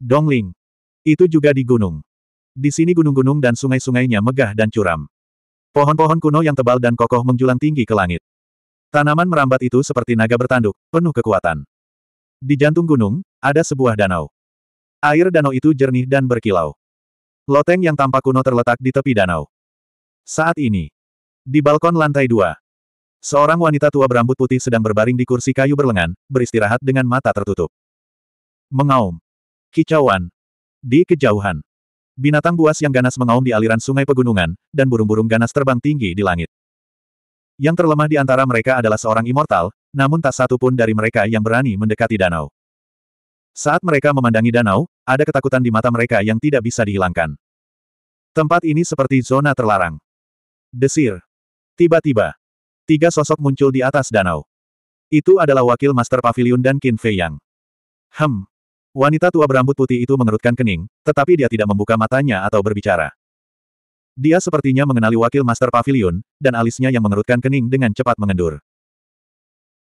Dongling. Itu juga di gunung. Di sini gunung-gunung dan sungai-sungainya megah dan curam. Pohon-pohon kuno yang tebal dan kokoh menjulang tinggi ke langit. Tanaman merambat itu seperti naga bertanduk, penuh kekuatan. Di jantung gunung, ada sebuah danau. Air danau itu jernih dan berkilau. Loteng yang tampak kuno terletak di tepi danau. Saat ini, di balkon lantai dua, seorang wanita tua berambut putih sedang berbaring di kursi kayu berlengan, beristirahat dengan mata tertutup. Mengaum. Kicauan. Di kejauhan. Binatang buas yang ganas mengaum di aliran sungai pegunungan, dan burung-burung ganas terbang tinggi di langit. Yang terlemah di antara mereka adalah seorang immortal, namun tak satu pun dari mereka yang berani mendekati danau. Saat mereka memandangi danau, ada ketakutan di mata mereka yang tidak bisa dihilangkan. Tempat ini seperti zona terlarang. Desir. Tiba-tiba, tiga sosok muncul di atas danau. Itu adalah wakil Master Pavilion dan Qin Fei Yang. Hmm. Wanita tua berambut putih itu mengerutkan kening, tetapi dia tidak membuka matanya atau berbicara. Dia sepertinya mengenali wakil Master Pavilion, dan alisnya yang mengerutkan kening dengan cepat mengendur.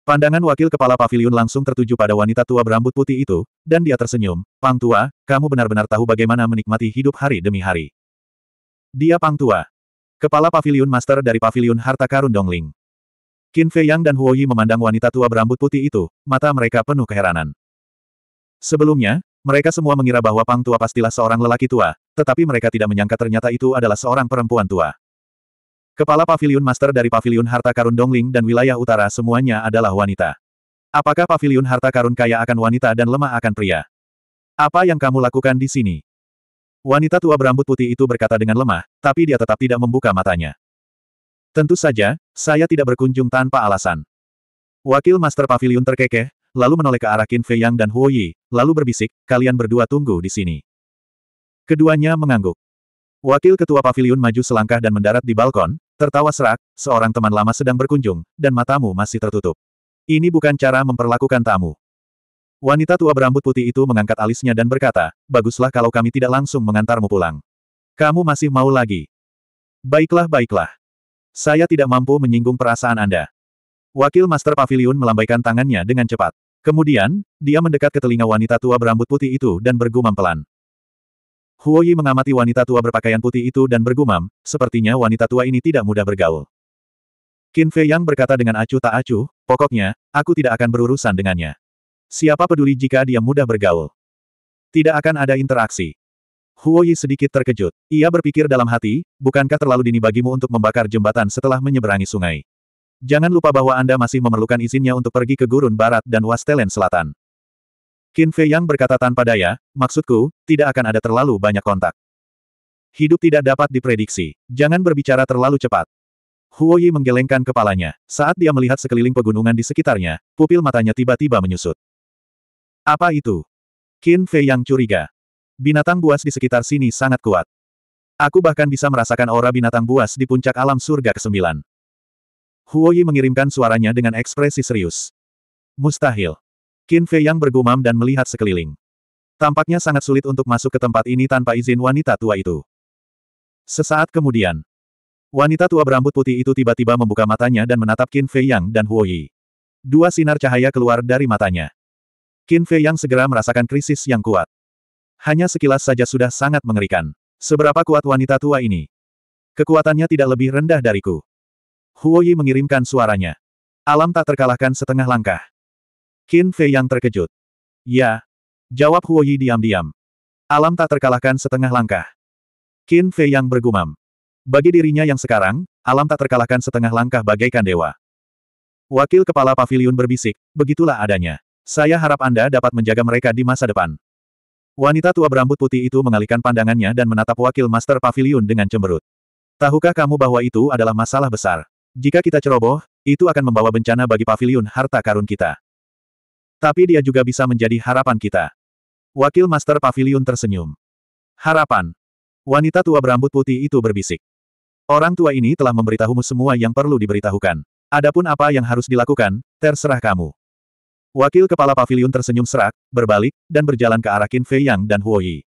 Pandangan wakil kepala pavilion langsung tertuju pada wanita tua berambut putih itu, dan dia tersenyum, Pang Tua, kamu benar-benar tahu bagaimana menikmati hidup hari demi hari. Dia Pang Tua. Kepala pavilion master dari pavilion harta karun Dongling. Qin Fei Yang dan Huo Yi memandang wanita tua berambut putih itu, mata mereka penuh keheranan. Sebelumnya, mereka semua mengira bahwa Pang Tua pastilah seorang lelaki tua, tetapi mereka tidak menyangka ternyata itu adalah seorang perempuan tua. Kepala Paviliun Master dari Paviliun Harta Karun Dongling dan wilayah utara semuanya adalah wanita. Apakah Paviliun Harta Karun kaya akan wanita dan lemah akan pria? Apa yang kamu lakukan di sini? Wanita tua berambut putih itu berkata dengan lemah, tapi dia tetap tidak membuka matanya. Tentu saja, saya tidak berkunjung tanpa alasan. Wakil Master Paviliun terkekeh, lalu menoleh ke arah Qin Fei Yang dan Huo Yi, lalu berbisik, kalian berdua tunggu di sini. Keduanya mengangguk. Wakil Ketua Pavilion maju selangkah dan mendarat di balkon, tertawa serak, seorang teman lama sedang berkunjung, dan matamu masih tertutup. Ini bukan cara memperlakukan tamu. Wanita tua berambut putih itu mengangkat alisnya dan berkata, baguslah kalau kami tidak langsung mengantarmu pulang. Kamu masih mau lagi? Baiklah, baiklah. Saya tidak mampu menyinggung perasaan Anda. Wakil Master Pavilion melambaikan tangannya dengan cepat. Kemudian, dia mendekat ke telinga wanita tua berambut putih itu dan bergumam pelan. Huoyi mengamati wanita tua berpakaian putih itu dan bergumam, sepertinya wanita tua ini tidak mudah bergaul. Qin Fei Yang berkata dengan acuh tak acuh, pokoknya, aku tidak akan berurusan dengannya. Siapa peduli jika dia mudah bergaul? Tidak akan ada interaksi. Huoyi sedikit terkejut. Ia berpikir dalam hati, bukankah terlalu dini bagimu untuk membakar jembatan setelah menyeberangi sungai? Jangan lupa bahwa Anda masih memerlukan izinnya untuk pergi ke Gurun Barat dan Wastelen Selatan. Qin Fei Yang berkata tanpa daya, maksudku, tidak akan ada terlalu banyak kontak. Hidup tidak dapat diprediksi. Jangan berbicara terlalu cepat. Huo Yi menggelengkan kepalanya. Saat dia melihat sekeliling pegunungan di sekitarnya, pupil matanya tiba-tiba menyusut. Apa itu? Qin Fei yang curiga. Binatang buas di sekitar sini sangat kuat. Aku bahkan bisa merasakan aura binatang buas di puncak alam surga ke-9. Huoyi mengirimkan suaranya dengan ekspresi serius. Mustahil. Qin Fei yang bergumam dan melihat sekeliling. Tampaknya sangat sulit untuk masuk ke tempat ini tanpa izin wanita tua itu. Sesaat kemudian, wanita tua berambut putih itu tiba-tiba membuka matanya dan menatap Qin Fei Yang dan Huo Yi. Dua sinar cahaya keluar dari matanya. Qin Fei Yang segera merasakan krisis yang kuat. Hanya sekilas saja sudah sangat mengerikan. Seberapa kuat wanita tua ini? Kekuatannya tidak lebih rendah dariku. Huoyi mengirimkan suaranya. Alam tak terkalahkan setengah langkah. Qin Fei yang terkejut. Ya. Jawab Huoyi diam-diam. Alam tak terkalahkan setengah langkah. Qin Fei yang bergumam. Bagi dirinya yang sekarang, alam tak terkalahkan setengah langkah bagaikan dewa. Wakil Kepala pavilion berbisik, begitulah adanya. Saya harap Anda dapat menjaga mereka di masa depan. Wanita tua berambut putih itu mengalihkan pandangannya dan menatap Wakil Master pavilion dengan cemberut. Tahukah kamu bahwa itu adalah masalah besar? Jika kita ceroboh, itu akan membawa bencana bagi pavilion harta karun kita. Tapi dia juga bisa menjadi harapan kita. Wakil Master Pavilion tersenyum. Harapan. Wanita tua berambut putih itu berbisik. Orang tua ini telah memberitahumu semua yang perlu diberitahukan. Adapun apa yang harus dilakukan, terserah kamu. Wakil kepala pavilion tersenyum serak, berbalik, dan berjalan ke arah Qin Fei Yang dan Huo Yi.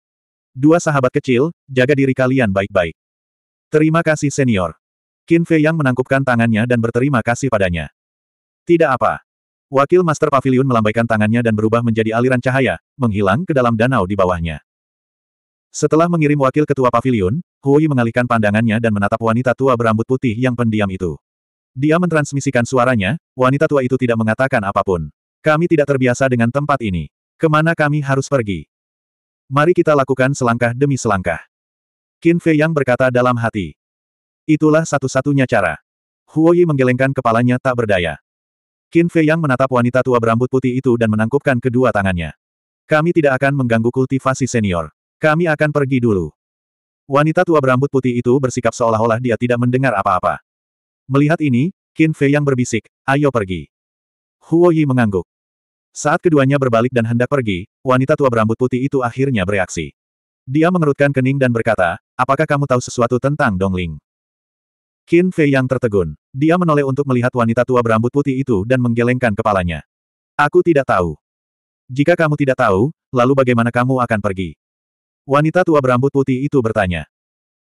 Dua sahabat kecil, jaga diri kalian baik-baik. Terima kasih senior. Qin Fei Yang menangkupkan tangannya dan berterima kasih padanya. Tidak apa. Wakil Master Pavilion melambaikan tangannya dan berubah menjadi aliran cahaya, menghilang ke dalam danau di bawahnya. Setelah mengirim wakil ketua pavilion, Hui mengalihkan pandangannya dan menatap wanita tua berambut putih yang pendiam itu. Dia mentransmisikan suaranya, wanita tua itu tidak mengatakan apapun. Kami tidak terbiasa dengan tempat ini. Kemana kami harus pergi? Mari kita lakukan selangkah demi selangkah. Qin Fei Yang berkata dalam hati. Itulah satu-satunya cara. Huoyi menggelengkan kepalanya tak berdaya. Qin Fei Yang menatap wanita tua berambut putih itu dan menangkupkan kedua tangannya. Kami tidak akan mengganggu kultivasi senior. Kami akan pergi dulu. Wanita tua berambut putih itu bersikap seolah-olah dia tidak mendengar apa-apa. Melihat ini, Qin Fei Yang berbisik, ayo pergi. Huoyi mengangguk. Saat keduanya berbalik dan hendak pergi, wanita tua berambut putih itu akhirnya bereaksi. Dia mengerutkan kening dan berkata, apakah kamu tahu sesuatu tentang Dongling? Qin Fei yang tertegun. Dia menoleh untuk melihat wanita tua berambut putih itu dan menggelengkan kepalanya. Aku tidak tahu. Jika kamu tidak tahu, lalu bagaimana kamu akan pergi? Wanita tua berambut putih itu bertanya.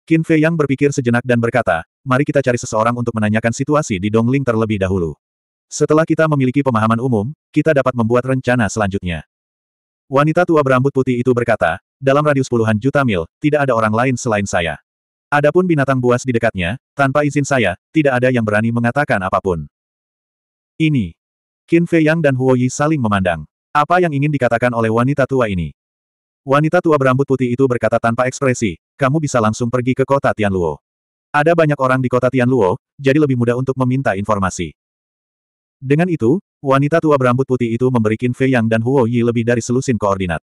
Qin Fei yang berpikir sejenak dan berkata, mari kita cari seseorang untuk menanyakan situasi di Dongling terlebih dahulu. Setelah kita memiliki pemahaman umum, kita dapat membuat rencana selanjutnya. Wanita tua berambut putih itu berkata, dalam radius puluhan juta mil, tidak ada orang lain selain saya. Adapun binatang buas di dekatnya, tanpa izin saya, tidak ada yang berani mengatakan apapun. Ini. Qin Fei Yang dan Huo Yi saling memandang. Apa yang ingin dikatakan oleh wanita tua ini? Wanita tua berambut putih itu berkata tanpa ekspresi, kamu bisa langsung pergi ke kota Tianluo. Ada banyak orang di kota Tianluo, jadi lebih mudah untuk meminta informasi. Dengan itu, wanita tua berambut putih itu memberi Qin Fei Yang dan Huo Yi lebih dari selusin koordinat.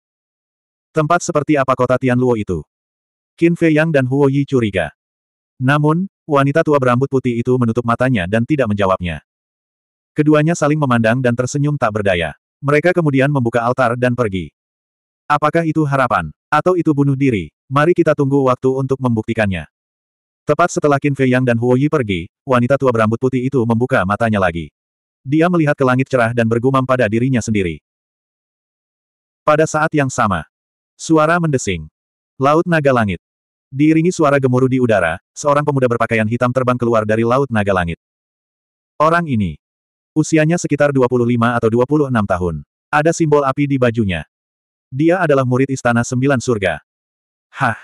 Tempat seperti apa kota Tianluo itu? Qin Fei Yang dan Huo Yi curiga. Namun, wanita tua berambut putih itu menutup matanya dan tidak menjawabnya. Keduanya saling memandang dan tersenyum tak berdaya. Mereka kemudian membuka altar dan pergi. Apakah itu harapan? Atau itu bunuh diri? Mari kita tunggu waktu untuk membuktikannya. Tepat setelah Qin Fei Yang dan Huo Yi pergi, wanita tua berambut putih itu membuka matanya lagi. Dia melihat ke langit cerah dan bergumam pada dirinya sendiri. Pada saat yang sama, suara mendesing. Laut Naga Langit. Diiringi suara gemuruh di udara, seorang pemuda berpakaian hitam terbang keluar dari Laut Naga Langit. Orang ini. Usianya sekitar 25 atau 26 tahun. Ada simbol api di bajunya. Dia adalah murid Istana Sembilan Surga. Hah.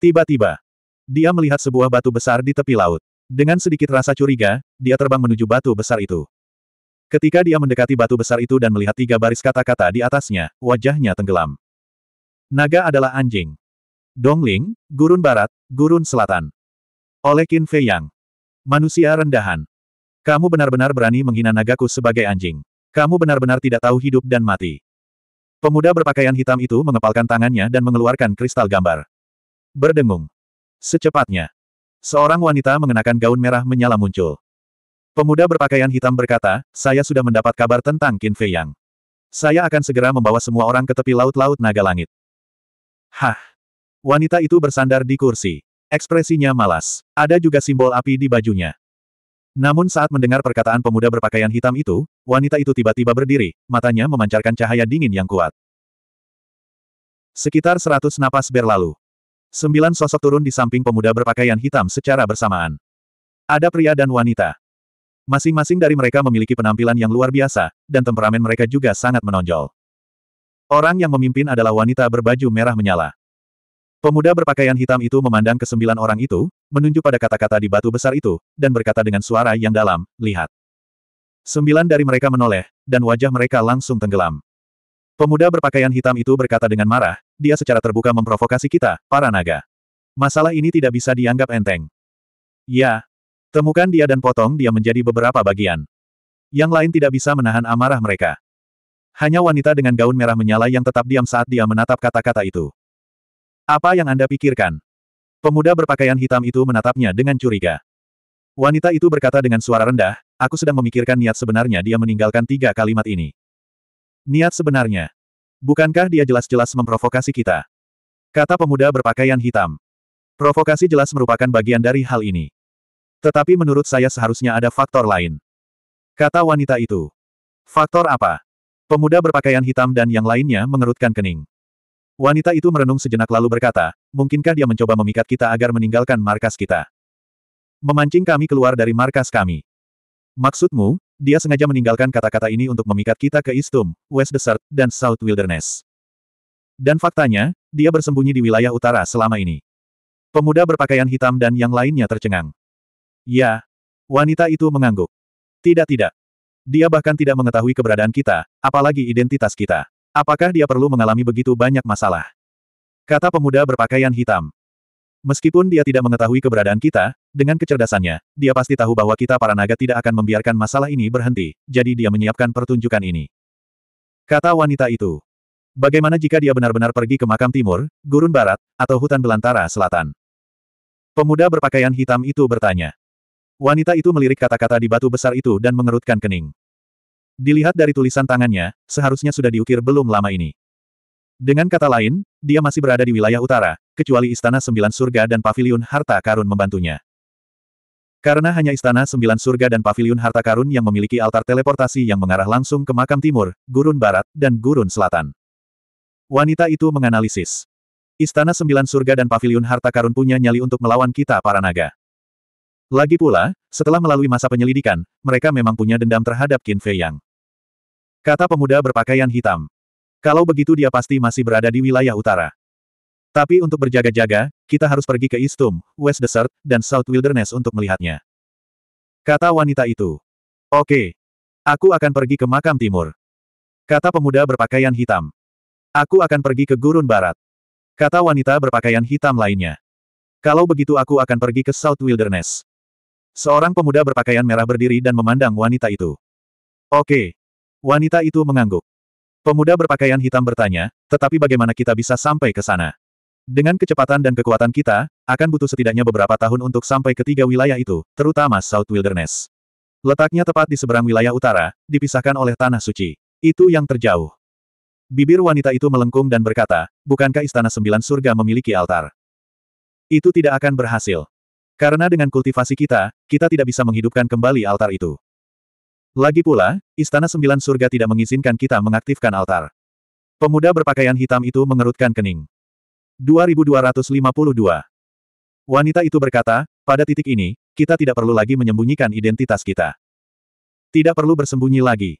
Tiba-tiba. Dia melihat sebuah batu besar di tepi laut. Dengan sedikit rasa curiga, dia terbang menuju batu besar itu. Ketika dia mendekati batu besar itu dan melihat tiga baris kata-kata di atasnya, wajahnya tenggelam. Naga adalah anjing. Dongling, gurun barat, gurun selatan. Oleh Qin Fei Yang. Manusia rendahan. Kamu benar-benar berani menghina nagaku sebagai anjing. Kamu benar-benar tidak tahu hidup dan mati. Pemuda berpakaian hitam itu mengepalkan tangannya dan mengeluarkan kristal gambar. Berdengung. Secepatnya. Seorang wanita mengenakan gaun merah menyala muncul. Pemuda berpakaian hitam berkata, saya sudah mendapat kabar tentang Qin Fei Yang. Saya akan segera membawa semua orang ke tepi laut-laut naga langit. Hah! Wanita itu bersandar di kursi. Ekspresinya malas. Ada juga simbol api di bajunya. Namun saat mendengar perkataan pemuda berpakaian hitam itu, wanita itu tiba-tiba berdiri, matanya memancarkan cahaya dingin yang kuat. Sekitar seratus napas berlalu. Sembilan sosok turun di samping pemuda berpakaian hitam secara bersamaan. Ada pria dan wanita. Masing-masing dari mereka memiliki penampilan yang luar biasa, dan temperamen mereka juga sangat menonjol. Orang yang memimpin adalah wanita berbaju merah menyala. Pemuda berpakaian hitam itu memandang ke sembilan orang itu, menunjuk pada kata-kata di batu besar itu, dan berkata dengan suara yang dalam, lihat. Sembilan dari mereka menoleh, dan wajah mereka langsung tenggelam. Pemuda berpakaian hitam itu berkata dengan marah, dia secara terbuka memprovokasi kita, para naga. Masalah ini tidak bisa dianggap enteng. Ya. Temukan dia dan potong dia menjadi beberapa bagian. Yang lain tidak bisa menahan amarah mereka. Hanya wanita dengan gaun merah menyala yang tetap diam saat dia menatap kata-kata itu. Apa yang Anda pikirkan? Pemuda berpakaian hitam itu menatapnya dengan curiga. Wanita itu berkata dengan suara rendah, aku sedang memikirkan niat sebenarnya dia meninggalkan tiga kalimat ini. Niat sebenarnya. Bukankah dia jelas-jelas memprovokasi kita? Kata pemuda berpakaian hitam. Provokasi jelas merupakan bagian dari hal ini. Tetapi menurut saya seharusnya ada faktor lain. Kata wanita itu. Faktor apa? Pemuda berpakaian hitam dan yang lainnya mengerutkan kening. Wanita itu merenung sejenak lalu berkata, mungkinkah dia mencoba memikat kita agar meninggalkan markas kita? Memancing kami keluar dari markas kami. Maksudmu, dia sengaja meninggalkan kata-kata ini untuk memikat kita ke Istum, West Desert, dan South Wilderness. Dan faktanya, dia bersembunyi di wilayah utara selama ini. Pemuda berpakaian hitam dan yang lainnya tercengang. Ya. Wanita itu mengangguk. Tidak-tidak. Dia bahkan tidak mengetahui keberadaan kita, apalagi identitas kita. Apakah dia perlu mengalami begitu banyak masalah? Kata pemuda berpakaian hitam. Meskipun dia tidak mengetahui keberadaan kita, dengan kecerdasannya, dia pasti tahu bahwa kita para naga tidak akan membiarkan masalah ini berhenti, jadi dia menyiapkan pertunjukan ini. Kata wanita itu. Bagaimana jika dia benar-benar pergi ke makam timur, gurun barat, atau hutan belantara selatan? Pemuda berpakaian hitam itu bertanya. Wanita itu melirik kata-kata di batu besar itu dan mengerutkan kening. Dilihat dari tulisan tangannya, seharusnya sudah diukir belum lama ini. Dengan kata lain, dia masih berada di wilayah utara, kecuali Istana Sembilan Surga dan Paviliun Harta Karun membantunya. Karena hanya Istana Sembilan Surga dan Paviliun Harta Karun yang memiliki altar teleportasi yang mengarah langsung ke makam timur, gurun barat, dan gurun selatan. Wanita itu menganalisis. Istana Sembilan Surga dan Paviliun Harta Karun punya nyali untuk melawan kita para naga. Lagi pula, setelah melalui masa penyelidikan, mereka memang punya dendam terhadap Qin Fei Yang. Kata pemuda berpakaian hitam. Kalau begitu dia pasti masih berada di wilayah utara. Tapi untuk berjaga-jaga, kita harus pergi ke Istum, West Desert, dan South Wilderness untuk melihatnya. Kata wanita itu. Oke. Aku akan pergi ke makam timur. Kata pemuda berpakaian hitam. Aku akan pergi ke gurun barat. Kata wanita berpakaian hitam lainnya. Kalau begitu aku akan pergi ke South Wilderness. Seorang pemuda berpakaian merah berdiri dan memandang wanita itu. Oke, Wanita itu mengangguk. Pemuda berpakaian hitam bertanya, tetapi bagaimana kita bisa sampai ke sana? Dengan kecepatan dan kekuatan kita, akan butuh setidaknya beberapa tahun untuk sampai ke tiga wilayah itu, terutama South Wilderness. Letaknya tepat di seberang wilayah utara, dipisahkan oleh tanah suci. Itu yang terjauh. Bibir wanita itu melengkung dan berkata, bukankah Istana Sembilan Surga memiliki altar? Itu tidak akan berhasil. Karena dengan kultivasi kita, kita tidak bisa menghidupkan kembali altar itu. Lagi pula, Istana Sembilan Surga tidak mengizinkan kita mengaktifkan altar. Pemuda berpakaian hitam itu mengerutkan kening. 2252 Wanita itu berkata, pada titik ini, kita tidak perlu lagi menyembunyikan identitas kita. Tidak perlu bersembunyi lagi.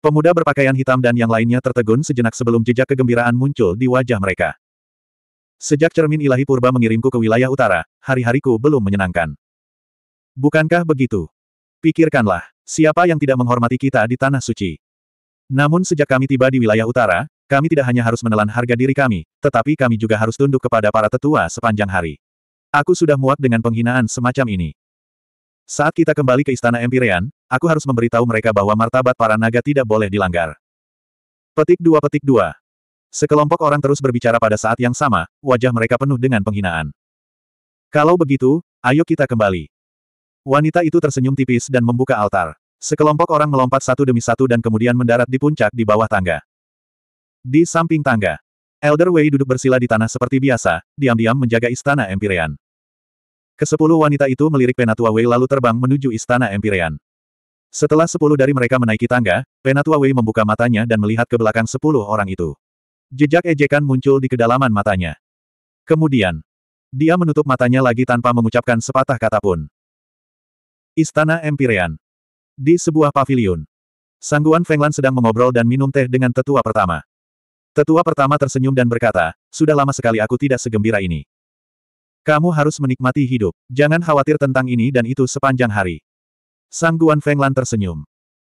Pemuda berpakaian hitam dan yang lainnya tertegun sejenak sebelum jejak kegembiraan muncul di wajah mereka. Sejak cermin ilahi purba mengirimku ke wilayah utara, hari-hariku belum menyenangkan. Bukankah begitu? Pikirkanlah. Siapa yang tidak menghormati kita di Tanah Suci? Namun sejak kami tiba di wilayah utara, kami tidak hanya harus menelan harga diri kami, tetapi kami juga harus tunduk kepada para tetua sepanjang hari. Aku sudah muak dengan penghinaan semacam ini. Saat kita kembali ke Istana Empirean, aku harus memberitahu mereka bahwa martabat para naga tidak boleh dilanggar. Petik dua petik dua. Sekelompok orang terus berbicara pada saat yang sama, wajah mereka penuh dengan penghinaan. Kalau begitu, ayo kita kembali. Wanita itu tersenyum tipis dan membuka altar. Sekelompok orang melompat satu demi satu dan kemudian mendarat di puncak di bawah tangga. Di samping tangga, Elder Wei duduk bersila di tanah seperti biasa, diam-diam menjaga istana empyrean. Kesepuluh wanita itu melirik Penatua Wei lalu terbang menuju istana empyrean. Setelah sepuluh dari mereka menaiki tangga, Penatua Wei membuka matanya dan melihat ke belakang sepuluh orang itu. Jejak ejekan muncul di kedalaman matanya. Kemudian, dia menutup matanya lagi tanpa mengucapkan sepatah kata pun. Istana Empyrean. Di sebuah pavilion. Sangguan Fenglan sedang mengobrol dan minum teh dengan tetua pertama. Tetua pertama tersenyum dan berkata, sudah lama sekali aku tidak segembira ini. Kamu harus menikmati hidup, jangan khawatir tentang ini dan itu sepanjang hari. Sangguan Fenglan tersenyum.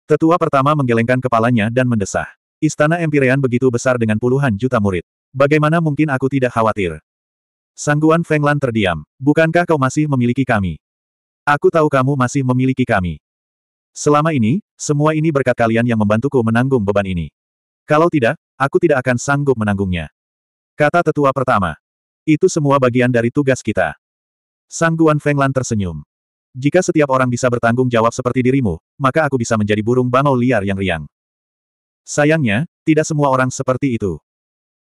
Tetua pertama menggelengkan kepalanya dan mendesah. Istana Empirean begitu besar dengan puluhan juta murid. Bagaimana mungkin aku tidak khawatir? Sangguan Fenglan terdiam. Bukankah kau masih memiliki kami? Aku tahu kamu masih memiliki kami. Selama ini, semua ini berkat kalian yang membantuku menanggung beban ini. Kalau tidak, aku tidak akan sanggup menanggungnya. Kata tetua pertama. Itu semua bagian dari tugas kita. Sangguan Guan Lan tersenyum. Jika setiap orang bisa bertanggung jawab seperti dirimu, maka aku bisa menjadi burung bangau liar yang riang. Sayangnya, tidak semua orang seperti itu.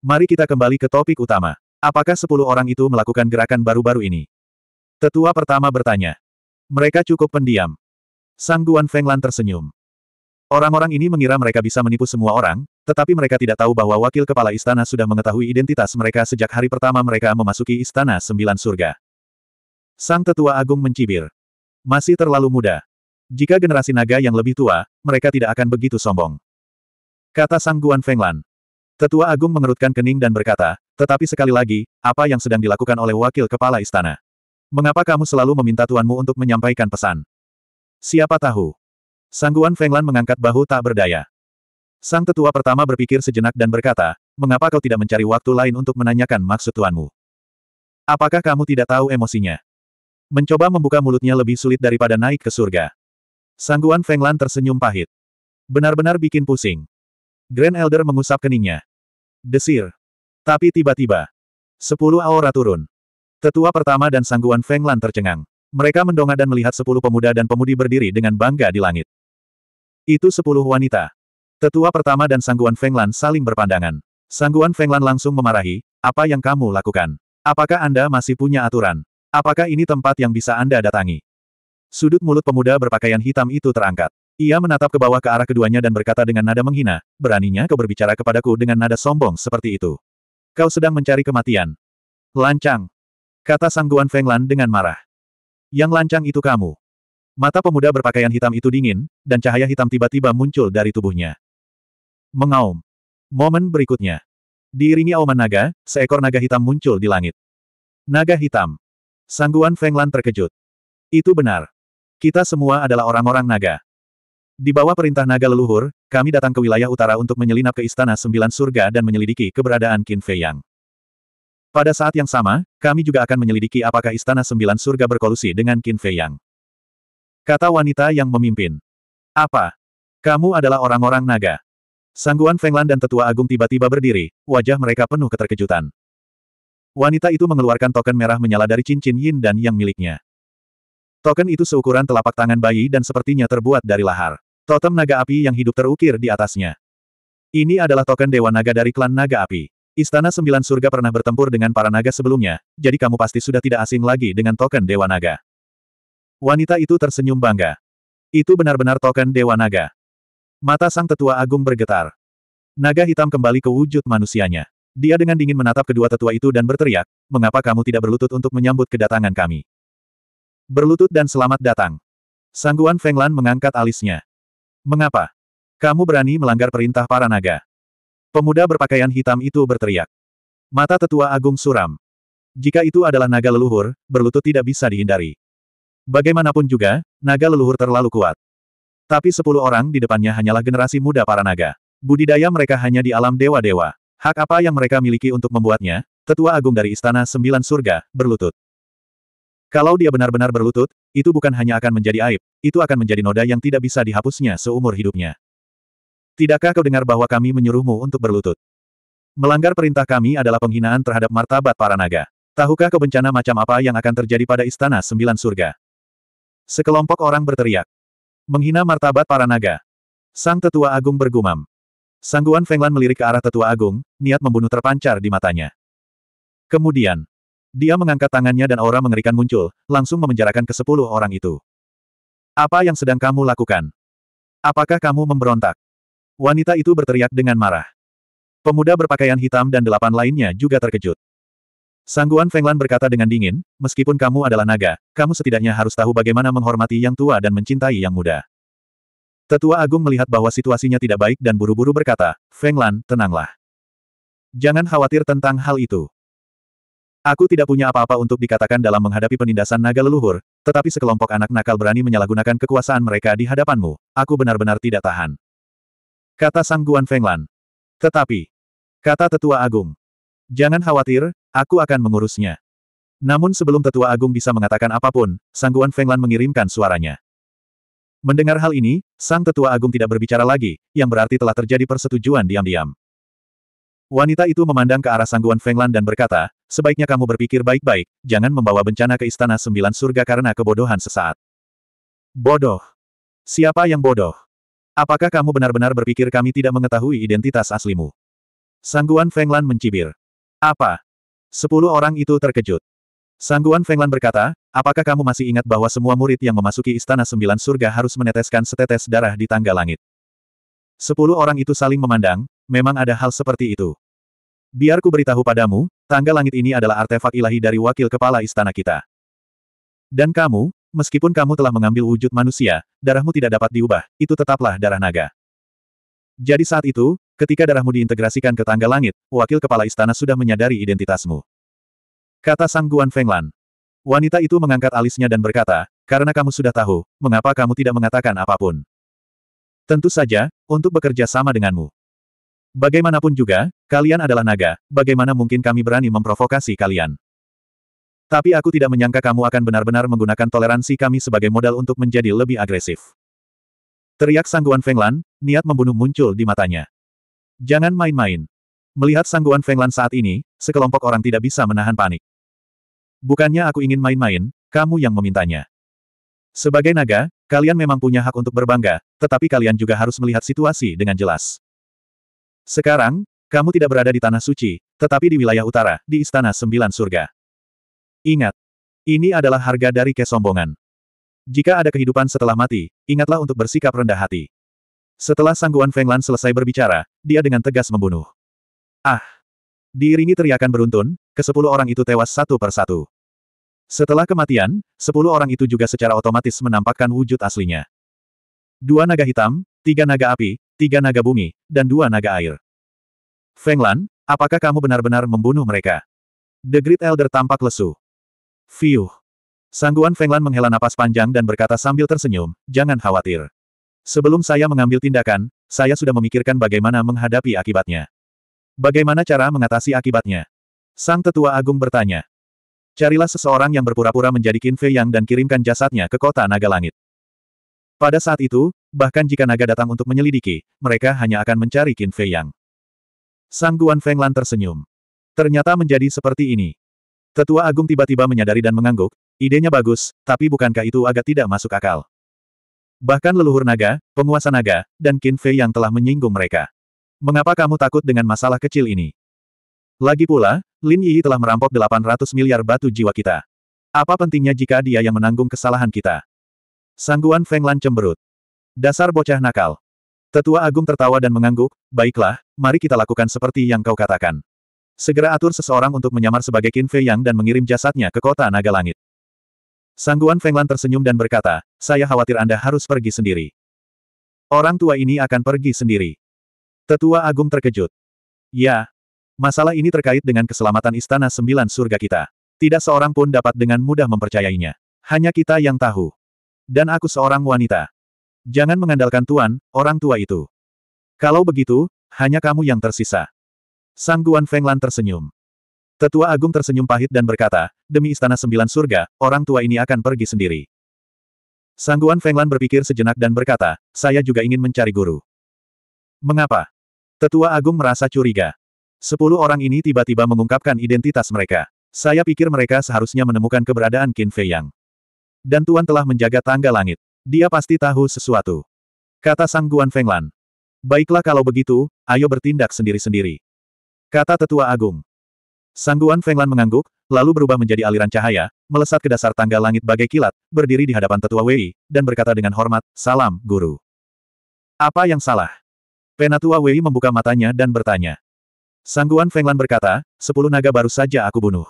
Mari kita kembali ke topik utama. Apakah sepuluh orang itu melakukan gerakan baru-baru ini? Tetua pertama bertanya. Mereka cukup pendiam. Sang Guan Fenglan tersenyum. Orang-orang ini mengira mereka bisa menipu semua orang, tetapi mereka tidak tahu bahwa wakil kepala istana sudah mengetahui identitas mereka sejak hari pertama mereka memasuki istana sembilan surga. Sang tetua agung mencibir. Masih terlalu muda. Jika generasi naga yang lebih tua, mereka tidak akan begitu sombong. Kata Sang Guan Fenglan. Tetua agung mengerutkan kening dan berkata, tetapi sekali lagi, apa yang sedang dilakukan oleh wakil kepala istana? Mengapa kamu selalu meminta tuanmu untuk menyampaikan pesan? Siapa tahu? Sangguan Fenglan mengangkat bahu tak berdaya. Sang tetua pertama berpikir sejenak dan berkata, mengapa kau tidak mencari waktu lain untuk menanyakan maksud tuanmu? Apakah kamu tidak tahu emosinya? Mencoba membuka mulutnya lebih sulit daripada naik ke surga. Sangguan Fenglan tersenyum pahit. Benar-benar bikin pusing. Grand Elder mengusap keningnya. Desir. Tapi tiba-tiba. Sepuluh aura turun. Tetua pertama dan Sangguan Fenglan tercengang. Mereka mendongak dan melihat sepuluh pemuda dan pemudi berdiri dengan bangga di langit. Itu sepuluh wanita. Tetua pertama dan Sangguan Fenglan saling berpandangan. Sangguan Fenglan langsung memarahi, apa yang kamu lakukan? Apakah Anda masih punya aturan? Apakah ini tempat yang bisa Anda datangi? Sudut mulut pemuda berpakaian hitam itu terangkat. Ia menatap ke bawah ke arah keduanya dan berkata dengan nada menghina, beraninya kau berbicara kepadaku dengan nada sombong seperti itu. Kau sedang mencari kematian. Lancang, Kata Sangguan Fenglan dengan marah. Yang lancang itu kamu. Mata pemuda berpakaian hitam itu dingin, dan cahaya hitam tiba-tiba muncul dari tubuhnya. Mengaum. Momen berikutnya. Diiringi auman naga, seekor naga hitam muncul di langit. Naga hitam. Sangguan Fenglan terkejut. Itu benar. Kita semua adalah orang-orang naga. Di bawah perintah naga leluhur, kami datang ke wilayah utara untuk menyelinap ke Istana Sembilan Surga dan menyelidiki keberadaan Qin Fei Yang. Pada saat yang sama, kami juga akan menyelidiki apakah Istana Sembilan Surga berkolusi dengan Qin Fei Yang. Kata wanita yang memimpin. Apa? Kamu adalah orang-orang naga. Sangguan Fenglan dan Tetua Agung tiba-tiba berdiri, wajah mereka penuh keterkejutan. Wanita itu mengeluarkan token merah menyala dari cincin yin dan yang miliknya. Token itu seukuran telapak tangan bayi dan sepertinya terbuat dari lahar. Totem naga api yang hidup terukir di atasnya. Ini adalah token Dewa Naga dari klan Naga Api. Istana Sembilan Surga pernah bertempur dengan para naga sebelumnya, jadi kamu pasti sudah tidak asing lagi dengan token Dewa Naga. Wanita itu tersenyum bangga. Itu benar-benar token Dewa Naga. Mata sang tetua agung bergetar. Naga hitam kembali ke wujud manusianya. Dia dengan dingin menatap kedua tetua itu dan berteriak, mengapa kamu tidak berlutut untuk menyambut kedatangan kami? Berlutut dan selamat datang. Sangguan Fenglan mengangkat alisnya. Mengapa? Kamu berani melanggar perintah para naga. Pemuda berpakaian hitam itu berteriak. Mata tetua agung suram. Jika itu adalah naga leluhur, berlutut tidak bisa dihindari. Bagaimanapun juga, naga leluhur terlalu kuat. Tapi sepuluh orang di depannya hanyalah generasi muda para naga. Budidaya mereka hanya di alam dewa-dewa. Hak apa yang mereka miliki untuk membuatnya? Tetua agung dari Istana Sembilan Surga, berlutut. Kalau dia benar-benar berlutut, itu bukan hanya akan menjadi aib, itu akan menjadi noda yang tidak bisa dihapusnya seumur hidupnya. Tidakkah kau dengar bahwa kami menyuruhmu untuk berlutut? Melanggar perintah kami adalah penghinaan terhadap martabat para naga. Tahukah kau bencana macam apa yang akan terjadi pada Istana Sembilan Surga? Sekelompok orang berteriak. Menghina martabat para naga. Sang Tetua Agung bergumam. Sangguan Fenglan melirik ke arah Tetua Agung, niat membunuh terpancar di matanya. Kemudian, dia mengangkat tangannya dan aura mengerikan muncul, langsung memenjarakan ke sepuluh orang itu. Apa yang sedang kamu lakukan? Apakah kamu memberontak? Wanita itu berteriak dengan marah. Pemuda berpakaian hitam dan delapan lainnya juga terkejut. Sangguan Fenglan berkata dengan dingin, meskipun kamu adalah naga, kamu setidaknya harus tahu bagaimana menghormati yang tua dan mencintai yang muda. Tetua Agung melihat bahwa situasinya tidak baik dan buru-buru berkata, Fenglan, tenanglah. Jangan khawatir tentang hal itu. Aku tidak punya apa-apa untuk dikatakan dalam menghadapi penindasan naga leluhur, tetapi sekelompok anak nakal berani menyalahgunakan kekuasaan mereka di hadapanmu. Aku benar-benar tidak tahan. Kata Sang Guan Fenglan. Tetapi. Kata Tetua Agung. Jangan khawatir, aku akan mengurusnya. Namun sebelum Tetua Agung bisa mengatakan apapun, Sang Guan Fenglan mengirimkan suaranya. Mendengar hal ini, Sang Tetua Agung tidak berbicara lagi, yang berarti telah terjadi persetujuan diam-diam. Wanita itu memandang ke arah Sang Guan Fenglan dan berkata, sebaiknya kamu berpikir baik-baik, jangan membawa bencana ke Istana Sembilan Surga karena kebodohan sesaat. Bodoh. Siapa yang bodoh? Apakah kamu benar-benar berpikir kami tidak mengetahui identitas aslimu? Sangguan Fenglan mencibir. Apa? Sepuluh orang itu terkejut. Sangguan Fenglan berkata, apakah kamu masih ingat bahwa semua murid yang memasuki Istana Sembilan Surga harus meneteskan setetes darah di tangga langit? Sepuluh orang itu saling memandang, memang ada hal seperti itu. Biarku beritahu padamu, tangga langit ini adalah artefak ilahi dari wakil kepala istana kita. Dan kamu, Meskipun kamu telah mengambil wujud manusia, darahmu tidak dapat diubah, itu tetaplah darah naga. Jadi saat itu, ketika darahmu diintegrasikan ke tangga langit, wakil kepala istana sudah menyadari identitasmu. Kata Sang Guan Fenglan. Wanita itu mengangkat alisnya dan berkata, karena kamu sudah tahu, mengapa kamu tidak mengatakan apapun. Tentu saja, untuk bekerja sama denganmu. Bagaimanapun juga, kalian adalah naga, bagaimana mungkin kami berani memprovokasi kalian? Tapi aku tidak menyangka kamu akan benar-benar menggunakan toleransi kami sebagai modal untuk menjadi lebih agresif. Teriak Sangguan Fenglan, niat membunuh muncul di matanya. Jangan main-main. Melihat Sangguan Fenglan saat ini, sekelompok orang tidak bisa menahan panik. Bukannya aku ingin main-main, kamu yang memintanya. Sebagai naga, kalian memang punya hak untuk berbangga, tetapi kalian juga harus melihat situasi dengan jelas. Sekarang, kamu tidak berada di Tanah Suci, tetapi di wilayah utara, di Istana Sembilan Surga. Ingat, ini adalah harga dari kesombongan. Jika ada kehidupan setelah mati, ingatlah untuk bersikap rendah hati. Setelah Sangguan Feng Lan selesai berbicara, dia dengan tegas membunuh. Ah! Diiringi teriakan beruntun, kesepuluh orang itu tewas satu per satu. Setelah kematian, sepuluh orang itu juga secara otomatis menampakkan wujud aslinya. Dua naga hitam, tiga naga api, tiga naga bumi, dan dua naga air. Feng Lan, apakah kamu benar-benar membunuh mereka? The Great Elder tampak lesu. Fiuh. Sangguan Fenglan menghela napas panjang dan berkata sambil tersenyum, jangan khawatir. Sebelum saya mengambil tindakan, saya sudah memikirkan bagaimana menghadapi akibatnya. Bagaimana cara mengatasi akibatnya? Sang Tetua Agung bertanya. Carilah seseorang yang berpura-pura menjadi Qin Fei Yang dan kirimkan jasadnya ke kota Naga Langit. Pada saat itu, bahkan jika naga datang untuk menyelidiki, mereka hanya akan mencari Qin Fei Yang. Sangguan Fenglan tersenyum. Ternyata menjadi seperti ini. Tetua Agung tiba-tiba menyadari dan mengangguk, idenya bagus, tapi bukankah itu agak tidak masuk akal? Bahkan leluhur naga, penguasa naga, dan Qin Fei yang telah menyinggung mereka. Mengapa kamu takut dengan masalah kecil ini? Lagi pula, Lin Yi telah merampok 800 miliar batu jiwa kita. Apa pentingnya jika dia yang menanggung kesalahan kita? Sangguan Feng Lan cemberut. Dasar bocah nakal. Tetua Agung tertawa dan mengangguk, baiklah, mari kita lakukan seperti yang kau katakan. Segera atur seseorang untuk menyamar sebagai Qin Fei Yang dan mengirim jasadnya ke kota Naga Langit. Sangguan Lan tersenyum dan berkata, saya khawatir Anda harus pergi sendiri. Orang tua ini akan pergi sendiri. Tetua Agung terkejut. Ya, masalah ini terkait dengan keselamatan Istana Sembilan Surga kita. Tidak seorang pun dapat dengan mudah mempercayainya. Hanya kita yang tahu. Dan aku seorang wanita. Jangan mengandalkan tuan, orang tua itu. Kalau begitu, hanya kamu yang tersisa. Sang Guan Fenglan tersenyum. Tetua Agung tersenyum pahit dan berkata, demi Istana Sembilan Surga, orang tua ini akan pergi sendiri. Sang Guan Fenglan berpikir sejenak dan berkata, saya juga ingin mencari guru. Mengapa? Tetua Agung merasa curiga. Sepuluh orang ini tiba-tiba mengungkapkan identitas mereka. Saya pikir mereka seharusnya menemukan keberadaan Qin Fei Yang. Dan Tuan telah menjaga tangga langit. Dia pasti tahu sesuatu. Kata Sang Guan Fenglan. Baiklah kalau begitu, ayo bertindak sendiri-sendiri. Kata tetua agung. Sangguan Fenglan mengangguk, lalu berubah menjadi aliran cahaya, melesat ke dasar tangga langit bagai kilat, berdiri di hadapan tetua Wei, dan berkata dengan hormat, Salam, Guru. Apa yang salah? Penatua Wei membuka matanya dan bertanya. Sangguan Fenglan berkata, sepuluh naga baru saja aku bunuh.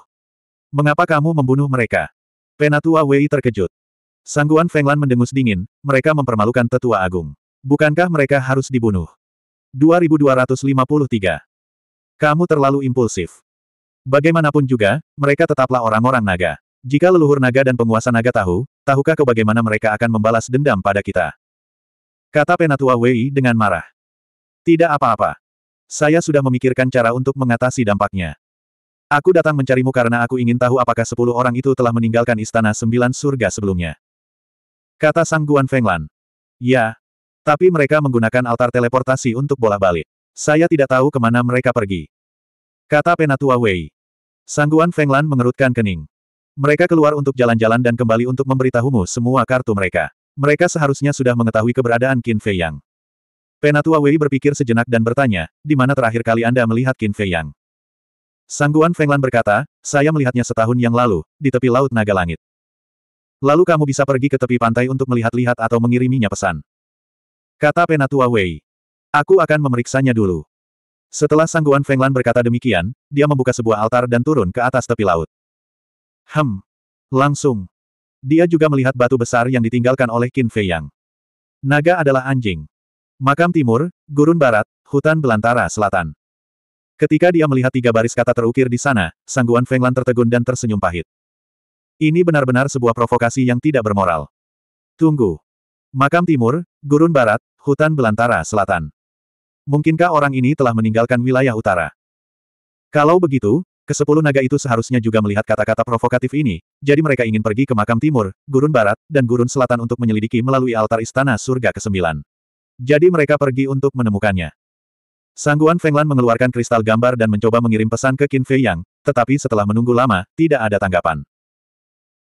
Mengapa kamu membunuh mereka? Penatua Wei terkejut. Sangguan Fenglan mendengus dingin, mereka mempermalukan tetua agung. Bukankah mereka harus dibunuh? 2253 kamu terlalu impulsif. Bagaimanapun juga, mereka tetaplah orang-orang naga. Jika leluhur naga dan penguasa naga tahu, tahukah kau bagaimana mereka akan membalas dendam pada kita? Kata Penatua Wei dengan marah. Tidak apa-apa. Saya sudah memikirkan cara untuk mengatasi dampaknya. Aku datang mencarimu karena aku ingin tahu apakah sepuluh orang itu telah meninggalkan istana sembilan surga sebelumnya. Kata Sang Guan Fenglan. Ya. Tapi mereka menggunakan altar teleportasi untuk bola balik. Saya tidak tahu kemana mereka pergi. Kata penatua Wei. Sangguan Fenglan mengerutkan kening. Mereka keluar untuk jalan-jalan dan kembali untuk memberitahumu semua kartu mereka. Mereka seharusnya sudah mengetahui keberadaan Qin Fei Yang. Penatua Wei berpikir sejenak dan bertanya, di mana terakhir kali Anda melihat Qin Fei Yang? Sangguan Fenglan berkata, saya melihatnya setahun yang lalu, di tepi Laut Naga Langit. Lalu kamu bisa pergi ke tepi pantai untuk melihat-lihat atau mengiriminya pesan. Kata Penatua Wei. Aku akan memeriksanya dulu. Setelah Sangguan Fenglan berkata demikian, dia membuka sebuah altar dan turun ke atas tepi laut. Hem. Langsung. Dia juga melihat batu besar yang ditinggalkan oleh Qin Fei Yang. Naga adalah anjing. Makam timur, gurun barat, hutan belantara selatan. Ketika dia melihat tiga baris kata terukir di sana, Sangguan Fenglan tertegun dan tersenyum pahit. Ini benar-benar sebuah provokasi yang tidak bermoral. Tunggu. Makam timur, gurun barat, hutan belantara selatan. Mungkinkah orang ini telah meninggalkan wilayah utara? Kalau begitu, kesepuluh naga itu seharusnya juga melihat kata-kata provokatif ini, jadi mereka ingin pergi ke makam timur, gurun barat, dan gurun selatan untuk menyelidiki melalui altar istana surga ke-9. Jadi mereka pergi untuk menemukannya. Sangguan Fenglan mengeluarkan kristal gambar dan mencoba mengirim pesan ke Qin Fei Yang, tetapi setelah menunggu lama, tidak ada tanggapan.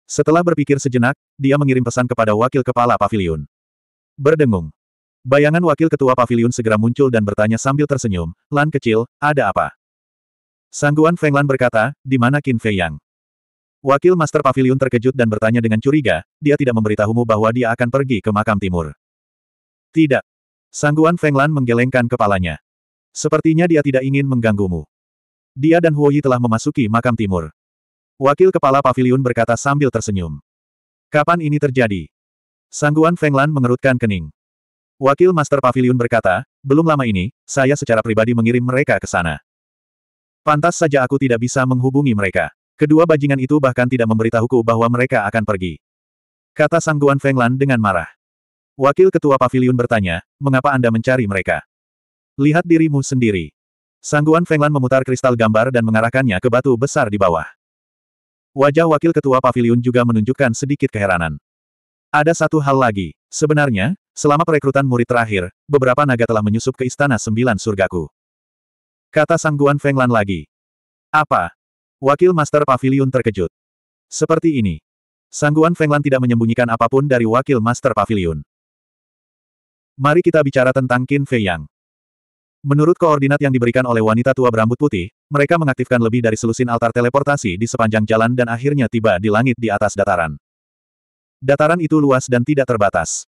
Setelah berpikir sejenak, dia mengirim pesan kepada wakil kepala pavilion. Berdengung. Bayangan wakil ketua pavilion segera muncul dan bertanya sambil tersenyum, Lan kecil, ada apa? Sangguan Feng Lan berkata, di mana Qin Fei Yang? Wakil Master Pavilion terkejut dan bertanya dengan curiga, dia tidak memberitahumu bahwa dia akan pergi ke makam timur. Tidak. Sangguan Feng Lan menggelengkan kepalanya. Sepertinya dia tidak ingin mengganggumu. Dia dan Huoyi telah memasuki makam timur. Wakil Kepala Pavilion berkata sambil tersenyum. Kapan ini terjadi? Sangguan Fenglan mengerutkan kening. Wakil Master Pavilion berkata, belum lama ini, saya secara pribadi mengirim mereka ke sana. Pantas saja aku tidak bisa menghubungi mereka. Kedua bajingan itu bahkan tidak memberitahuku bahwa mereka akan pergi. Kata Sangguan Fenglan dengan marah. Wakil Ketua Pavilion bertanya, mengapa Anda mencari mereka? Lihat dirimu sendiri. Sangguan Fenglan memutar kristal gambar dan mengarahkannya ke batu besar di bawah. Wajah Wakil Ketua Pavilion juga menunjukkan sedikit keheranan. Ada satu hal lagi. Sebenarnya, Selama perekrutan murid terakhir, beberapa naga telah menyusup ke Istana Sembilan Surgaku. Kata Sangguan Fenglan lagi. Apa? Wakil Master Pavilion terkejut. Seperti ini. Sangguan Fenglan tidak menyembunyikan apapun dari Wakil Master Pavilion. Mari kita bicara tentang Qin Fei Yang. Menurut koordinat yang diberikan oleh wanita tua berambut putih, mereka mengaktifkan lebih dari selusin altar teleportasi di sepanjang jalan dan akhirnya tiba di langit di atas dataran. Dataran itu luas dan tidak terbatas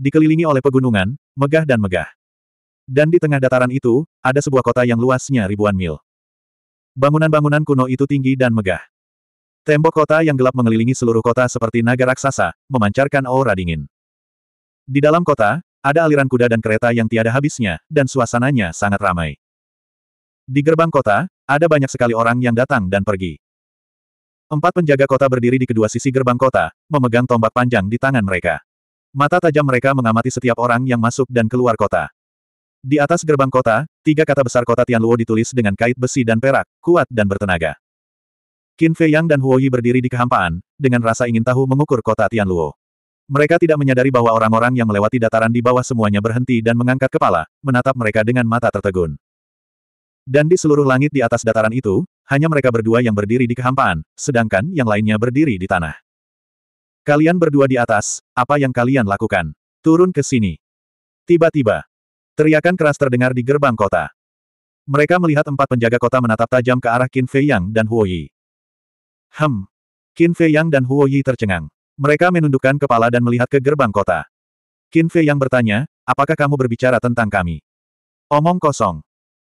dikelilingi oleh pegunungan, megah dan megah. Dan di tengah dataran itu, ada sebuah kota yang luasnya ribuan mil. Bangunan-bangunan kuno itu tinggi dan megah. Tembok kota yang gelap mengelilingi seluruh kota seperti naga raksasa, memancarkan aura dingin. Di dalam kota, ada aliran kuda dan kereta yang tiada habisnya, dan suasananya sangat ramai. Di gerbang kota, ada banyak sekali orang yang datang dan pergi. Empat penjaga kota berdiri di kedua sisi gerbang kota, memegang tombak panjang di tangan mereka. Mata tajam mereka mengamati setiap orang yang masuk dan keluar kota. Di atas gerbang kota, tiga kata besar kota Tianluo ditulis dengan kait besi dan perak, kuat dan bertenaga. Qin Fei Yang dan Huo Yi berdiri di kehampaan, dengan rasa ingin tahu mengukur kota Tianluo. Mereka tidak menyadari bahwa orang-orang yang melewati dataran di bawah semuanya berhenti dan mengangkat kepala, menatap mereka dengan mata tertegun. Dan di seluruh langit di atas dataran itu, hanya mereka berdua yang berdiri di kehampaan, sedangkan yang lainnya berdiri di tanah. Kalian berdua di atas, apa yang kalian lakukan? Turun ke sini. Tiba-tiba. Teriakan keras terdengar di gerbang kota. Mereka melihat empat penjaga kota menatap tajam ke arah Qin Fei Yang dan Huo Yi. Hem. Qin Fei Yang dan Huo Yi tercengang. Mereka menundukkan kepala dan melihat ke gerbang kota. Qin Fei Yang bertanya, apakah kamu berbicara tentang kami? Omong kosong.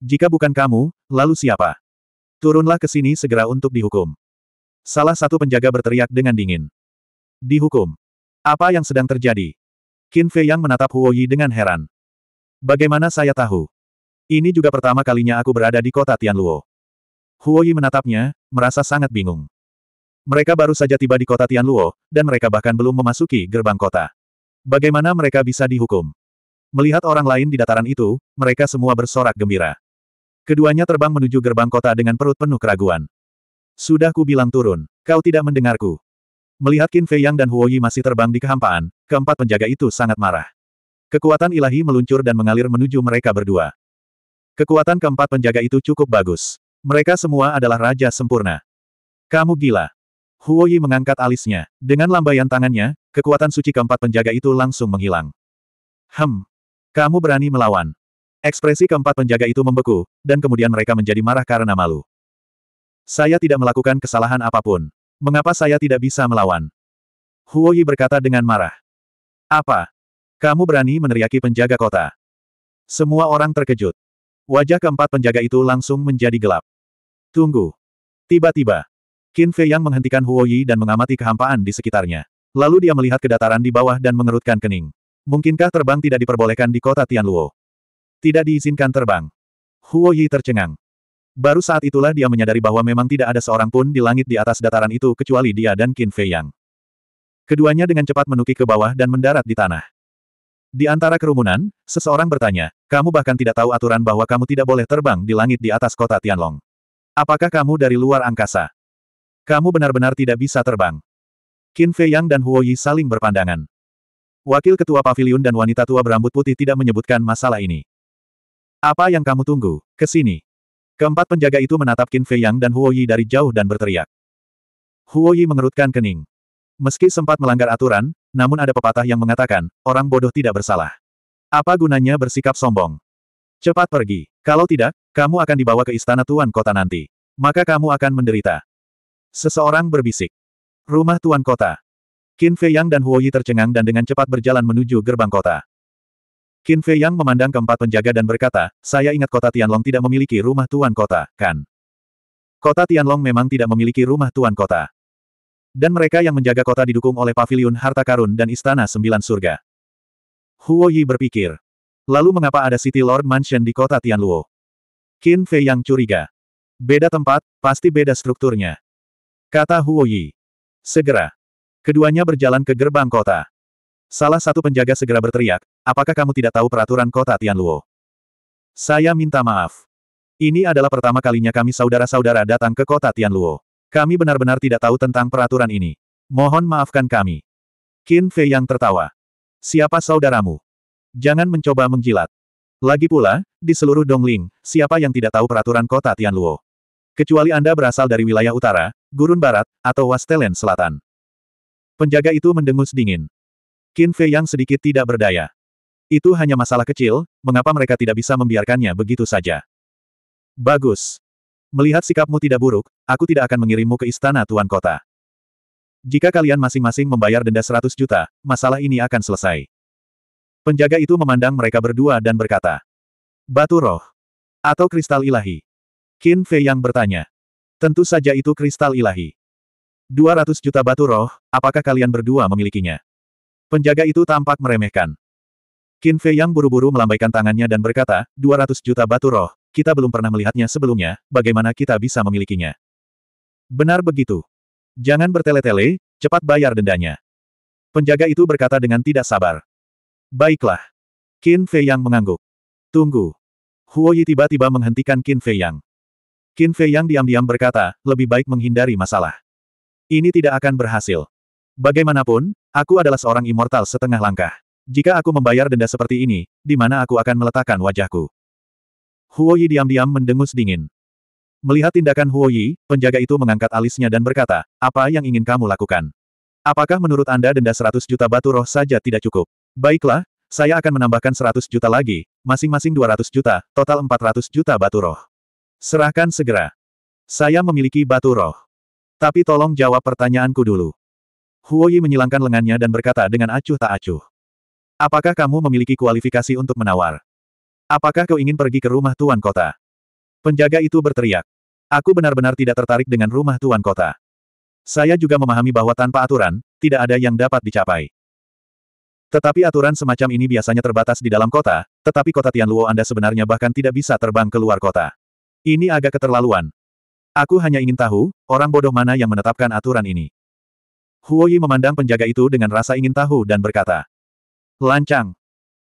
Jika bukan kamu, lalu siapa? Turunlah ke sini segera untuk dihukum. Salah satu penjaga berteriak dengan dingin dihukum. Apa yang sedang terjadi? Qin Fei Yang menatap Huo Yi dengan heran. Bagaimana saya tahu? Ini juga pertama kalinya aku berada di kota Tianluo. Huo Yi menatapnya, merasa sangat bingung. Mereka baru saja tiba di kota Tianluo, dan mereka bahkan belum memasuki gerbang kota. Bagaimana mereka bisa dihukum? Melihat orang lain di dataran itu, mereka semua bersorak gembira. Keduanya terbang menuju gerbang kota dengan perut penuh keraguan. Sudah ku bilang turun, kau tidak mendengarku. Melihat Qin Fei Yang dan Huo Yi masih terbang di kehampaan, keempat penjaga itu sangat marah. Kekuatan ilahi meluncur dan mengalir menuju mereka berdua. Kekuatan keempat penjaga itu cukup bagus. Mereka semua adalah raja sempurna. Kamu gila. Huo Yi mengangkat alisnya. Dengan lambaian tangannya, kekuatan suci keempat penjaga itu langsung menghilang. Hem. Kamu berani melawan. Ekspresi keempat penjaga itu membeku, dan kemudian mereka menjadi marah karena malu. Saya tidak melakukan kesalahan apapun. Mengapa saya tidak bisa melawan? Huo Yi berkata dengan marah. Apa? Kamu berani meneriaki penjaga kota? Semua orang terkejut. Wajah keempat penjaga itu langsung menjadi gelap. Tunggu. Tiba-tiba, Qin Fei yang menghentikan Huo Yi dan mengamati kehampaan di sekitarnya. Lalu dia melihat kedataran di bawah dan mengerutkan kening. Mungkinkah terbang tidak diperbolehkan di kota Tianluo? Tidak diizinkan terbang. Huo Yi tercengang. Baru saat itulah dia menyadari bahwa memang tidak ada seorang pun di langit di atas dataran itu kecuali dia dan Qin Fei Yang. Keduanya dengan cepat menukik ke bawah dan mendarat di tanah. Di antara kerumunan, seseorang bertanya, kamu bahkan tidak tahu aturan bahwa kamu tidak boleh terbang di langit di atas kota Tianlong. Apakah kamu dari luar angkasa? Kamu benar-benar tidak bisa terbang. Qin Fei Yang dan Huo Yi saling berpandangan. Wakil Ketua pavilion dan wanita tua berambut putih tidak menyebutkan masalah ini. Apa yang kamu tunggu? Kesini. Keempat penjaga itu menatap Qin Fei Yang dan Huo Yi dari jauh dan berteriak. Huo Yi mengerutkan kening. Meski sempat melanggar aturan, namun ada pepatah yang mengatakan, orang bodoh tidak bersalah. Apa gunanya bersikap sombong? Cepat pergi. Kalau tidak, kamu akan dibawa ke istana Tuan Kota nanti. Maka kamu akan menderita. Seseorang berbisik. Rumah Tuan Kota. Qin Fei Yang dan Huo Yi tercengang dan dengan cepat berjalan menuju gerbang kota. Qin Fei Yang memandang keempat penjaga dan berkata, saya ingat kota Tianlong tidak memiliki rumah tuan kota, kan? Kota Tianlong memang tidak memiliki rumah tuan kota. Dan mereka yang menjaga kota didukung oleh pavilion harta karun dan istana sembilan surga. Huo Yi berpikir. Lalu mengapa ada City Lord Mansion di kota Tianluo? Qin Fei Yang curiga. Beda tempat, pasti beda strukturnya. Kata Huo Yi. Segera. Keduanya berjalan ke gerbang kota. Salah satu penjaga segera berteriak, apakah kamu tidak tahu peraturan kota Tianluo? Saya minta maaf. Ini adalah pertama kalinya kami saudara-saudara datang ke kota Tianluo. Kami benar-benar tidak tahu tentang peraturan ini. Mohon maafkan kami. Qin Fei yang tertawa. Siapa saudaramu? Jangan mencoba menjilat. Lagi pula, di seluruh Dongling, siapa yang tidak tahu peraturan kota Tianluo? Kecuali Anda berasal dari wilayah utara, gurun barat, atau wastelen selatan. Penjaga itu mendengus dingin. Qin Fei yang sedikit tidak berdaya. Itu hanya masalah kecil, mengapa mereka tidak bisa membiarkannya begitu saja? Bagus. Melihat sikapmu tidak buruk, aku tidak akan mengirimmu ke istana tuan kota. Jika kalian masing-masing membayar denda 100 juta, masalah ini akan selesai. Penjaga itu memandang mereka berdua dan berkata, Batu roh. Atau kristal ilahi. Qin Fei yang bertanya. Tentu saja itu kristal ilahi. 200 juta batu roh, apakah kalian berdua memilikinya? Penjaga itu tampak meremehkan. Qin Fei yang buru-buru melambaikan tangannya dan berkata, 200 juta batu roh, kita belum pernah melihatnya sebelumnya, bagaimana kita bisa memilikinya? Benar begitu. Jangan bertele-tele, cepat bayar dendanya. Penjaga itu berkata dengan tidak sabar. Baiklah. Qin Fei yang mengangguk. Tunggu. Huo Yi tiba-tiba menghentikan Qin Fei yang. Qin Fei yang diam-diam berkata, lebih baik menghindari masalah. Ini tidak akan berhasil. Bagaimanapun, aku adalah seorang immortal setengah langkah. Jika aku membayar denda seperti ini, di mana aku akan meletakkan wajahku? Huo Yi diam-diam mendengus dingin. Melihat tindakan Huo Yi, penjaga itu mengangkat alisnya dan berkata, apa yang ingin kamu lakukan? Apakah menurut Anda denda 100 juta batu roh saja tidak cukup? Baiklah, saya akan menambahkan 100 juta lagi, masing-masing 200 juta, total 400 juta batu roh. Serahkan segera. Saya memiliki batu roh. Tapi tolong jawab pertanyaanku dulu. Huoyi menyilangkan lengannya dan berkata dengan acuh tak acuh. Apakah kamu memiliki kualifikasi untuk menawar? Apakah kau ingin pergi ke rumah tuan kota? Penjaga itu berteriak. Aku benar-benar tidak tertarik dengan rumah tuan kota. Saya juga memahami bahwa tanpa aturan, tidak ada yang dapat dicapai. Tetapi aturan semacam ini biasanya terbatas di dalam kota, tetapi kota Tianluo Anda sebenarnya bahkan tidak bisa terbang ke luar kota. Ini agak keterlaluan. Aku hanya ingin tahu, orang bodoh mana yang menetapkan aturan ini. Huoyi memandang penjaga itu dengan rasa ingin tahu dan berkata. Lancang.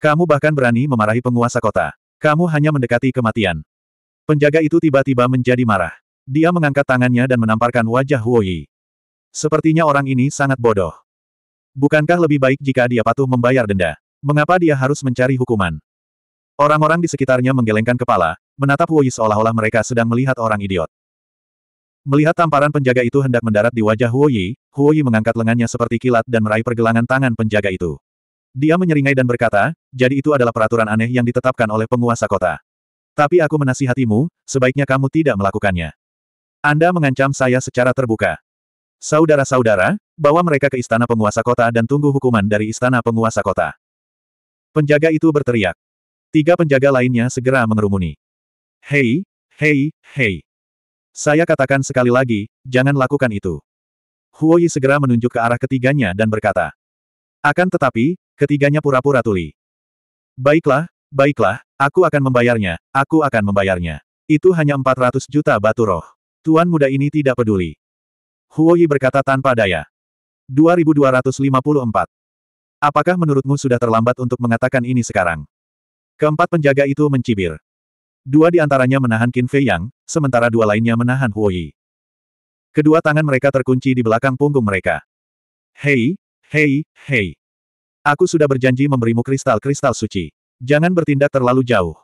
Kamu bahkan berani memarahi penguasa kota. Kamu hanya mendekati kematian. Penjaga itu tiba-tiba menjadi marah. Dia mengangkat tangannya dan menamparkan wajah Huoyi. Sepertinya orang ini sangat bodoh. Bukankah lebih baik jika dia patuh membayar denda? Mengapa dia harus mencari hukuman? Orang-orang di sekitarnya menggelengkan kepala, menatap Huoyi seolah-olah mereka sedang melihat orang idiot. Melihat tamparan penjaga itu hendak mendarat di wajah Huo Yi, Huo Yi mengangkat lengannya seperti kilat dan meraih pergelangan tangan penjaga itu. Dia menyeringai dan berkata, jadi itu adalah peraturan aneh yang ditetapkan oleh penguasa kota. Tapi aku menasihatimu, sebaiknya kamu tidak melakukannya. Anda mengancam saya secara terbuka. Saudara-saudara, bawa mereka ke istana penguasa kota dan tunggu hukuman dari istana penguasa kota. Penjaga itu berteriak. Tiga penjaga lainnya segera mengerumuni. Hei, hei, hei. Saya katakan sekali lagi, jangan lakukan itu. Huoyi segera menunjuk ke arah ketiganya dan berkata. Akan tetapi, ketiganya pura-pura tuli. Baiklah, baiklah, aku akan membayarnya, aku akan membayarnya. Itu hanya 400 juta batu roh. Tuan muda ini tidak peduli. Huoyi berkata tanpa daya. 2254. Apakah menurutmu sudah terlambat untuk mengatakan ini sekarang? Keempat penjaga itu mencibir. Dua di antaranya menahan Qin Fei Yang, sementara dua lainnya menahan Huo Yi. Kedua tangan mereka terkunci di belakang punggung mereka. Hei, hei, hei. Aku sudah berjanji memberimu kristal-kristal suci. Jangan bertindak terlalu jauh.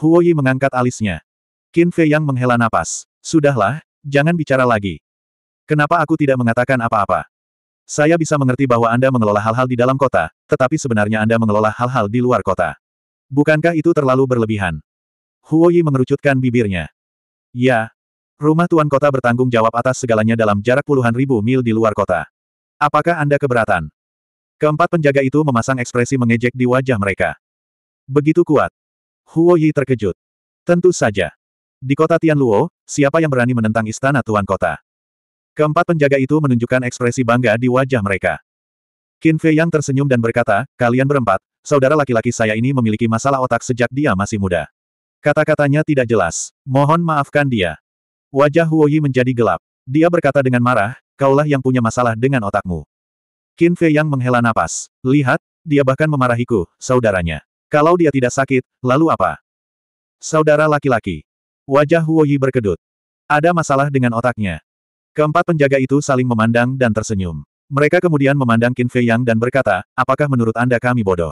Huo Yi mengangkat alisnya. Qin Fei Yang menghela napas. Sudahlah, jangan bicara lagi. Kenapa aku tidak mengatakan apa-apa? Saya bisa mengerti bahwa Anda mengelola hal-hal di dalam kota, tetapi sebenarnya Anda mengelola hal-hal di luar kota. Bukankah itu terlalu berlebihan? Huoyi mengerucutkan bibirnya. Ya. Rumah tuan kota bertanggung jawab atas segalanya dalam jarak puluhan ribu mil di luar kota. Apakah Anda keberatan? Keempat penjaga itu memasang ekspresi mengejek di wajah mereka. Begitu kuat. Huoyi terkejut. Tentu saja. Di kota Tianluo, siapa yang berani menentang istana tuan kota? Keempat penjaga itu menunjukkan ekspresi bangga di wajah mereka. Qin Fei yang tersenyum dan berkata, kalian berempat, saudara laki-laki saya ini memiliki masalah otak sejak dia masih muda. Kata-katanya tidak jelas. Mohon maafkan dia. Wajah Huoyi menjadi gelap. Dia berkata dengan marah, kaulah yang punya masalah dengan otakmu. Qin Fei yang menghela napas. Lihat, dia bahkan memarahiku, saudaranya. Kalau dia tidak sakit, lalu apa? Saudara laki-laki. Wajah Huoyi berkedut. Ada masalah dengan otaknya. Keempat penjaga itu saling memandang dan tersenyum. Mereka kemudian memandang Qin Fei Yang dan berkata, apakah menurut Anda kami bodoh?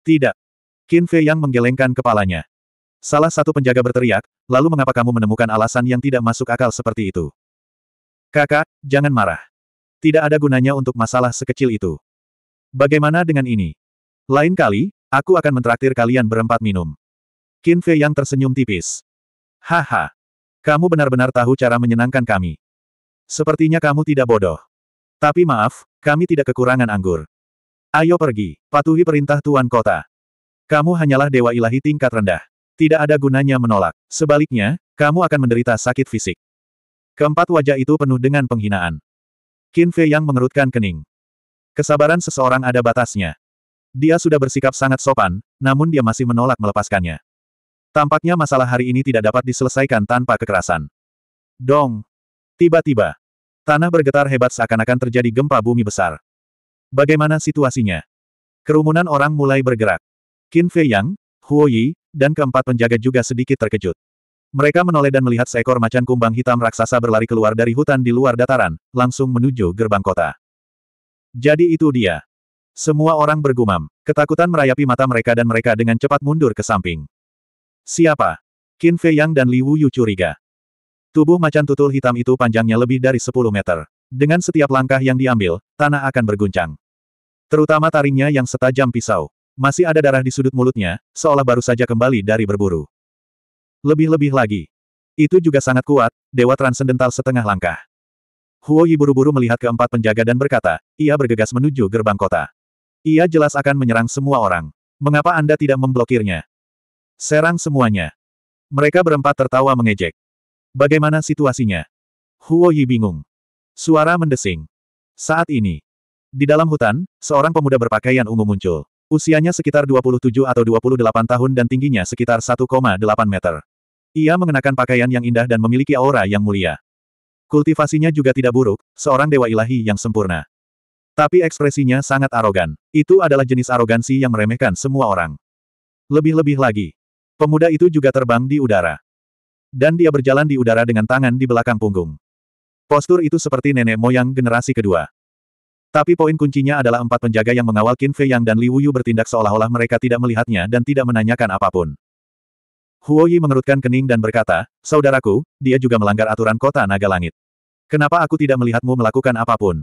Tidak. Qin Fei Yang menggelengkan kepalanya. Salah satu penjaga berteriak, lalu mengapa kamu menemukan alasan yang tidak masuk akal seperti itu? Kakak, jangan marah. Tidak ada gunanya untuk masalah sekecil itu. Bagaimana dengan ini? Lain kali, aku akan mentraktir kalian berempat minum. Qin Fei yang tersenyum tipis. Haha. Kamu benar-benar tahu cara menyenangkan kami. Sepertinya kamu tidak bodoh. Tapi maaf, kami tidak kekurangan anggur. Ayo pergi, patuhi perintah Tuan Kota. Kamu hanyalah dewa ilahi tingkat rendah. Tidak ada gunanya menolak. Sebaliknya, kamu akan menderita sakit fisik. Keempat wajah itu penuh dengan penghinaan. Qin Fei yang mengerutkan kening. Kesabaran seseorang ada batasnya. Dia sudah bersikap sangat sopan, namun dia masih menolak melepaskannya. Tampaknya masalah hari ini tidak dapat diselesaikan tanpa kekerasan. Dong! Tiba-tiba, tanah bergetar hebat seakan-akan terjadi gempa bumi besar. Bagaimana situasinya? Kerumunan orang mulai bergerak. Qin Fei Yang, Huo Yi, dan keempat penjaga juga sedikit terkejut. Mereka menoleh dan melihat seekor macan kumbang hitam raksasa berlari keluar dari hutan di luar dataran, langsung menuju gerbang kota. Jadi itu dia. Semua orang bergumam. Ketakutan merayapi mata mereka dan mereka dengan cepat mundur ke samping. Siapa? Qin Fei Yang dan Li Yu curiga. Tubuh macan tutul hitam itu panjangnya lebih dari 10 meter. Dengan setiap langkah yang diambil, tanah akan berguncang. Terutama taringnya yang setajam pisau. Masih ada darah di sudut mulutnya, seolah baru saja kembali dari berburu. Lebih-lebih lagi. Itu juga sangat kuat, Dewa transcendental setengah langkah. Huo Yi buru-buru melihat keempat penjaga dan berkata, ia bergegas menuju gerbang kota. Ia jelas akan menyerang semua orang. Mengapa Anda tidak memblokirnya? Serang semuanya. Mereka berempat tertawa mengejek. Bagaimana situasinya? Huo Yi bingung. Suara mendesing. Saat ini, di dalam hutan, seorang pemuda berpakaian ungu muncul. Usianya sekitar 27 atau 28 tahun dan tingginya sekitar 1,8 meter. Ia mengenakan pakaian yang indah dan memiliki aura yang mulia. Kultivasinya juga tidak buruk, seorang dewa ilahi yang sempurna. Tapi ekspresinya sangat arogan. Itu adalah jenis arogansi yang meremehkan semua orang. Lebih-lebih lagi, pemuda itu juga terbang di udara. Dan dia berjalan di udara dengan tangan di belakang punggung. Postur itu seperti nenek moyang generasi kedua. Tapi poin kuncinya adalah empat penjaga yang mengawal Qin Fei Yang dan Li Wuyu bertindak seolah-olah mereka tidak melihatnya dan tidak menanyakan apapun. Huo Yi mengerutkan kening dan berkata, Saudaraku, dia juga melanggar aturan kota naga langit. Kenapa aku tidak melihatmu melakukan apapun?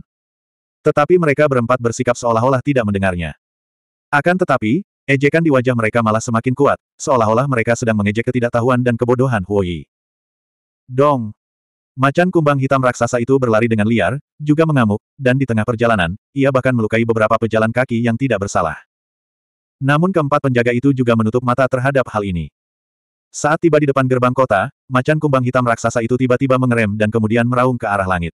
Tetapi mereka berempat bersikap seolah-olah tidak mendengarnya. Akan tetapi, ejekan di wajah mereka malah semakin kuat, seolah-olah mereka sedang mengejek ketidaktahuan dan kebodohan Huo Yi. Dong! Macan kumbang hitam raksasa itu berlari dengan liar, juga mengamuk, dan di tengah perjalanan, ia bahkan melukai beberapa pejalan kaki yang tidak bersalah. Namun keempat penjaga itu juga menutup mata terhadap hal ini. Saat tiba di depan gerbang kota, macan kumbang hitam raksasa itu tiba-tiba mengerem dan kemudian meraung ke arah langit.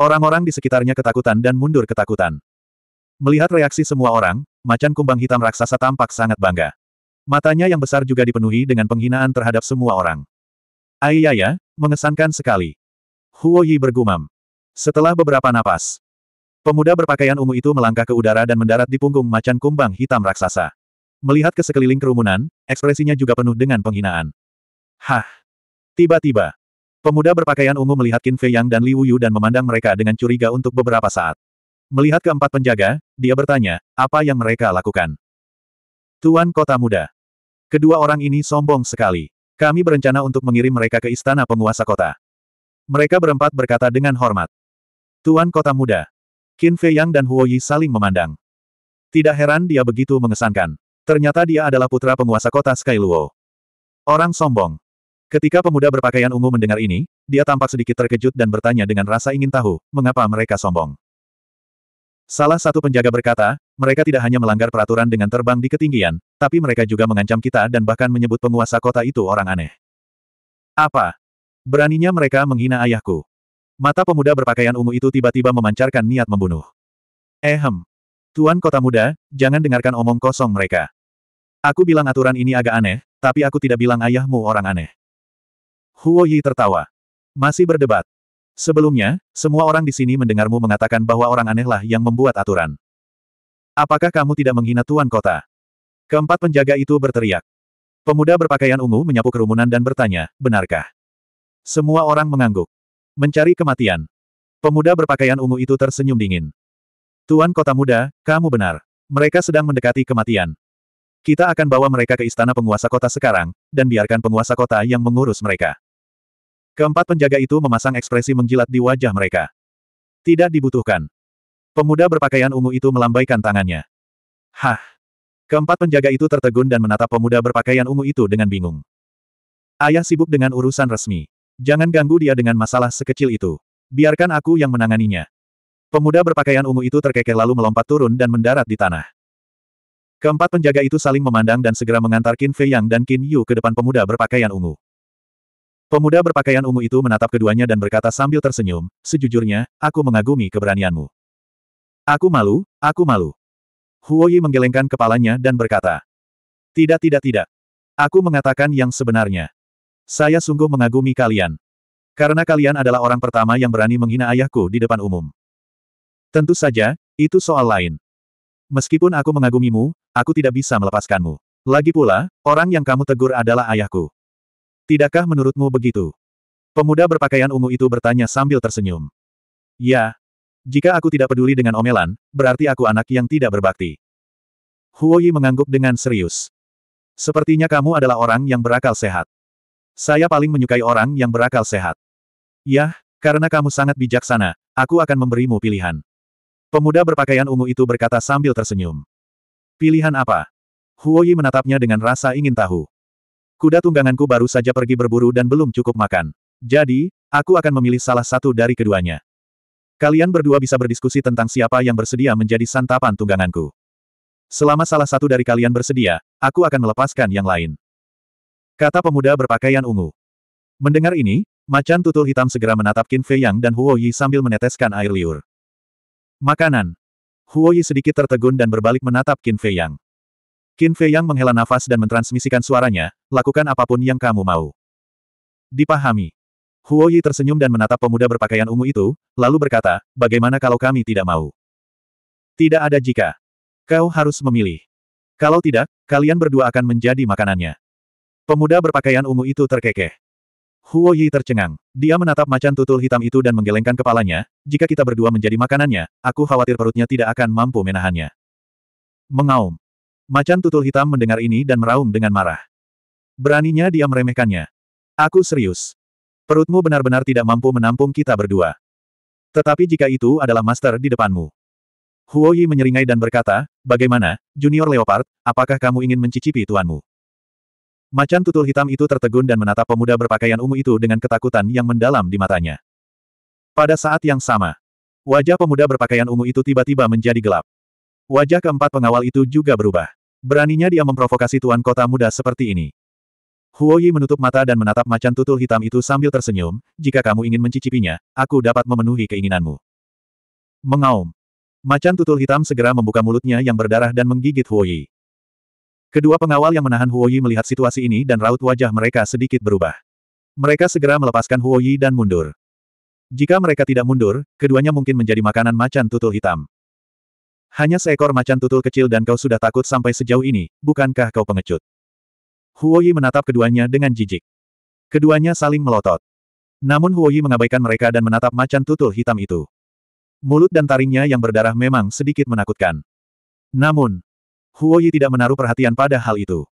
Orang-orang di sekitarnya ketakutan dan mundur ketakutan. Melihat reaksi semua orang, macan kumbang hitam raksasa tampak sangat bangga. Matanya yang besar juga dipenuhi dengan penghinaan terhadap semua orang. Ayaya, Mengesankan sekali. Huo Yi bergumam. Setelah beberapa napas, pemuda berpakaian ungu itu melangkah ke udara dan mendarat di punggung macan kumbang hitam raksasa. Melihat ke sekeliling kerumunan, ekspresinya juga penuh dengan penghinaan. Hah! Tiba-tiba, pemuda berpakaian ungu melihat Qin Fei Yang dan Li Wuyu dan memandang mereka dengan curiga untuk beberapa saat. Melihat keempat penjaga, dia bertanya, apa yang mereka lakukan? Tuan Kota Muda. Kedua orang ini sombong sekali. Kami berencana untuk mengirim mereka ke istana penguasa kota. Mereka berempat berkata dengan hormat. Tuan kota muda. Qin Fei Yang dan Huo Yi saling memandang. Tidak heran dia begitu mengesankan. Ternyata dia adalah putra penguasa kota Sky Luo. Orang sombong. Ketika pemuda berpakaian ungu mendengar ini, dia tampak sedikit terkejut dan bertanya dengan rasa ingin tahu, mengapa mereka sombong. Salah satu penjaga berkata, mereka tidak hanya melanggar peraturan dengan terbang di ketinggian, tapi mereka juga mengancam kita dan bahkan menyebut penguasa kota itu orang aneh. Apa? Beraninya mereka menghina ayahku. Mata pemuda berpakaian ungu itu tiba-tiba memancarkan niat membunuh. Ehem. Eh, Tuan kota muda, jangan dengarkan omong kosong mereka. Aku bilang aturan ini agak aneh, tapi aku tidak bilang ayahmu orang aneh. Huo Yi tertawa. Masih berdebat. Sebelumnya, semua orang di sini mendengarmu mengatakan bahwa orang anehlah yang membuat aturan. Apakah kamu tidak menghina tuan kota? Keempat penjaga itu berteriak. Pemuda berpakaian ungu menyapu kerumunan dan bertanya, benarkah? Semua orang mengangguk. Mencari kematian. Pemuda berpakaian ungu itu tersenyum dingin. Tuan kota muda, kamu benar. Mereka sedang mendekati kematian. Kita akan bawa mereka ke istana penguasa kota sekarang, dan biarkan penguasa kota yang mengurus mereka. Keempat penjaga itu memasang ekspresi menjilat di wajah mereka. Tidak dibutuhkan. Pemuda berpakaian ungu itu melambaikan tangannya. Hah! Keempat penjaga itu tertegun dan menatap pemuda berpakaian ungu itu dengan bingung. Ayah sibuk dengan urusan resmi. Jangan ganggu dia dengan masalah sekecil itu. Biarkan aku yang menanganinya. Pemuda berpakaian ungu itu terkekeh lalu melompat turun dan mendarat di tanah. Keempat penjaga itu saling memandang dan segera mengantar Qin Fei Yang dan Qin Yu ke depan pemuda berpakaian ungu. Pemuda berpakaian ungu itu menatap keduanya dan berkata sambil tersenyum, sejujurnya, aku mengagumi keberanianmu. Aku malu, aku malu. Huoyi menggelengkan kepalanya dan berkata, Tidak tidak tidak. Aku mengatakan yang sebenarnya. Saya sungguh mengagumi kalian. Karena kalian adalah orang pertama yang berani menghina ayahku di depan umum. Tentu saja, itu soal lain. Meskipun aku mengagumimu, aku tidak bisa melepaskanmu. Lagi pula, orang yang kamu tegur adalah ayahku. Tidakkah menurutmu begitu? Pemuda berpakaian ungu itu bertanya sambil tersenyum. Ya. Jika aku tidak peduli dengan omelan, berarti aku anak yang tidak berbakti. Huoyi mengangguk dengan serius. Sepertinya kamu adalah orang yang berakal sehat. Saya paling menyukai orang yang berakal sehat. Yah, karena kamu sangat bijaksana, aku akan memberimu pilihan. Pemuda berpakaian ungu itu berkata sambil tersenyum. Pilihan apa? Huoyi menatapnya dengan rasa ingin tahu. Kuda tungganganku baru saja pergi berburu dan belum cukup makan. Jadi, aku akan memilih salah satu dari keduanya. Kalian berdua bisa berdiskusi tentang siapa yang bersedia menjadi santapan tungganganku. Selama salah satu dari kalian bersedia, aku akan melepaskan yang lain. Kata pemuda berpakaian ungu. Mendengar ini, macan tutul hitam segera menatap Qin Fei Yang dan Huo Yi sambil meneteskan air liur. Makanan. Huo Yi sedikit tertegun dan berbalik menatap Qin Fei Yang. Qin Fei Yang menghela nafas dan mentransmisikan suaranya, lakukan apapun yang kamu mau. Dipahami. Huo Yi tersenyum dan menatap pemuda berpakaian ungu itu, lalu berkata, bagaimana kalau kami tidak mau? Tidak ada jika. Kau harus memilih. Kalau tidak, kalian berdua akan menjadi makanannya. Pemuda berpakaian ungu itu terkekeh. Huo Yi tercengang. Dia menatap macan tutul hitam itu dan menggelengkan kepalanya, jika kita berdua menjadi makanannya, aku khawatir perutnya tidak akan mampu menahannya. Mengaum. Macan tutul hitam mendengar ini dan meraung dengan marah. Beraninya dia meremehkannya. Aku serius. Perutmu benar-benar tidak mampu menampung kita berdua. Tetapi jika itu adalah master di depanmu. Huo Yi menyeringai dan berkata, bagaimana, Junior Leopard, apakah kamu ingin mencicipi tuanmu? Macan tutul hitam itu tertegun dan menatap pemuda berpakaian ungu itu dengan ketakutan yang mendalam di matanya. Pada saat yang sama, wajah pemuda berpakaian ungu itu tiba-tiba menjadi gelap. Wajah keempat pengawal itu juga berubah. Beraninya dia memprovokasi tuan kota muda seperti ini. Huo menutup mata dan menatap macan tutul hitam itu sambil tersenyum, jika kamu ingin mencicipinya, aku dapat memenuhi keinginanmu. Mengaum. Macan tutul hitam segera membuka mulutnya yang berdarah dan menggigit Huo Kedua pengawal yang menahan Huo melihat situasi ini dan raut wajah mereka sedikit berubah. Mereka segera melepaskan Huo dan mundur. Jika mereka tidak mundur, keduanya mungkin menjadi makanan macan tutul hitam. Hanya seekor macan tutul kecil dan kau sudah takut sampai sejauh ini, bukankah kau pengecut? Huoyi menatap keduanya dengan jijik. Keduanya saling melotot. Namun Huoyi mengabaikan mereka dan menatap macan tutul hitam itu. Mulut dan taringnya yang berdarah memang sedikit menakutkan. Namun, Huoyi tidak menaruh perhatian pada hal itu.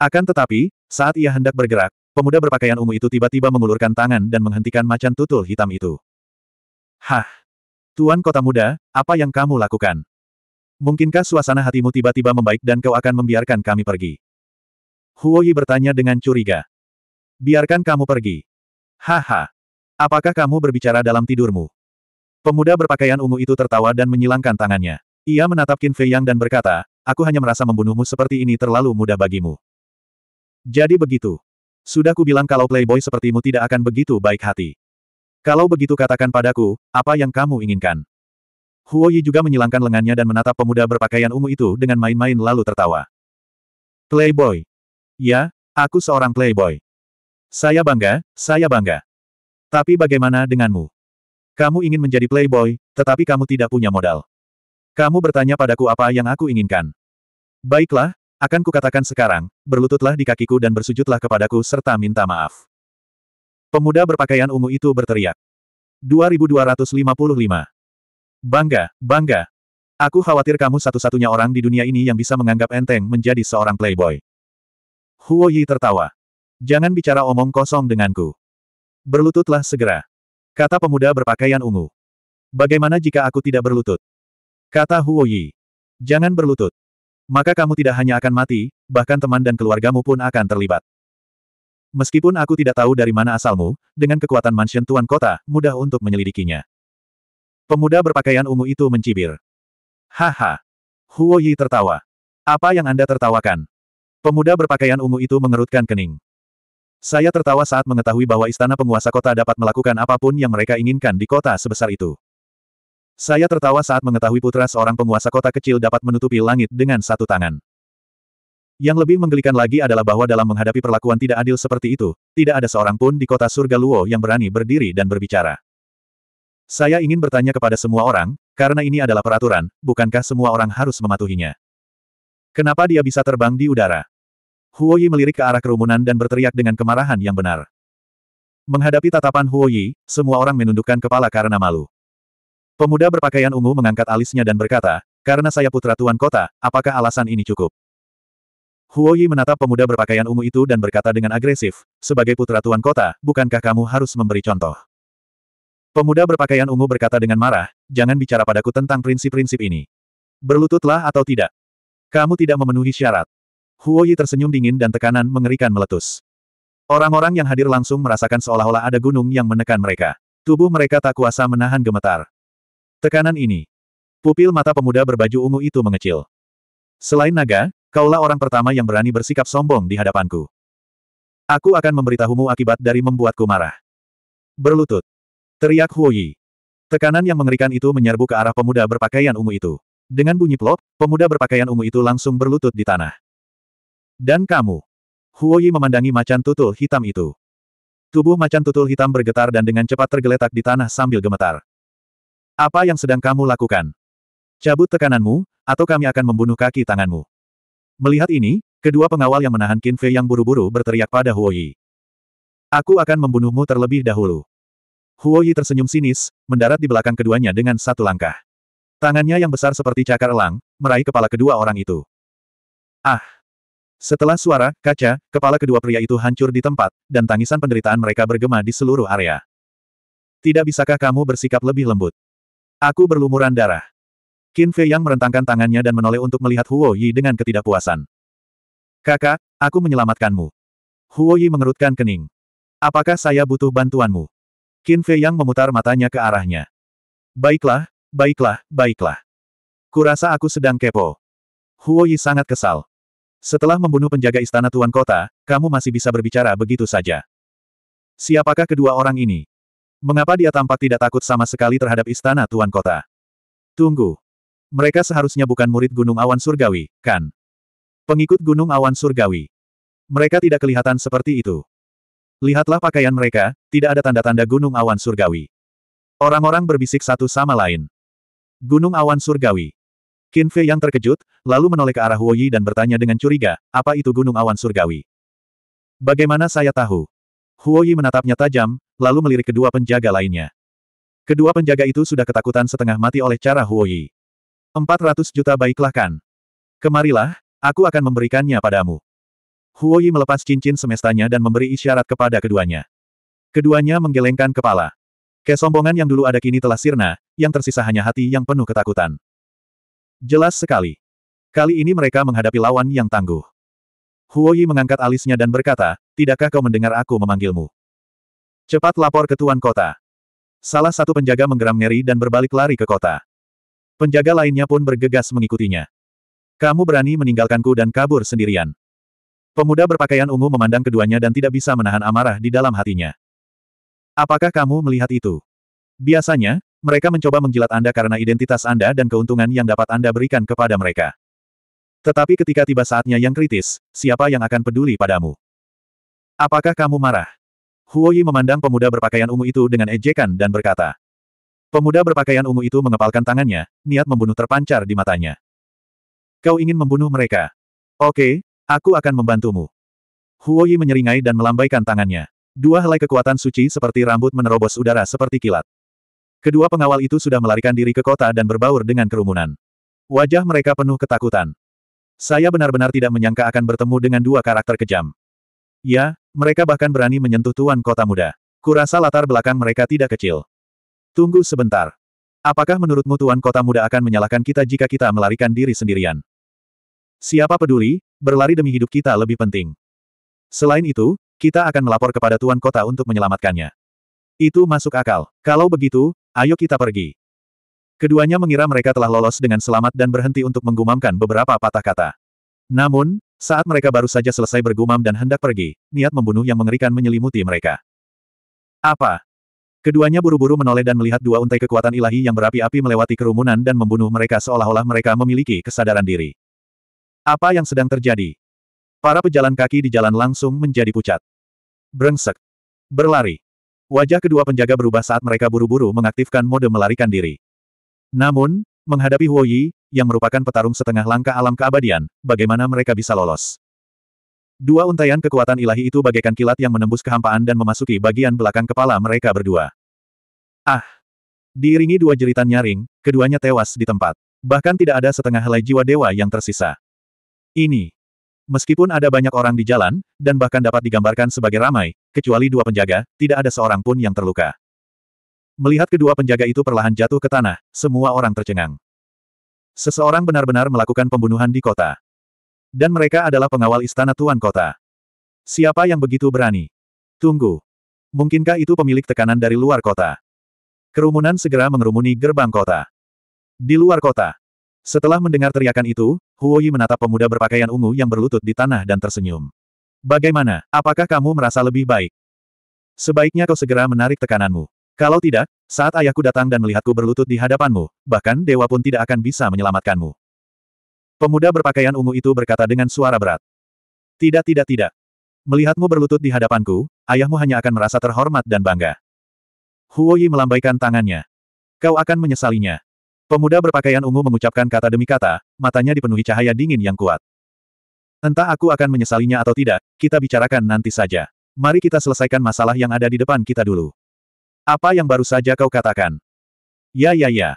Akan tetapi, saat ia hendak bergerak, pemuda berpakaian ungu itu tiba-tiba mengulurkan tangan dan menghentikan macan tutul hitam itu. Hah! Tuan kota muda, apa yang kamu lakukan? Mungkinkah suasana hatimu tiba-tiba membaik dan kau akan membiarkan kami pergi? Huo Yi bertanya dengan curiga. Biarkan kamu pergi. Haha. Apakah kamu berbicara dalam tidurmu? Pemuda berpakaian ungu itu tertawa dan menyilangkan tangannya. Ia menatap Qin Fei Yang dan berkata, aku hanya merasa membunuhmu seperti ini terlalu mudah bagimu. Jadi begitu. Sudah kubilang kalau playboy sepertimu tidak akan begitu baik hati. Kalau begitu katakan padaku, apa yang kamu inginkan? Huo Yi juga menyilangkan lengannya dan menatap pemuda berpakaian ungu itu dengan main-main lalu tertawa. Playboy. Ya, aku seorang playboy. Saya bangga, saya bangga. Tapi bagaimana denganmu? Kamu ingin menjadi playboy, tetapi kamu tidak punya modal. Kamu bertanya padaku apa yang aku inginkan. Baiklah, akan kukatakan sekarang, berlututlah di kakiku dan bersujudlah kepadaku serta minta maaf. Pemuda berpakaian ungu itu berteriak. 2255 Bangga, bangga. Aku khawatir kamu satu-satunya orang di dunia ini yang bisa menganggap enteng menjadi seorang playboy. Huo Yi tertawa. Jangan bicara omong kosong denganku. Berlututlah segera. Kata pemuda berpakaian ungu. Bagaimana jika aku tidak berlutut? Kata Huo Yi. Jangan berlutut. Maka kamu tidak hanya akan mati, bahkan teman dan keluargamu pun akan terlibat. Meskipun aku tidak tahu dari mana asalmu, dengan kekuatan mansion tuan kota, mudah untuk menyelidikinya. Pemuda berpakaian ungu itu mencibir. Haha. Huo Yi tertawa. Apa yang Anda tertawakan? Pemuda berpakaian ungu itu mengerutkan kening. Saya tertawa saat mengetahui bahwa istana penguasa kota dapat melakukan apapun yang mereka inginkan di kota sebesar itu. Saya tertawa saat mengetahui putra seorang penguasa kota kecil dapat menutupi langit dengan satu tangan. Yang lebih menggelikan lagi adalah bahwa dalam menghadapi perlakuan tidak adil seperti itu, tidak ada seorang pun di kota surga Luo yang berani berdiri dan berbicara. Saya ingin bertanya kepada semua orang, karena ini adalah peraturan, bukankah semua orang harus mematuhinya? Kenapa dia bisa terbang di udara? Huoyi melirik ke arah kerumunan dan berteriak dengan kemarahan yang benar. Menghadapi tatapan Huoyi, semua orang menundukkan kepala karena malu. Pemuda berpakaian ungu mengangkat alisnya dan berkata, karena saya putra tuan kota, apakah alasan ini cukup? Huoyi menatap pemuda berpakaian ungu itu dan berkata dengan agresif, sebagai putra tuan kota, bukankah kamu harus memberi contoh? Pemuda berpakaian ungu berkata dengan marah, jangan bicara padaku tentang prinsip-prinsip ini. Berlututlah atau tidak. Kamu tidak memenuhi syarat. Huo Yi tersenyum dingin dan tekanan mengerikan meletus. Orang-orang yang hadir langsung merasakan seolah-olah ada gunung yang menekan mereka. Tubuh mereka tak kuasa menahan gemetar. Tekanan ini. Pupil mata pemuda berbaju ungu itu mengecil. Selain naga, kaulah orang pertama yang berani bersikap sombong di hadapanku. Aku akan memberitahumu akibat dari membuatku marah. Berlutut. Teriak Huoyi. Tekanan yang mengerikan itu menyerbu ke arah pemuda berpakaian ungu itu. Dengan bunyi plop, pemuda berpakaian ungu itu langsung berlutut di tanah. Dan kamu? Huoyi memandangi macan tutul hitam itu. Tubuh macan tutul hitam bergetar dan dengan cepat tergeletak di tanah sambil gemetar. Apa yang sedang kamu lakukan? Cabut tekananmu, atau kami akan membunuh kaki tanganmu. Melihat ini, kedua pengawal yang menahan Qin Fei yang buru-buru berteriak pada Huoyi. Aku akan membunuhmu terlebih dahulu. Huo Yi tersenyum sinis, mendarat di belakang keduanya dengan satu langkah. Tangannya yang besar seperti cakar elang, meraih kepala kedua orang itu. Ah! Setelah suara, kaca, kepala kedua pria itu hancur di tempat, dan tangisan penderitaan mereka bergema di seluruh area. Tidak bisakah kamu bersikap lebih lembut? Aku berlumuran darah. Qin Fei yang merentangkan tangannya dan menoleh untuk melihat Huo Yi dengan ketidakpuasan. Kakak, aku menyelamatkanmu. Huo Yi mengerutkan kening. Apakah saya butuh bantuanmu? Qin Fei Yang memutar matanya ke arahnya. Baiklah, baiklah, baiklah. Kurasa aku sedang kepo. Huo Yi sangat kesal. Setelah membunuh penjaga istana Tuan Kota, kamu masih bisa berbicara begitu saja. Siapakah kedua orang ini? Mengapa dia tampak tidak takut sama sekali terhadap istana Tuan Kota? Tunggu. Mereka seharusnya bukan murid Gunung Awan Surgawi, kan? Pengikut Gunung Awan Surgawi. Mereka tidak kelihatan seperti itu. Lihatlah pakaian mereka, tidak ada tanda-tanda gunung awan surgawi. Orang-orang berbisik satu sama lain. Gunung awan surgawi. Qin Fei yang terkejut, lalu menoleh ke arah Huo Yi dan bertanya dengan curiga, apa itu gunung awan surgawi? Bagaimana saya tahu? Huo Yi menatapnya tajam, lalu melirik kedua penjaga lainnya. Kedua penjaga itu sudah ketakutan setengah mati oleh cara Huo Yi. Empat ratus juta baiklah kan. Kemarilah, aku akan memberikannya padamu. Huoyi melepas cincin semestanya dan memberi isyarat kepada keduanya. Keduanya menggelengkan kepala. Kesombongan yang dulu ada kini telah sirna, yang tersisa hanya hati yang penuh ketakutan. Jelas sekali. Kali ini mereka menghadapi lawan yang tangguh. Huoyi mengangkat alisnya dan berkata, Tidakkah kau mendengar aku memanggilmu? Cepat lapor ke Tuan Kota. Salah satu penjaga menggeram ngeri dan berbalik lari ke kota. Penjaga lainnya pun bergegas mengikutinya. Kamu berani meninggalkanku dan kabur sendirian. Pemuda berpakaian ungu memandang keduanya dan tidak bisa menahan amarah di dalam hatinya. Apakah kamu melihat itu? Biasanya, mereka mencoba menjilat Anda karena identitas Anda dan keuntungan yang dapat Anda berikan kepada mereka. Tetapi ketika tiba saatnya yang kritis, siapa yang akan peduli padamu? Apakah kamu marah? Huoyi memandang pemuda berpakaian ungu itu dengan ejekan dan berkata. Pemuda berpakaian ungu itu mengepalkan tangannya, niat membunuh terpancar di matanya. Kau ingin membunuh mereka? Oke, Aku akan membantumu. Huoyi menyeringai dan melambaikan tangannya. Dua helai kekuatan suci seperti rambut menerobos udara seperti kilat. Kedua pengawal itu sudah melarikan diri ke kota dan berbaur dengan kerumunan. Wajah mereka penuh ketakutan. Saya benar-benar tidak menyangka akan bertemu dengan dua karakter kejam. Ya, mereka bahkan berani menyentuh tuan kota muda. Kurasa latar belakang mereka tidak kecil. Tunggu sebentar. Apakah menurutmu tuan kota muda akan menyalahkan kita jika kita melarikan diri sendirian? Siapa peduli, berlari demi hidup kita lebih penting. Selain itu, kita akan melapor kepada Tuan Kota untuk menyelamatkannya. Itu masuk akal. Kalau begitu, ayo kita pergi. Keduanya mengira mereka telah lolos dengan selamat dan berhenti untuk menggumamkan beberapa patah kata. Namun, saat mereka baru saja selesai bergumam dan hendak pergi, niat membunuh yang mengerikan menyelimuti mereka. Apa? Keduanya buru-buru menoleh dan melihat dua untai kekuatan ilahi yang berapi-api melewati kerumunan dan membunuh mereka seolah-olah mereka memiliki kesadaran diri. Apa yang sedang terjadi? Para pejalan kaki di jalan langsung menjadi pucat. Brengsek. Berlari. Wajah kedua penjaga berubah saat mereka buru-buru mengaktifkan mode melarikan diri. Namun, menghadapi Huo Yi, yang merupakan petarung setengah langkah alam keabadian, bagaimana mereka bisa lolos? Dua untaian kekuatan ilahi itu bagaikan kilat yang menembus kehampaan dan memasuki bagian belakang kepala mereka berdua. Ah! Diiringi dua jeritan nyaring, keduanya tewas di tempat. Bahkan tidak ada setengah helai jiwa dewa yang tersisa. Ini. Meskipun ada banyak orang di jalan, dan bahkan dapat digambarkan sebagai ramai, kecuali dua penjaga, tidak ada seorang pun yang terluka. Melihat kedua penjaga itu perlahan jatuh ke tanah, semua orang tercengang. Seseorang benar-benar melakukan pembunuhan di kota. Dan mereka adalah pengawal istana tuan kota. Siapa yang begitu berani? Tunggu. Mungkinkah itu pemilik tekanan dari luar kota? Kerumunan segera mengerumuni gerbang kota. Di luar kota. Setelah mendengar teriakan itu, Huoyi menatap pemuda berpakaian ungu yang berlutut di tanah dan tersenyum. Bagaimana, apakah kamu merasa lebih baik? Sebaiknya kau segera menarik tekananmu. Kalau tidak, saat ayahku datang dan melihatku berlutut di hadapanmu, bahkan dewa pun tidak akan bisa menyelamatkanmu. Pemuda berpakaian ungu itu berkata dengan suara berat. Tidak tidak tidak. Melihatmu berlutut di hadapanku, ayahmu hanya akan merasa terhormat dan bangga. Huoyi melambaikan tangannya. Kau akan menyesalinya. Pemuda berpakaian ungu mengucapkan kata demi kata, matanya dipenuhi cahaya dingin yang kuat. Entah aku akan menyesalinya atau tidak, kita bicarakan nanti saja. Mari kita selesaikan masalah yang ada di depan kita dulu. Apa yang baru saja kau katakan? Ya ya ya.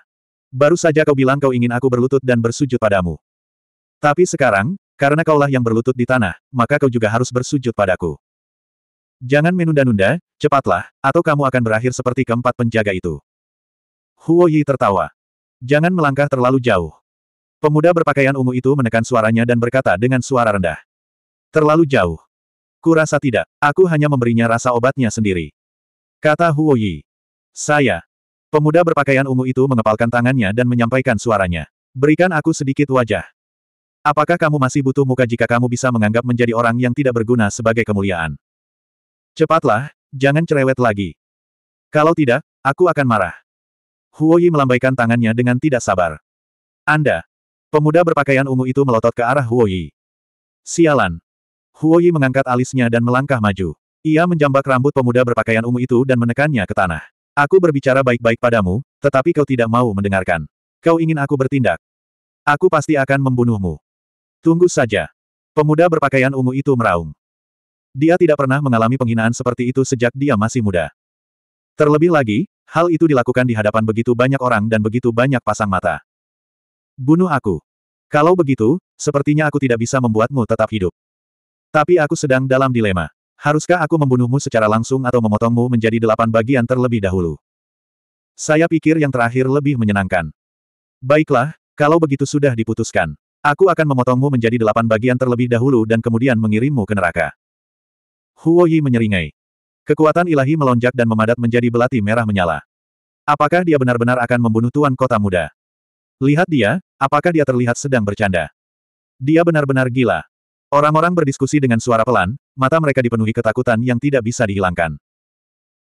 Baru saja kau bilang kau ingin aku berlutut dan bersujud padamu. Tapi sekarang, karena kaulah yang berlutut di tanah, maka kau juga harus bersujud padaku. Jangan menunda-nunda, cepatlah, atau kamu akan berakhir seperti keempat penjaga itu. Huo Yi tertawa. Jangan melangkah terlalu jauh. Pemuda berpakaian ungu itu menekan suaranya dan berkata dengan suara rendah. Terlalu jauh. Kurasa tidak, aku hanya memberinya rasa obatnya sendiri. Kata Huo Yi. Saya. Pemuda berpakaian ungu itu mengepalkan tangannya dan menyampaikan suaranya. Berikan aku sedikit wajah. Apakah kamu masih butuh muka jika kamu bisa menganggap menjadi orang yang tidak berguna sebagai kemuliaan? Cepatlah, jangan cerewet lagi. Kalau tidak, aku akan marah. Huoyi melambaikan tangannya dengan tidak sabar. Anda! Pemuda berpakaian ungu itu melotot ke arah Huoyi. Sialan! Huoyi mengangkat alisnya dan melangkah maju. Ia menjambak rambut pemuda berpakaian ungu itu dan menekannya ke tanah. Aku berbicara baik-baik padamu, tetapi kau tidak mau mendengarkan. Kau ingin aku bertindak. Aku pasti akan membunuhmu. Tunggu saja. Pemuda berpakaian ungu itu meraung. Dia tidak pernah mengalami penghinaan seperti itu sejak dia masih muda. Terlebih lagi, Hal itu dilakukan di hadapan begitu banyak orang dan begitu banyak pasang mata. Bunuh aku. Kalau begitu, sepertinya aku tidak bisa membuatmu tetap hidup. Tapi aku sedang dalam dilema. Haruskah aku membunuhmu secara langsung atau memotongmu menjadi delapan bagian terlebih dahulu? Saya pikir yang terakhir lebih menyenangkan. Baiklah, kalau begitu sudah diputuskan. Aku akan memotongmu menjadi delapan bagian terlebih dahulu dan kemudian mengirimmu ke neraka. Huoyi menyeringai. Kekuatan ilahi melonjak dan memadat menjadi belati merah menyala. Apakah dia benar-benar akan membunuh Tuan Kota Muda? Lihat dia, apakah dia terlihat sedang bercanda? Dia benar-benar gila. Orang-orang berdiskusi dengan suara pelan, mata mereka dipenuhi ketakutan yang tidak bisa dihilangkan.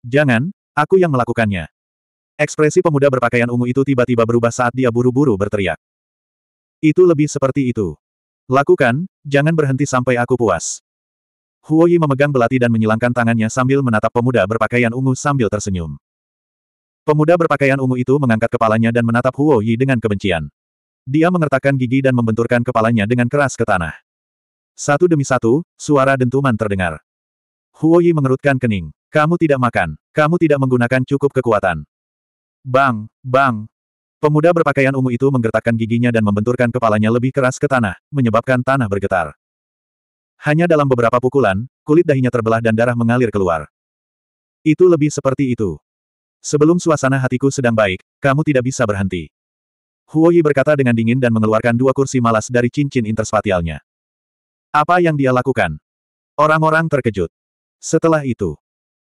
Jangan, aku yang melakukannya. Ekspresi pemuda berpakaian ungu itu tiba-tiba berubah saat dia buru-buru berteriak. Itu lebih seperti itu. Lakukan, jangan berhenti sampai aku puas. Huoyi memegang belati dan menyilangkan tangannya sambil menatap pemuda berpakaian ungu sambil tersenyum. Pemuda berpakaian ungu itu mengangkat kepalanya dan menatap Huoyi dengan kebencian. Dia mengertakkan gigi dan membenturkan kepalanya dengan keras ke tanah. Satu demi satu, suara dentuman terdengar. Huoyi mengerutkan kening. Kamu tidak makan. Kamu tidak menggunakan cukup kekuatan. Bang, bang. Pemuda berpakaian ungu itu menggertakkan giginya dan membenturkan kepalanya lebih keras ke tanah, menyebabkan tanah bergetar. Hanya dalam beberapa pukulan, kulit dahinya terbelah dan darah mengalir keluar. Itu lebih seperti itu. Sebelum suasana hatiku sedang baik, kamu tidak bisa berhenti. Huoyi berkata dengan dingin dan mengeluarkan dua kursi malas dari cincin interspatialnya. Apa yang dia lakukan? Orang-orang terkejut. Setelah itu,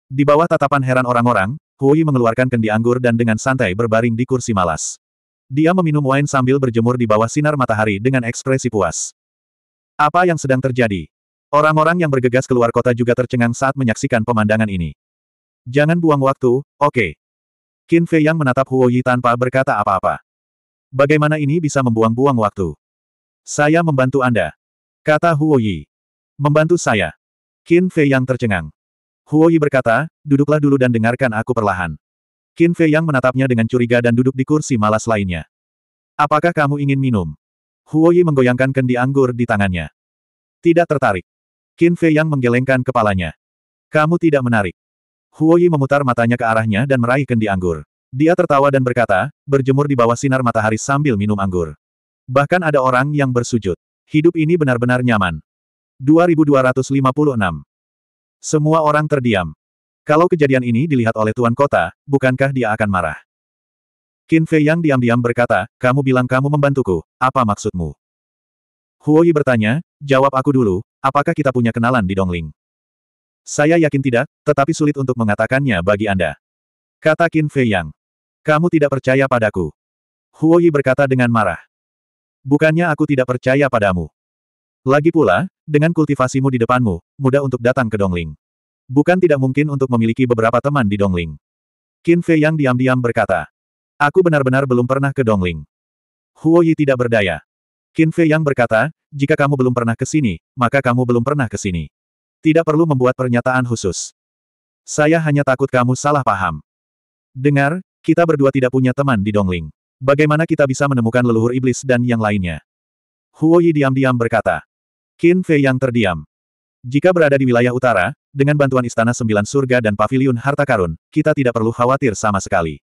di bawah tatapan heran orang-orang, Huoyi mengeluarkan kendi anggur dan dengan santai berbaring di kursi malas. Dia meminum wine sambil berjemur di bawah sinar matahari dengan ekspresi puas. Apa yang sedang terjadi? Orang-orang yang bergegas keluar kota juga tercengang saat menyaksikan pemandangan ini. Jangan buang waktu, oke. Okay. Qin Fei Yang menatap Huo Yi tanpa berkata apa-apa. Bagaimana ini bisa membuang-buang waktu? Saya membantu Anda. Kata Huo Yi. Membantu saya. Qin Fei Yang tercengang. Huo Yi berkata, duduklah dulu dan dengarkan aku perlahan. Qin Fei Yang menatapnya dengan curiga dan duduk di kursi malas lainnya. Apakah kamu ingin minum? Huo Yi menggoyangkan kendi anggur di tangannya. Tidak tertarik. Qin Fei yang menggelengkan kepalanya. Kamu tidak menarik. Huoyi memutar matanya ke arahnya dan meraih kendi anggur. Dia tertawa dan berkata, berjemur di bawah sinar matahari sambil minum anggur. Bahkan ada orang yang bersujud. Hidup ini benar-benar nyaman. 2256 Semua orang terdiam. Kalau kejadian ini dilihat oleh Tuan Kota, bukankah dia akan marah? Qin Fei yang diam-diam berkata, kamu bilang kamu membantuku, apa maksudmu? Huoyi bertanya, jawab aku dulu, Apakah kita punya kenalan di Dongling? Saya yakin tidak, tetapi sulit untuk mengatakannya bagi Anda. Kata Qin Fei Yang. Kamu tidak percaya padaku. Huo Yi berkata dengan marah. Bukannya aku tidak percaya padamu. Lagi pula, dengan kultivasimu di depanmu, mudah untuk datang ke Dongling. Bukan tidak mungkin untuk memiliki beberapa teman di Dongling. Qin Fei Yang diam-diam berkata. Aku benar-benar belum pernah ke Dongling. Huo Yi tidak berdaya. Qin Fei Yang berkata, jika kamu belum pernah ke sini, maka kamu belum pernah ke sini. Tidak perlu membuat pernyataan khusus. Saya hanya takut kamu salah paham. Dengar, kita berdua tidak punya teman di Dongling. Bagaimana kita bisa menemukan leluhur iblis dan yang lainnya? Huo Yi diam-diam berkata. Qin Fei yang terdiam. Jika berada di wilayah utara, dengan bantuan Istana Sembilan Surga dan Paviliun Harta Karun, kita tidak perlu khawatir sama sekali.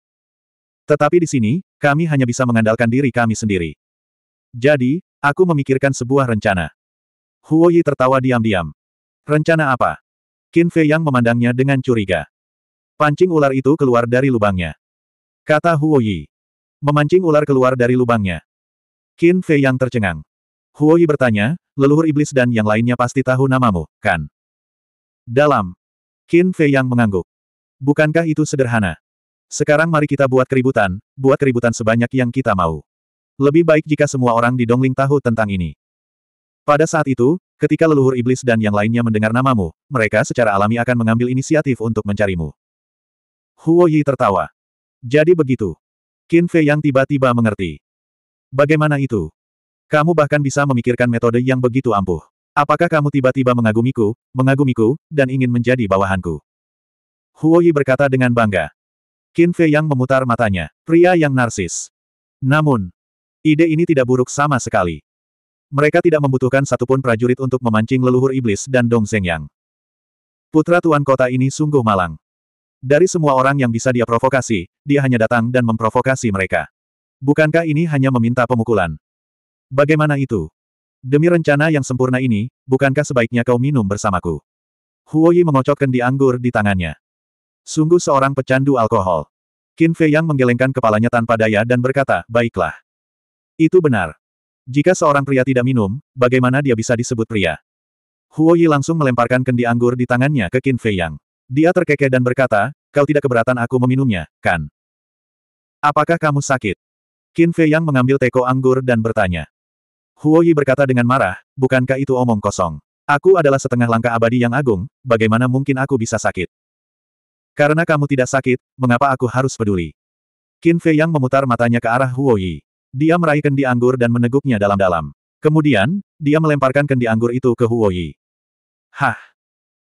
Tetapi di sini, kami hanya bisa mengandalkan diri kami sendiri. Jadi, Aku memikirkan sebuah rencana. Huo Yi tertawa diam-diam. Rencana apa? Qin Fei yang memandangnya dengan curiga. Pancing ular itu keluar dari lubangnya. Kata Huo Yi. Memancing ular keluar dari lubangnya. Qin Fei yang tercengang. Huo Yi bertanya, leluhur iblis dan yang lainnya pasti tahu namamu, kan? Dalam. Qin Fei yang mengangguk. Bukankah itu sederhana? Sekarang mari kita buat keributan, buat keributan sebanyak yang kita mau. Lebih baik jika semua orang di Dongling tahu tentang ini. Pada saat itu, ketika leluhur iblis dan yang lainnya mendengar namamu, mereka secara alami akan mengambil inisiatif untuk mencarimu. Huo Yi tertawa. Jadi begitu. Qin Fei yang tiba-tiba mengerti. Bagaimana itu? Kamu bahkan bisa memikirkan metode yang begitu ampuh. Apakah kamu tiba-tiba mengagumiku, mengagumiku, dan ingin menjadi bawahanku? Huo Yi berkata dengan bangga. Qin Fei yang memutar matanya, pria yang narsis. Namun, Ide ini tidak buruk sama sekali. Mereka tidak membutuhkan satupun prajurit untuk memancing leluhur iblis dan Dong Yang. Putra Tuan Kota ini sungguh malang. Dari semua orang yang bisa dia provokasi, dia hanya datang dan memprovokasi mereka. Bukankah ini hanya meminta pemukulan? Bagaimana itu? Demi rencana yang sempurna ini, bukankah sebaiknya kau minum bersamaku? Huoyi mengocok kendi anggur di tangannya. Sungguh seorang pecandu alkohol. Qin Fei Yang menggelengkan kepalanya tanpa daya dan berkata, baiklah. Itu benar. Jika seorang pria tidak minum, bagaimana dia bisa disebut pria? Huo Yi langsung melemparkan kendi anggur di tangannya ke Qin Fei Yang. Dia terkekeh dan berkata, kau tidak keberatan aku meminumnya, kan? Apakah kamu sakit? Qin Fei Yang mengambil teko anggur dan bertanya. Huo Yi berkata dengan marah, bukankah itu omong kosong? Aku adalah setengah langkah abadi yang agung, bagaimana mungkin aku bisa sakit? Karena kamu tidak sakit, mengapa aku harus peduli? Qin Fei Yang memutar matanya ke arah Huo Yi. Dia meraih kendi anggur dan meneguknya dalam-dalam. Kemudian, dia melemparkan kendi anggur itu ke Huoyi. Hah!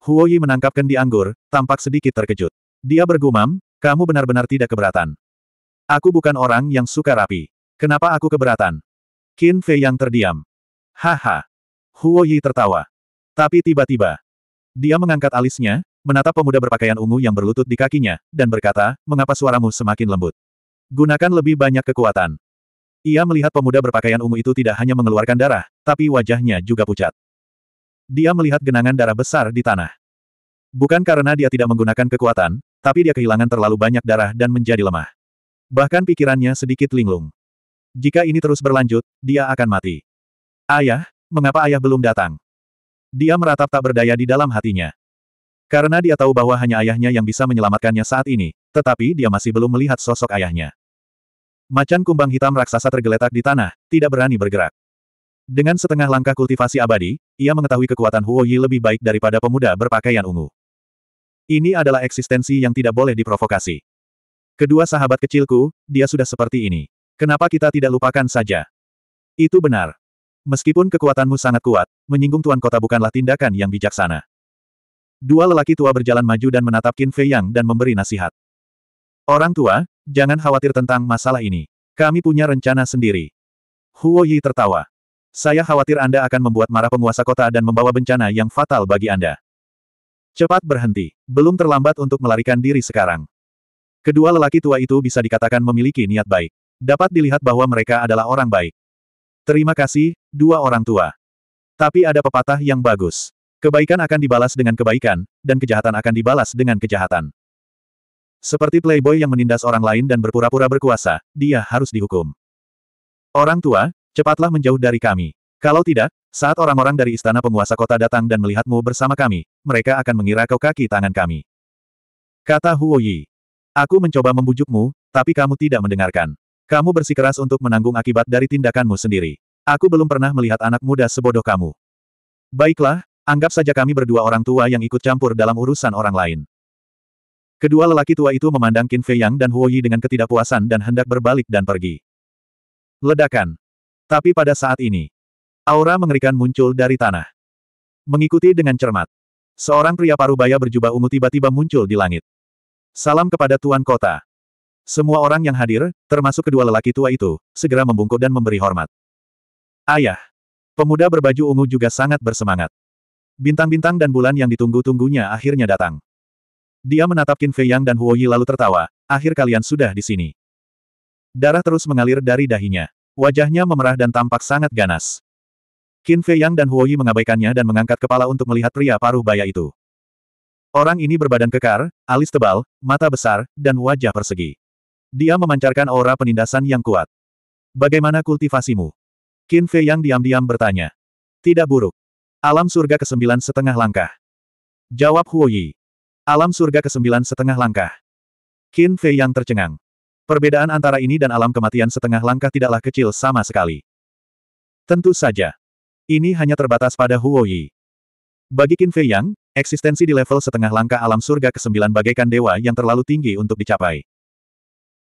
Huoyi menangkap kendi anggur, tampak sedikit terkejut. Dia bergumam, kamu benar-benar tidak keberatan. Aku bukan orang yang suka rapi. Kenapa aku keberatan? Qin Fei yang terdiam. Haha. Huoyi tertawa. Tapi tiba-tiba, dia mengangkat alisnya, menatap pemuda berpakaian ungu yang berlutut di kakinya, dan berkata, mengapa suaramu semakin lembut? Gunakan lebih banyak kekuatan. Ia melihat pemuda berpakaian ungu itu tidak hanya mengeluarkan darah, tapi wajahnya juga pucat. Dia melihat genangan darah besar di tanah. Bukan karena dia tidak menggunakan kekuatan, tapi dia kehilangan terlalu banyak darah dan menjadi lemah. Bahkan pikirannya sedikit linglung. Jika ini terus berlanjut, dia akan mati. Ayah, mengapa ayah belum datang? Dia meratap tak berdaya di dalam hatinya. Karena dia tahu bahwa hanya ayahnya yang bisa menyelamatkannya saat ini, tetapi dia masih belum melihat sosok ayahnya. Macan kumbang hitam raksasa tergeletak di tanah, tidak berani bergerak. Dengan setengah langkah kultivasi abadi, ia mengetahui kekuatan Huo Yi lebih baik daripada pemuda berpakaian ungu. Ini adalah eksistensi yang tidak boleh diprovokasi. Kedua sahabat kecilku, dia sudah seperti ini. Kenapa kita tidak lupakan saja? Itu benar. Meskipun kekuatanmu sangat kuat, menyinggung tuan kota bukanlah tindakan yang bijaksana. Dua lelaki tua berjalan maju dan menatap Qin Fei Yang dan memberi nasihat. Orang tua, jangan khawatir tentang masalah ini. Kami punya rencana sendiri. Huo Yi tertawa. Saya khawatir Anda akan membuat marah penguasa kota dan membawa bencana yang fatal bagi Anda. Cepat berhenti. Belum terlambat untuk melarikan diri sekarang. Kedua lelaki tua itu bisa dikatakan memiliki niat baik. Dapat dilihat bahwa mereka adalah orang baik. Terima kasih, dua orang tua. Tapi ada pepatah yang bagus. Kebaikan akan dibalas dengan kebaikan, dan kejahatan akan dibalas dengan kejahatan. Seperti playboy yang menindas orang lain dan berpura-pura berkuasa, dia harus dihukum. Orang tua, cepatlah menjauh dari kami. Kalau tidak, saat orang-orang dari istana penguasa kota datang dan melihatmu bersama kami, mereka akan mengira kau kaki tangan kami. Kata Huo Yi. Aku mencoba membujukmu, tapi kamu tidak mendengarkan. Kamu bersikeras untuk menanggung akibat dari tindakanmu sendiri. Aku belum pernah melihat anak muda sebodoh kamu. Baiklah, anggap saja kami berdua orang tua yang ikut campur dalam urusan orang lain. Kedua lelaki tua itu memandang Qin Fei Yang dan Huo Yi dengan ketidakpuasan dan hendak berbalik dan pergi. Ledakan. Tapi pada saat ini, aura mengerikan muncul dari tanah. Mengikuti dengan cermat, seorang pria parubaya berjubah ungu tiba-tiba muncul di langit. Salam kepada Tuan Kota. Semua orang yang hadir, termasuk kedua lelaki tua itu, segera membungkuk dan memberi hormat. Ayah. Pemuda berbaju ungu juga sangat bersemangat. Bintang-bintang dan bulan yang ditunggu-tunggunya akhirnya datang. Dia menatap Qin Fei Yang dan Huo Yi lalu tertawa, akhir kalian sudah di sini. Darah terus mengalir dari dahinya. Wajahnya memerah dan tampak sangat ganas. Qin Fei Yang dan Huo Yi mengabaikannya dan mengangkat kepala untuk melihat pria paruh baya itu. Orang ini berbadan kekar, alis tebal, mata besar, dan wajah persegi. Dia memancarkan aura penindasan yang kuat. Bagaimana kultivasimu? Qin Fei Yang diam-diam bertanya. Tidak buruk. Alam surga ke kesembilan setengah langkah. Jawab Huo Yi. Alam surga ke-9 setengah langkah. Qin Fei yang tercengang. Perbedaan antara ini dan alam kematian setengah langkah tidaklah kecil sama sekali. Tentu saja. Ini hanya terbatas pada Huo Yi. Bagi Qin Fei Yang, eksistensi di level setengah langkah alam surga ke-9 bagaikan dewa yang terlalu tinggi untuk dicapai.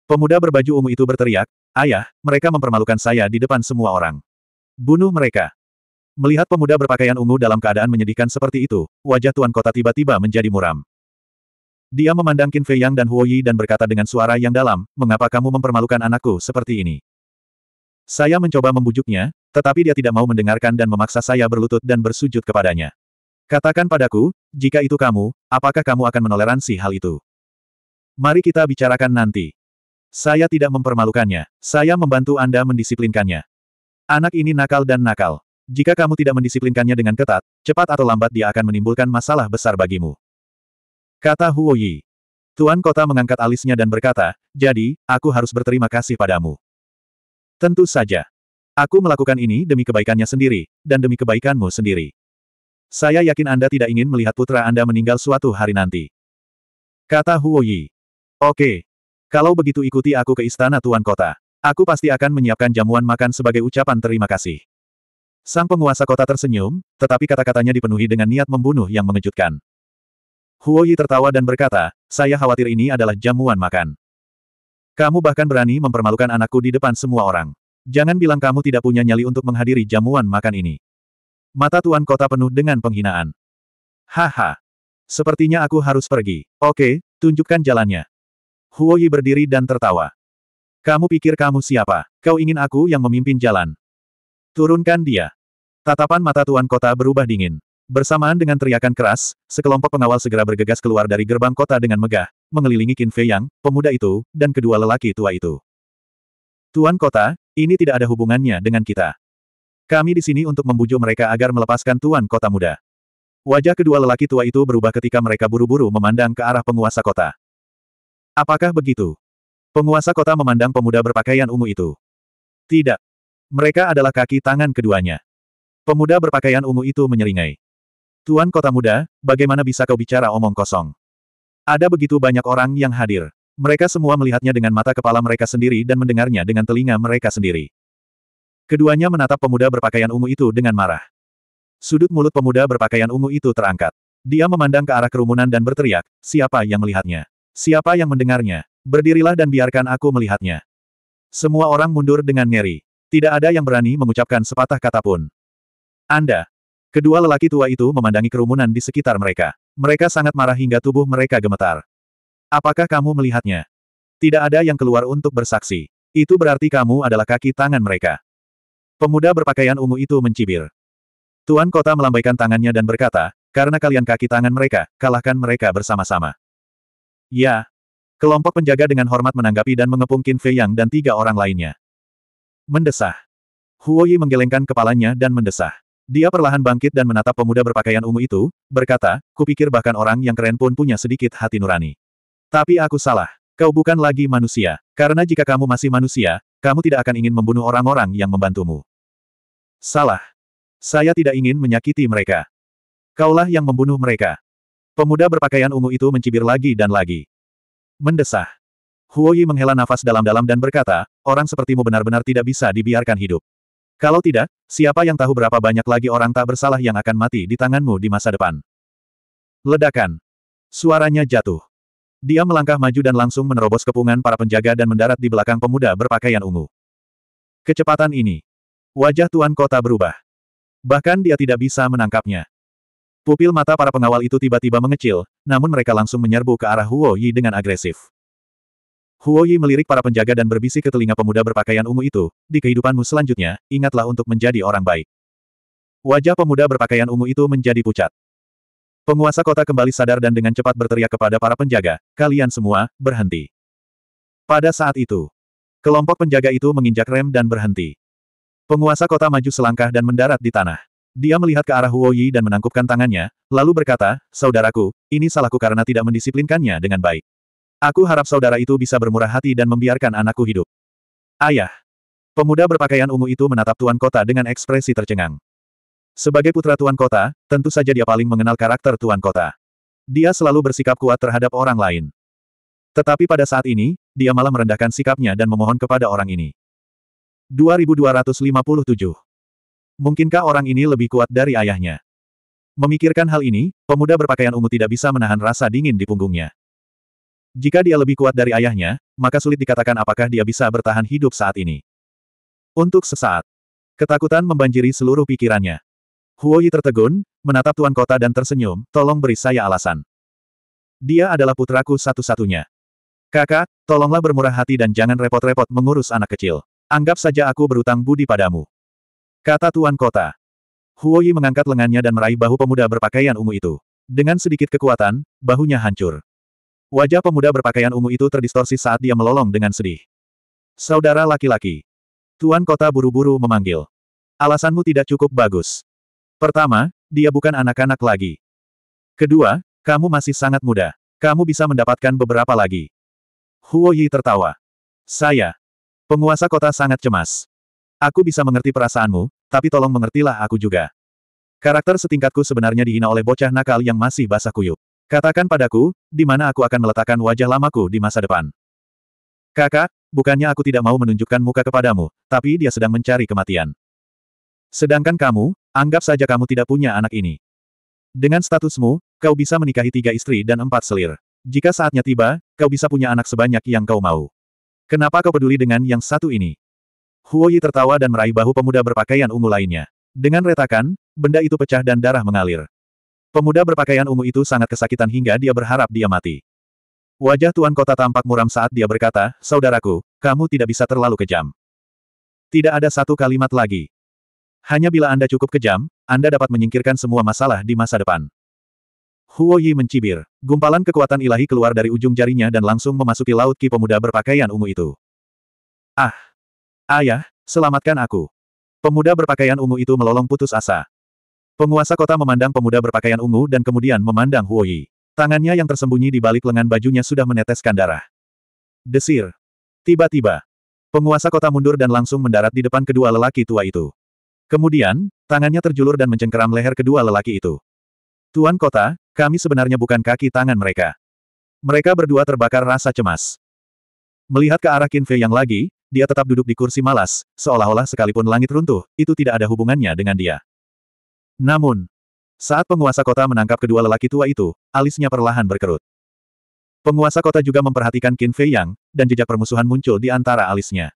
Pemuda berbaju ungu itu berteriak, Ayah, mereka mempermalukan saya di depan semua orang. Bunuh mereka. Melihat pemuda berpakaian ungu dalam keadaan menyedihkan seperti itu, wajah Tuan Kota tiba-tiba menjadi muram. Dia memandang Qin Fei Yang dan Huo Yi dan berkata dengan suara yang dalam, mengapa kamu mempermalukan anakku seperti ini? Saya mencoba membujuknya, tetapi dia tidak mau mendengarkan dan memaksa saya berlutut dan bersujud kepadanya. Katakan padaku, jika itu kamu, apakah kamu akan menoleransi hal itu? Mari kita bicarakan nanti. Saya tidak mempermalukannya, saya membantu Anda mendisiplinkannya. Anak ini nakal dan nakal. Jika kamu tidak mendisiplinkannya dengan ketat, cepat atau lambat dia akan menimbulkan masalah besar bagimu. Kata Huo Yi. Tuan kota mengangkat alisnya dan berkata, jadi, aku harus berterima kasih padamu. Tentu saja. Aku melakukan ini demi kebaikannya sendiri, dan demi kebaikanmu sendiri. Saya yakin Anda tidak ingin melihat putra Anda meninggal suatu hari nanti. Kata Huo Yi. Oke. Kalau begitu ikuti aku ke istana tuan kota. Aku pasti akan menyiapkan jamuan makan sebagai ucapan terima kasih. Sang penguasa kota tersenyum, tetapi kata-katanya dipenuhi dengan niat membunuh yang mengejutkan. Huoyi tertawa dan berkata, saya khawatir ini adalah jamuan makan. Kamu bahkan berani mempermalukan anakku di depan semua orang. Jangan bilang kamu tidak punya nyali untuk menghadiri jamuan makan ini. Mata tuan kota penuh dengan penghinaan. Haha. Sepertinya aku harus pergi. Oke, tunjukkan jalannya. Huoyi berdiri dan tertawa. Kamu pikir kamu siapa? Kau ingin aku yang memimpin jalan? Turunkan dia. Tatapan mata tuan kota berubah dingin. Bersamaan dengan teriakan keras, sekelompok pengawal segera bergegas keluar dari gerbang kota dengan megah, mengelilingi Qin Fei Yang, pemuda itu, dan kedua lelaki tua itu. Tuan kota, ini tidak ada hubungannya dengan kita. Kami di sini untuk membujuk mereka agar melepaskan tuan kota muda. Wajah kedua lelaki tua itu berubah ketika mereka buru-buru memandang ke arah penguasa kota. Apakah begitu? Penguasa kota memandang pemuda berpakaian ungu itu. Tidak. Mereka adalah kaki tangan keduanya. Pemuda berpakaian ungu itu menyeringai. Tuan Kota Muda, bagaimana bisa kau bicara omong kosong? Ada begitu banyak orang yang hadir. Mereka semua melihatnya dengan mata kepala mereka sendiri dan mendengarnya dengan telinga mereka sendiri. Keduanya menatap pemuda berpakaian ungu itu dengan marah. Sudut mulut pemuda berpakaian ungu itu terangkat. Dia memandang ke arah kerumunan dan berteriak, siapa yang melihatnya? Siapa yang mendengarnya? Berdirilah dan biarkan aku melihatnya. Semua orang mundur dengan ngeri. Tidak ada yang berani mengucapkan sepatah kata pun. Anda, Kedua lelaki tua itu memandangi kerumunan di sekitar mereka. Mereka sangat marah hingga tubuh mereka gemetar. Apakah kamu melihatnya? Tidak ada yang keluar untuk bersaksi. Itu berarti kamu adalah kaki tangan mereka. Pemuda berpakaian ungu itu mencibir. Tuan kota melambaikan tangannya dan berkata, karena kalian kaki tangan mereka, kalahkan mereka bersama-sama. Ya. Kelompok penjaga dengan hormat menanggapi dan mengepung Qin Fei Yang dan tiga orang lainnya. Mendesah. Huoyi menggelengkan kepalanya dan mendesah. Dia perlahan bangkit dan menatap pemuda berpakaian ungu itu, berkata, kupikir bahkan orang yang keren pun punya sedikit hati nurani. Tapi aku salah. Kau bukan lagi manusia. Karena jika kamu masih manusia, kamu tidak akan ingin membunuh orang-orang yang membantumu. Salah. Saya tidak ingin menyakiti mereka. Kaulah yang membunuh mereka. Pemuda berpakaian ungu itu mencibir lagi dan lagi. Mendesah. Huoyi menghela nafas dalam-dalam dan berkata, orang sepertimu benar-benar tidak bisa dibiarkan hidup. Kalau tidak, siapa yang tahu berapa banyak lagi orang tak bersalah yang akan mati di tanganmu di masa depan. Ledakan. Suaranya jatuh. Dia melangkah maju dan langsung menerobos kepungan para penjaga dan mendarat di belakang pemuda berpakaian ungu. Kecepatan ini. Wajah Tuan Kota berubah. Bahkan dia tidak bisa menangkapnya. Pupil mata para pengawal itu tiba-tiba mengecil, namun mereka langsung menyerbu ke arah Huo Yi dengan agresif. Huoyi melirik para penjaga dan berbisik ke telinga pemuda berpakaian ungu itu, di kehidupanmu selanjutnya, ingatlah untuk menjadi orang baik. Wajah pemuda berpakaian ungu itu menjadi pucat. Penguasa kota kembali sadar dan dengan cepat berteriak kepada para penjaga, kalian semua, berhenti. Pada saat itu, kelompok penjaga itu menginjak rem dan berhenti. Penguasa kota maju selangkah dan mendarat di tanah. Dia melihat ke arah Huoyi dan menangkupkan tangannya, lalu berkata, Saudaraku, ini salahku karena tidak mendisiplinkannya dengan baik. Aku harap saudara itu bisa bermurah hati dan membiarkan anakku hidup. Ayah. Pemuda berpakaian ungu itu menatap Tuan Kota dengan ekspresi tercengang. Sebagai putra Tuan Kota, tentu saja dia paling mengenal karakter Tuan Kota. Dia selalu bersikap kuat terhadap orang lain. Tetapi pada saat ini, dia malah merendahkan sikapnya dan memohon kepada orang ini. 2257 Mungkinkah orang ini lebih kuat dari ayahnya? Memikirkan hal ini, pemuda berpakaian ungu tidak bisa menahan rasa dingin di punggungnya. Jika dia lebih kuat dari ayahnya, maka sulit dikatakan apakah dia bisa bertahan hidup saat ini. Untuk sesaat, ketakutan membanjiri seluruh pikirannya. Huo Yi tertegun, menatap tuan kota dan tersenyum, tolong beri saya alasan. Dia adalah putraku satu-satunya. Kakak, tolonglah bermurah hati dan jangan repot-repot mengurus anak kecil. Anggap saja aku berutang budi padamu. Kata tuan kota. Huo Yi mengangkat lengannya dan meraih bahu pemuda berpakaian ungu itu. Dengan sedikit kekuatan, bahunya hancur. Wajah pemuda berpakaian ungu itu terdistorsi saat dia melolong dengan sedih. Saudara laki-laki. Tuan kota buru-buru memanggil. Alasanmu tidak cukup bagus. Pertama, dia bukan anak-anak lagi. Kedua, kamu masih sangat muda. Kamu bisa mendapatkan beberapa lagi. Huo Yi tertawa. Saya. Penguasa kota sangat cemas. Aku bisa mengerti perasaanmu, tapi tolong mengertilah aku juga. Karakter setingkatku sebenarnya dihina oleh bocah nakal yang masih basah kuyup. Katakan padaku, di mana aku akan meletakkan wajah lamaku di masa depan. Kakak, bukannya aku tidak mau menunjukkan muka kepadamu, tapi dia sedang mencari kematian. Sedangkan kamu, anggap saja kamu tidak punya anak ini. Dengan statusmu, kau bisa menikahi tiga istri dan empat selir. Jika saatnya tiba, kau bisa punya anak sebanyak yang kau mau. Kenapa kau peduli dengan yang satu ini? Huo Yi tertawa dan meraih bahu pemuda berpakaian ungu lainnya. Dengan retakan, benda itu pecah dan darah mengalir. Pemuda berpakaian ungu itu sangat kesakitan hingga dia berharap dia mati. Wajah Tuan Kota tampak muram saat dia berkata, Saudaraku, kamu tidak bisa terlalu kejam. Tidak ada satu kalimat lagi. Hanya bila Anda cukup kejam, Anda dapat menyingkirkan semua masalah di masa depan. Huo Yi mencibir. Gumpalan kekuatan ilahi keluar dari ujung jarinya dan langsung memasuki laut ki pemuda berpakaian ungu itu. Ah! Ayah, selamatkan aku. Pemuda berpakaian ungu itu melolong putus asa. Penguasa kota memandang pemuda berpakaian ungu dan kemudian memandang Huoyi. Tangannya yang tersembunyi di balik lengan bajunya sudah meneteskan darah. Desir. Tiba-tiba. Penguasa kota mundur dan langsung mendarat di depan kedua lelaki tua itu. Kemudian, tangannya terjulur dan mencengkeram leher kedua lelaki itu. Tuan kota, kami sebenarnya bukan kaki tangan mereka. Mereka berdua terbakar rasa cemas. Melihat ke arah Qin Fei yang lagi, dia tetap duduk di kursi malas, seolah-olah sekalipun langit runtuh, itu tidak ada hubungannya dengan dia. Namun, saat penguasa kota menangkap kedua lelaki tua itu, alisnya perlahan berkerut. Penguasa kota juga memperhatikan Qin Fei Yang, dan jejak permusuhan muncul di antara alisnya.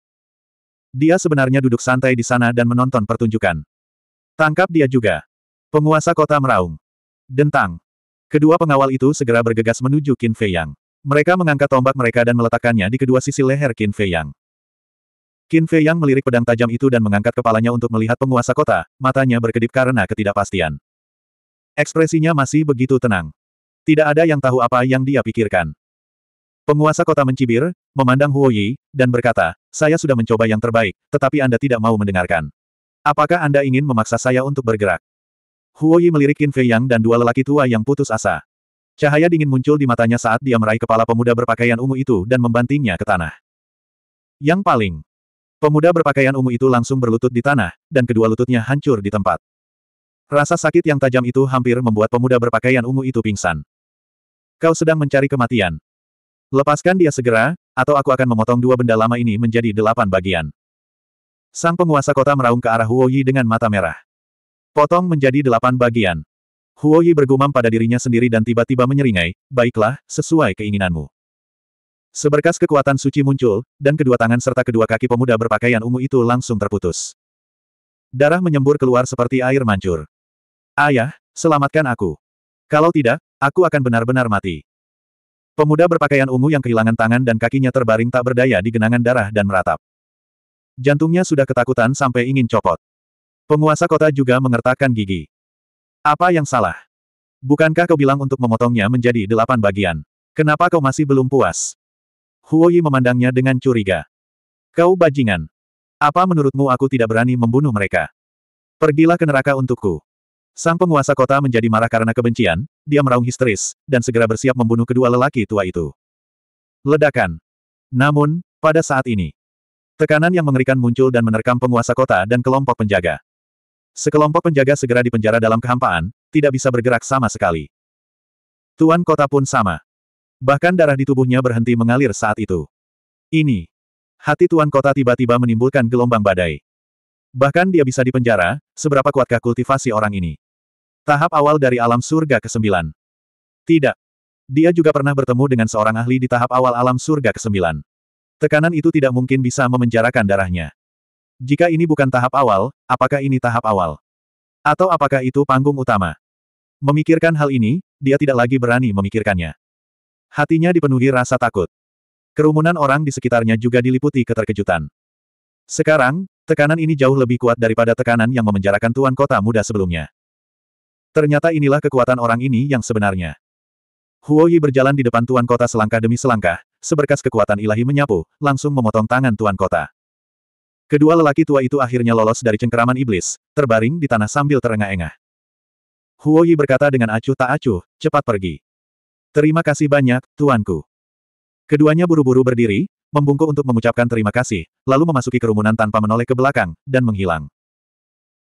Dia sebenarnya duduk santai di sana dan menonton pertunjukan. Tangkap dia juga. Penguasa kota meraung. Dentang. Kedua pengawal itu segera bergegas menuju Qin Fei Yang. Mereka mengangkat tombak mereka dan meletakkannya di kedua sisi leher Qin Fei Yang. Qin Fei Yang melirik pedang tajam itu dan mengangkat kepalanya untuk melihat penguasa kota, matanya berkedip karena ketidakpastian. Ekspresinya masih begitu tenang. Tidak ada yang tahu apa yang dia pikirkan. Penguasa kota mencibir, memandang Huo Yi, dan berkata, saya sudah mencoba yang terbaik, tetapi Anda tidak mau mendengarkan. Apakah Anda ingin memaksa saya untuk bergerak? Huo Yi melirik Qin Fei Yang dan dua lelaki tua yang putus asa. Cahaya dingin muncul di matanya saat dia meraih kepala pemuda berpakaian ungu itu dan membantingnya ke tanah. Yang paling Pemuda berpakaian ungu itu langsung berlutut di tanah, dan kedua lututnya hancur di tempat. Rasa sakit yang tajam itu hampir membuat pemuda berpakaian ungu itu pingsan. Kau sedang mencari kematian. Lepaskan dia segera, atau aku akan memotong dua benda lama ini menjadi delapan bagian. Sang penguasa kota meraung ke arah Huoyi dengan mata merah. Potong menjadi delapan bagian. Huoyi bergumam pada dirinya sendiri dan tiba-tiba menyeringai, baiklah, sesuai keinginanmu. Seberkas kekuatan suci muncul, dan kedua tangan serta kedua kaki pemuda berpakaian ungu itu langsung terputus. Darah menyembur keluar seperti air mancur. Ayah, selamatkan aku. Kalau tidak, aku akan benar-benar mati. Pemuda berpakaian ungu yang kehilangan tangan dan kakinya terbaring tak berdaya di genangan darah dan meratap. Jantungnya sudah ketakutan sampai ingin copot. Penguasa kota juga mengertakkan gigi. Apa yang salah? Bukankah kau bilang untuk memotongnya menjadi delapan bagian? Kenapa kau masih belum puas? Huoyi memandangnya dengan curiga. Kau bajingan. Apa menurutmu aku tidak berani membunuh mereka? Pergilah ke neraka untukku. Sang penguasa kota menjadi marah karena kebencian, dia meraung histeris, dan segera bersiap membunuh kedua lelaki tua itu. Ledakan. Namun, pada saat ini, tekanan yang mengerikan muncul dan menerkam penguasa kota dan kelompok penjaga. Sekelompok penjaga segera dipenjara dalam kehampaan, tidak bisa bergerak sama sekali. Tuan kota pun sama. Bahkan darah di tubuhnya berhenti mengalir saat itu. Ini. Hati Tuan Kota tiba-tiba menimbulkan gelombang badai. Bahkan dia bisa dipenjara, seberapa kuatkah kultivasi orang ini. Tahap awal dari alam surga ke-9. Tidak. Dia juga pernah bertemu dengan seorang ahli di tahap awal alam surga ke-9. Tekanan itu tidak mungkin bisa memenjarakan darahnya. Jika ini bukan tahap awal, apakah ini tahap awal? Atau apakah itu panggung utama? Memikirkan hal ini, dia tidak lagi berani memikirkannya. Hatinya dipenuhi rasa takut. Kerumunan orang di sekitarnya juga diliputi keterkejutan. Sekarang, tekanan ini jauh lebih kuat daripada tekanan yang memenjarakan tuan kota muda sebelumnya. Ternyata inilah kekuatan orang ini yang sebenarnya. Huo Yi berjalan di depan tuan kota selangkah demi selangkah, seberkas kekuatan ilahi menyapu, langsung memotong tangan tuan kota. Kedua lelaki tua itu akhirnya lolos dari cengkeraman iblis, terbaring di tanah sambil terengah-engah. Huo Yi berkata dengan acuh tak acuh, cepat pergi. Terima kasih banyak, tuanku. Keduanya buru-buru berdiri, membungkuk untuk mengucapkan terima kasih, lalu memasuki kerumunan tanpa menoleh ke belakang, dan menghilang.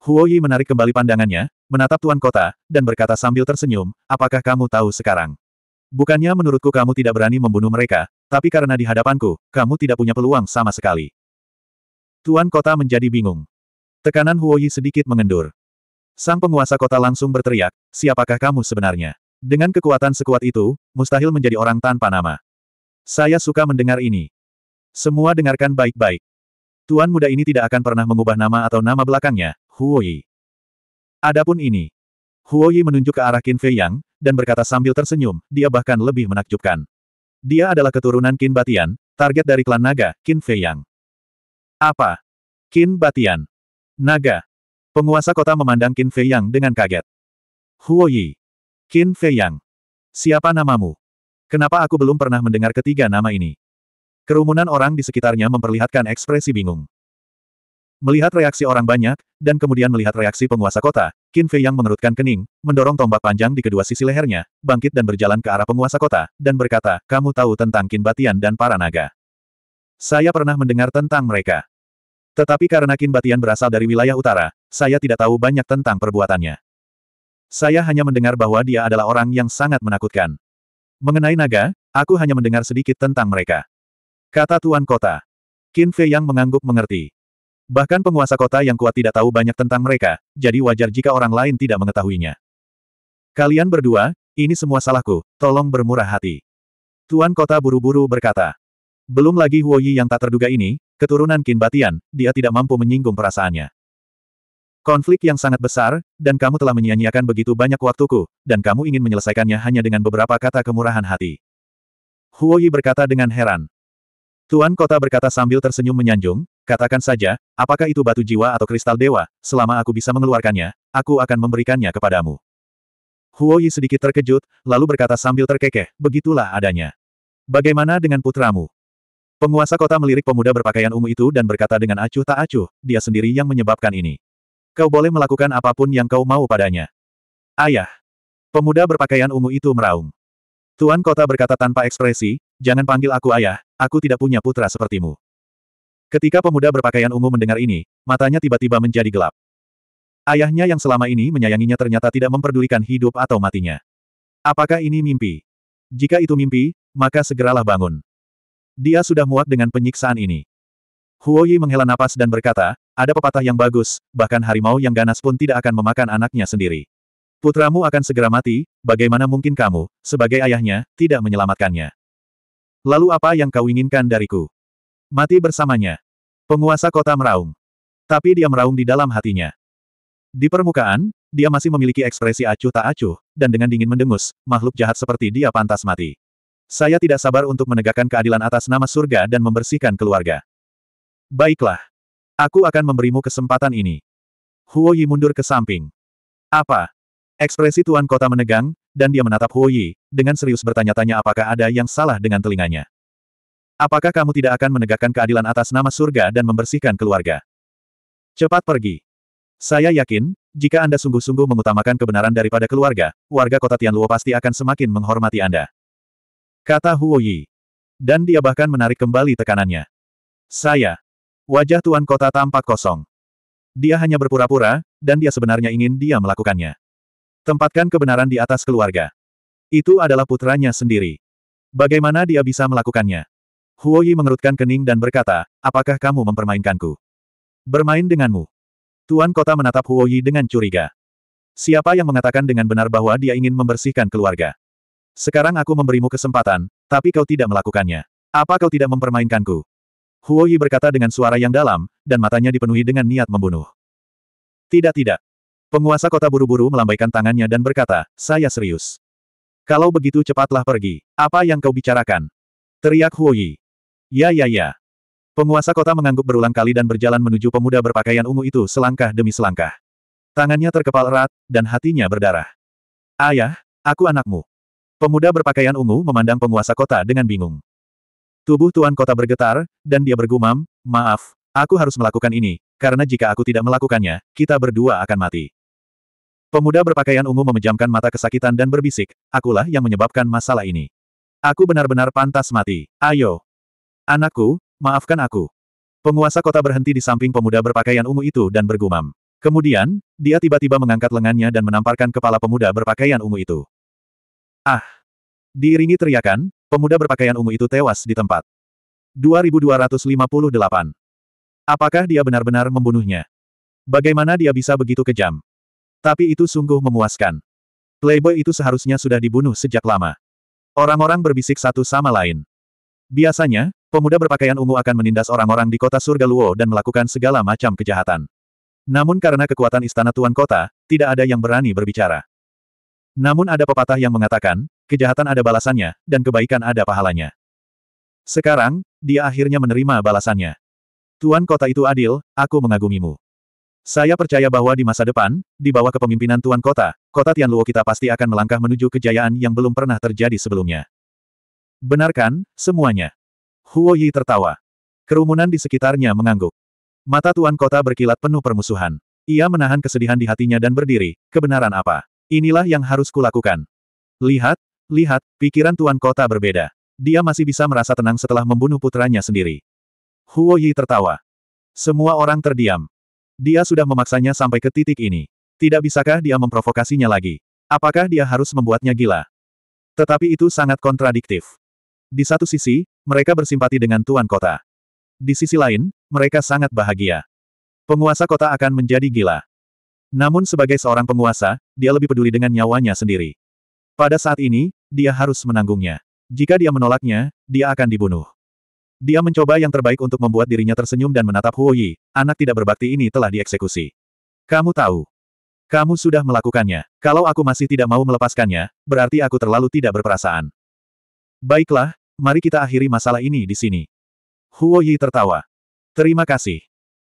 Huo Yi menarik kembali pandangannya, menatap Tuan Kota, dan berkata sambil tersenyum, apakah kamu tahu sekarang? Bukannya menurutku kamu tidak berani membunuh mereka, tapi karena di hadapanku, kamu tidak punya peluang sama sekali. Tuan Kota menjadi bingung. Tekanan Huo Yi sedikit mengendur. Sang penguasa kota langsung berteriak, siapakah kamu sebenarnya? Dengan kekuatan sekuat itu, mustahil menjadi orang tanpa nama. Saya suka mendengar ini. Semua dengarkan baik-baik. Tuan muda ini tidak akan pernah mengubah nama atau nama belakangnya, Huoyi. Adapun ini. Huoyi menunjuk ke arah Qin Fei Yang, dan berkata sambil tersenyum, dia bahkan lebih menakjubkan. Dia adalah keturunan Qin Batian, target dari klan naga, Qin Fei Yang. Apa? Qin Batian. Naga. Penguasa kota memandang Qin Fei Yang dengan kaget. Huoyi. Qin Feiyang. Siapa namamu? Kenapa aku belum pernah mendengar ketiga nama ini? Kerumunan orang di sekitarnya memperlihatkan ekspresi bingung. Melihat reaksi orang banyak, dan kemudian melihat reaksi penguasa kota, Qin Feiyang mengerutkan kening, mendorong tombak panjang di kedua sisi lehernya, bangkit dan berjalan ke arah penguasa kota, dan berkata, kamu tahu tentang Qin Batian dan para naga. Saya pernah mendengar tentang mereka. Tetapi karena Qin Batian berasal dari wilayah utara, saya tidak tahu banyak tentang perbuatannya saya hanya mendengar bahwa dia adalah orang yang sangat menakutkan. Mengenai naga, aku hanya mendengar sedikit tentang mereka. Kata Tuan Kota. Qin Fei yang mengangguk mengerti. Bahkan penguasa kota yang kuat tidak tahu banyak tentang mereka, jadi wajar jika orang lain tidak mengetahuinya. Kalian berdua, ini semua salahku, tolong bermurah hati. Tuan kota buru-buru berkata. Belum lagi Huo yang tak terduga ini, keturunan Qin Batian, dia tidak mampu menyinggung perasaannya. Konflik yang sangat besar, dan kamu telah menyia-nyiakan begitu banyak waktuku, dan kamu ingin menyelesaikannya hanya dengan beberapa kata kemurahan hati. Huoyi berkata dengan heran. Tuan kota berkata sambil tersenyum menyanjung, katakan saja, apakah itu batu jiwa atau kristal dewa, selama aku bisa mengeluarkannya, aku akan memberikannya kepadamu. Huoyi sedikit terkejut, lalu berkata sambil terkekeh, begitulah adanya. Bagaimana dengan putramu? Penguasa kota melirik pemuda berpakaian ungu itu dan berkata dengan acuh tak acuh, dia sendiri yang menyebabkan ini. Kau boleh melakukan apapun yang kau mau padanya. Ayah. Pemuda berpakaian ungu itu meraung. Tuan kota berkata tanpa ekspresi, jangan panggil aku ayah, aku tidak punya putra sepertimu. Ketika pemuda berpakaian ungu mendengar ini, matanya tiba-tiba menjadi gelap. Ayahnya yang selama ini menyayanginya ternyata tidak memperdulikan hidup atau matinya. Apakah ini mimpi? Jika itu mimpi, maka segeralah bangun. Dia sudah muak dengan penyiksaan ini. Huoyi menghela napas dan berkata, ada pepatah yang bagus, bahkan harimau yang ganas pun tidak akan memakan anaknya sendiri. Putramu akan segera mati, bagaimana mungkin kamu, sebagai ayahnya, tidak menyelamatkannya. Lalu apa yang kau inginkan dariku? Mati bersamanya. Penguasa kota meraung. Tapi dia meraung di dalam hatinya. Di permukaan, dia masih memiliki ekspresi acuh tak acuh, dan dengan dingin mendengus, makhluk jahat seperti dia pantas mati. Saya tidak sabar untuk menegakkan keadilan atas nama surga dan membersihkan keluarga. Baiklah. Aku akan memberimu kesempatan ini. Huo Yi mundur ke samping. Apa? Ekspresi Tuan Kota menegang, dan dia menatap Huo Yi, dengan serius bertanya-tanya apakah ada yang salah dengan telinganya. Apakah kamu tidak akan menegakkan keadilan atas nama surga dan membersihkan keluarga? Cepat pergi. Saya yakin, jika Anda sungguh-sungguh mengutamakan kebenaran daripada keluarga, warga kota Tianluo pasti akan semakin menghormati Anda. Kata Huo Yi. Dan dia bahkan menarik kembali tekanannya. Saya. Wajah tuan kota tampak kosong. Dia hanya berpura-pura, dan dia sebenarnya ingin dia melakukannya. Tempatkan kebenaran di atas keluarga. Itu adalah putranya sendiri. Bagaimana dia bisa melakukannya? Huoyi mengerutkan kening dan berkata, apakah kamu mempermainkanku? Bermain denganmu. Tuan kota menatap Huoyi dengan curiga. Siapa yang mengatakan dengan benar bahwa dia ingin membersihkan keluarga? Sekarang aku memberimu kesempatan, tapi kau tidak melakukannya. Apa kau tidak mempermainkanku? Huo Yi berkata dengan suara yang dalam, dan matanya dipenuhi dengan niat membunuh. Tidak tidak. Penguasa kota buru-buru melambaikan tangannya dan berkata, saya serius. Kalau begitu cepatlah pergi. Apa yang kau bicarakan? Teriak Huo Yi. Ya ya ya. Penguasa kota mengangguk berulang kali dan berjalan menuju pemuda berpakaian ungu itu selangkah demi selangkah. Tangannya terkepal erat, dan hatinya berdarah. Ayah, aku anakmu. Pemuda berpakaian ungu memandang penguasa kota dengan bingung. Tubuh Tuan Kota bergetar, dan dia bergumam, maaf, aku harus melakukan ini, karena jika aku tidak melakukannya, kita berdua akan mati. Pemuda berpakaian ungu memejamkan mata kesakitan dan berbisik, akulah yang menyebabkan masalah ini. Aku benar-benar pantas mati, ayo. Anakku, maafkan aku. Penguasa kota berhenti di samping pemuda berpakaian ungu itu dan bergumam. Kemudian, dia tiba-tiba mengangkat lengannya dan menamparkan kepala pemuda berpakaian ungu itu. Ah! Diiringi teriakan, pemuda berpakaian ungu itu tewas di tempat. 2258. Apakah dia benar-benar membunuhnya? Bagaimana dia bisa begitu kejam? Tapi itu sungguh memuaskan. Playboy itu seharusnya sudah dibunuh sejak lama. Orang-orang berbisik satu sama lain. Biasanya, pemuda berpakaian ungu akan menindas orang-orang di kota surga Luo dan melakukan segala macam kejahatan. Namun karena kekuatan istana tuan kota, tidak ada yang berani berbicara. Namun ada pepatah yang mengatakan, Kejahatan ada balasannya, dan kebaikan ada pahalanya. Sekarang, dia akhirnya menerima balasannya. Tuan kota itu adil, aku mengagumimu. Saya percaya bahwa di masa depan, di bawah kepemimpinan Tuan Kota, kota Tianluo kita pasti akan melangkah menuju kejayaan yang belum pernah terjadi sebelumnya. Benarkan, semuanya. Huo Yi tertawa. Kerumunan di sekitarnya mengangguk. Mata Tuan Kota berkilat penuh permusuhan. Ia menahan kesedihan di hatinya dan berdiri, kebenaran apa? Inilah yang harus kulakukan. Lihat, Lihat, pikiran tuan kota berbeda. Dia masih bisa merasa tenang setelah membunuh putranya sendiri. Huo Yi tertawa. Semua orang terdiam. Dia sudah memaksanya sampai ke titik ini. Tidak bisakah dia memprovokasinya lagi? Apakah dia harus membuatnya gila? Tetapi itu sangat kontradiktif. Di satu sisi, mereka bersimpati dengan tuan kota. Di sisi lain, mereka sangat bahagia. Penguasa kota akan menjadi gila. Namun sebagai seorang penguasa, dia lebih peduli dengan nyawanya sendiri. Pada saat ini, dia harus menanggungnya. Jika dia menolaknya, dia akan dibunuh. Dia mencoba yang terbaik untuk membuat dirinya tersenyum dan menatap Huo Yi, anak tidak berbakti ini telah dieksekusi. Kamu tahu. Kamu sudah melakukannya. Kalau aku masih tidak mau melepaskannya, berarti aku terlalu tidak berperasaan. Baiklah, mari kita akhiri masalah ini di sini. Huo Yi tertawa. Terima kasih.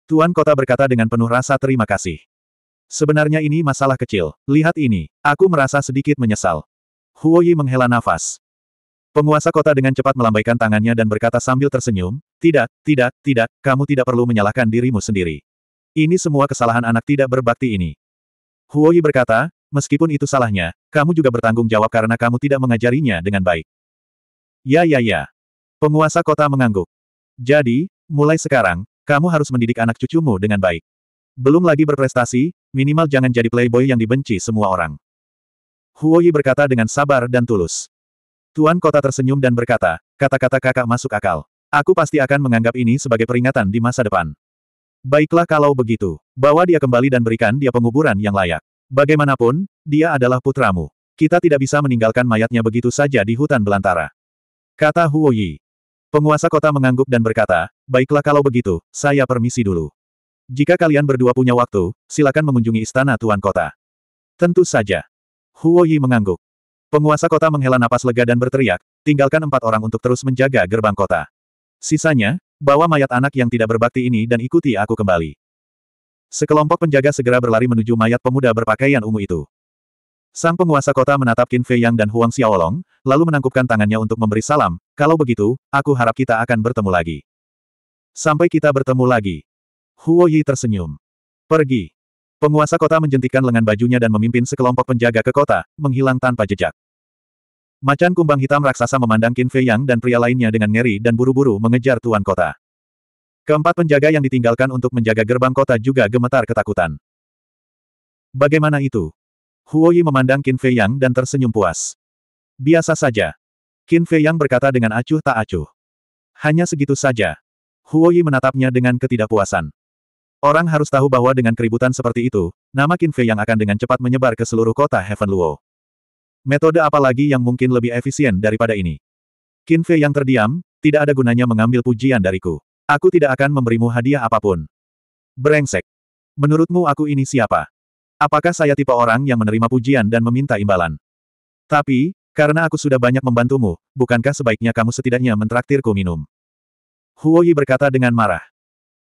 Tuan kota berkata dengan penuh rasa terima kasih. Sebenarnya ini masalah kecil. Lihat ini, aku merasa sedikit menyesal. Huoyi menghela nafas. Penguasa kota dengan cepat melambaikan tangannya dan berkata sambil tersenyum, tidak, tidak, tidak, kamu tidak perlu menyalahkan dirimu sendiri. Ini semua kesalahan anak tidak berbakti ini. Huoyi berkata, meskipun itu salahnya, kamu juga bertanggung jawab karena kamu tidak mengajarinya dengan baik. Ya ya ya. Penguasa kota mengangguk. Jadi, mulai sekarang, kamu harus mendidik anak cucumu dengan baik. Belum lagi berprestasi, minimal jangan jadi playboy yang dibenci semua orang. Huoyi berkata dengan sabar dan tulus. Tuan kota tersenyum dan berkata, kata-kata kakak masuk akal. Aku pasti akan menganggap ini sebagai peringatan di masa depan. Baiklah kalau begitu, bawa dia kembali dan berikan dia penguburan yang layak. Bagaimanapun, dia adalah putramu. Kita tidak bisa meninggalkan mayatnya begitu saja di hutan belantara. Kata Huoyi. Penguasa kota mengangguk dan berkata, baiklah kalau begitu, saya permisi dulu. Jika kalian berdua punya waktu, silakan mengunjungi istana tuan kota. Tentu saja. Huo Yi mengangguk. Penguasa kota menghela napas lega dan berteriak, tinggalkan empat orang untuk terus menjaga gerbang kota. Sisanya, bawa mayat anak yang tidak berbakti ini dan ikuti aku kembali. Sekelompok penjaga segera berlari menuju mayat pemuda berpakaian ungu itu. Sang penguasa kota menatap Qin Fei Yang dan Huang Xiaolong, lalu menangkupkan tangannya untuk memberi salam, kalau begitu, aku harap kita akan bertemu lagi. Sampai kita bertemu lagi. Huo Yi tersenyum. Pergi. Penguasa kota menjentikan lengan bajunya dan memimpin sekelompok penjaga ke kota, menghilang tanpa jejak. Macan kumbang hitam raksasa memandang Qin Fei Yang dan pria lainnya dengan ngeri dan buru-buru mengejar tuan kota. Keempat penjaga yang ditinggalkan untuk menjaga gerbang kota juga gemetar ketakutan. Bagaimana itu? Huo Yi memandang Qin Fei Yang dan tersenyum puas. Biasa saja. Qin Fei Yang berkata dengan acuh tak acuh. Hanya segitu saja. Huo Yi menatapnya dengan ketidakpuasan. Orang harus tahu bahwa dengan keributan seperti itu, nama Qin Fei yang akan dengan cepat menyebar ke seluruh kota Heaven Luo. Metode apa lagi yang mungkin lebih efisien daripada ini? Qin Fei yang terdiam, tidak ada gunanya mengambil pujian dariku. Aku tidak akan memberimu hadiah apapun. Brengsek. Menurutmu aku ini siapa? Apakah saya tipe orang yang menerima pujian dan meminta imbalan? Tapi, karena aku sudah banyak membantumu, bukankah sebaiknya kamu setidaknya mentraktirku minum? Huoyi berkata dengan marah.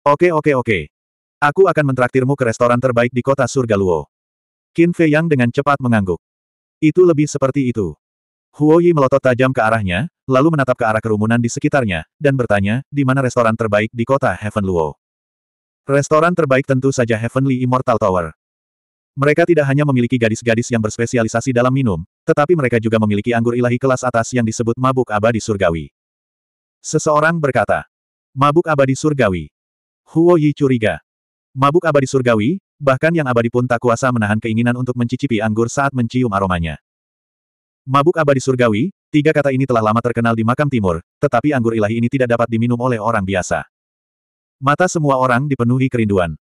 Oke oke oke, Aku akan mentraktirmu ke restoran terbaik di kota surga Luo. Qin Fei Yang dengan cepat mengangguk. Itu lebih seperti itu. Huo Yi melotot tajam ke arahnya, lalu menatap ke arah kerumunan di sekitarnya, dan bertanya, di mana restoran terbaik di kota Heaven Luo? Restoran terbaik tentu saja Heavenly Immortal Tower. Mereka tidak hanya memiliki gadis-gadis yang berspesialisasi dalam minum, tetapi mereka juga memiliki anggur ilahi kelas atas yang disebut mabuk abadi surgawi. Seseorang berkata, mabuk abadi surgawi. Huo Yi curiga. Mabuk abadi surgawi, bahkan yang abadi pun tak kuasa menahan keinginan untuk mencicipi anggur saat mencium aromanya. Mabuk abadi surgawi, tiga kata ini telah lama terkenal di makam timur, tetapi anggur ilahi ini tidak dapat diminum oleh orang biasa. Mata semua orang dipenuhi kerinduan.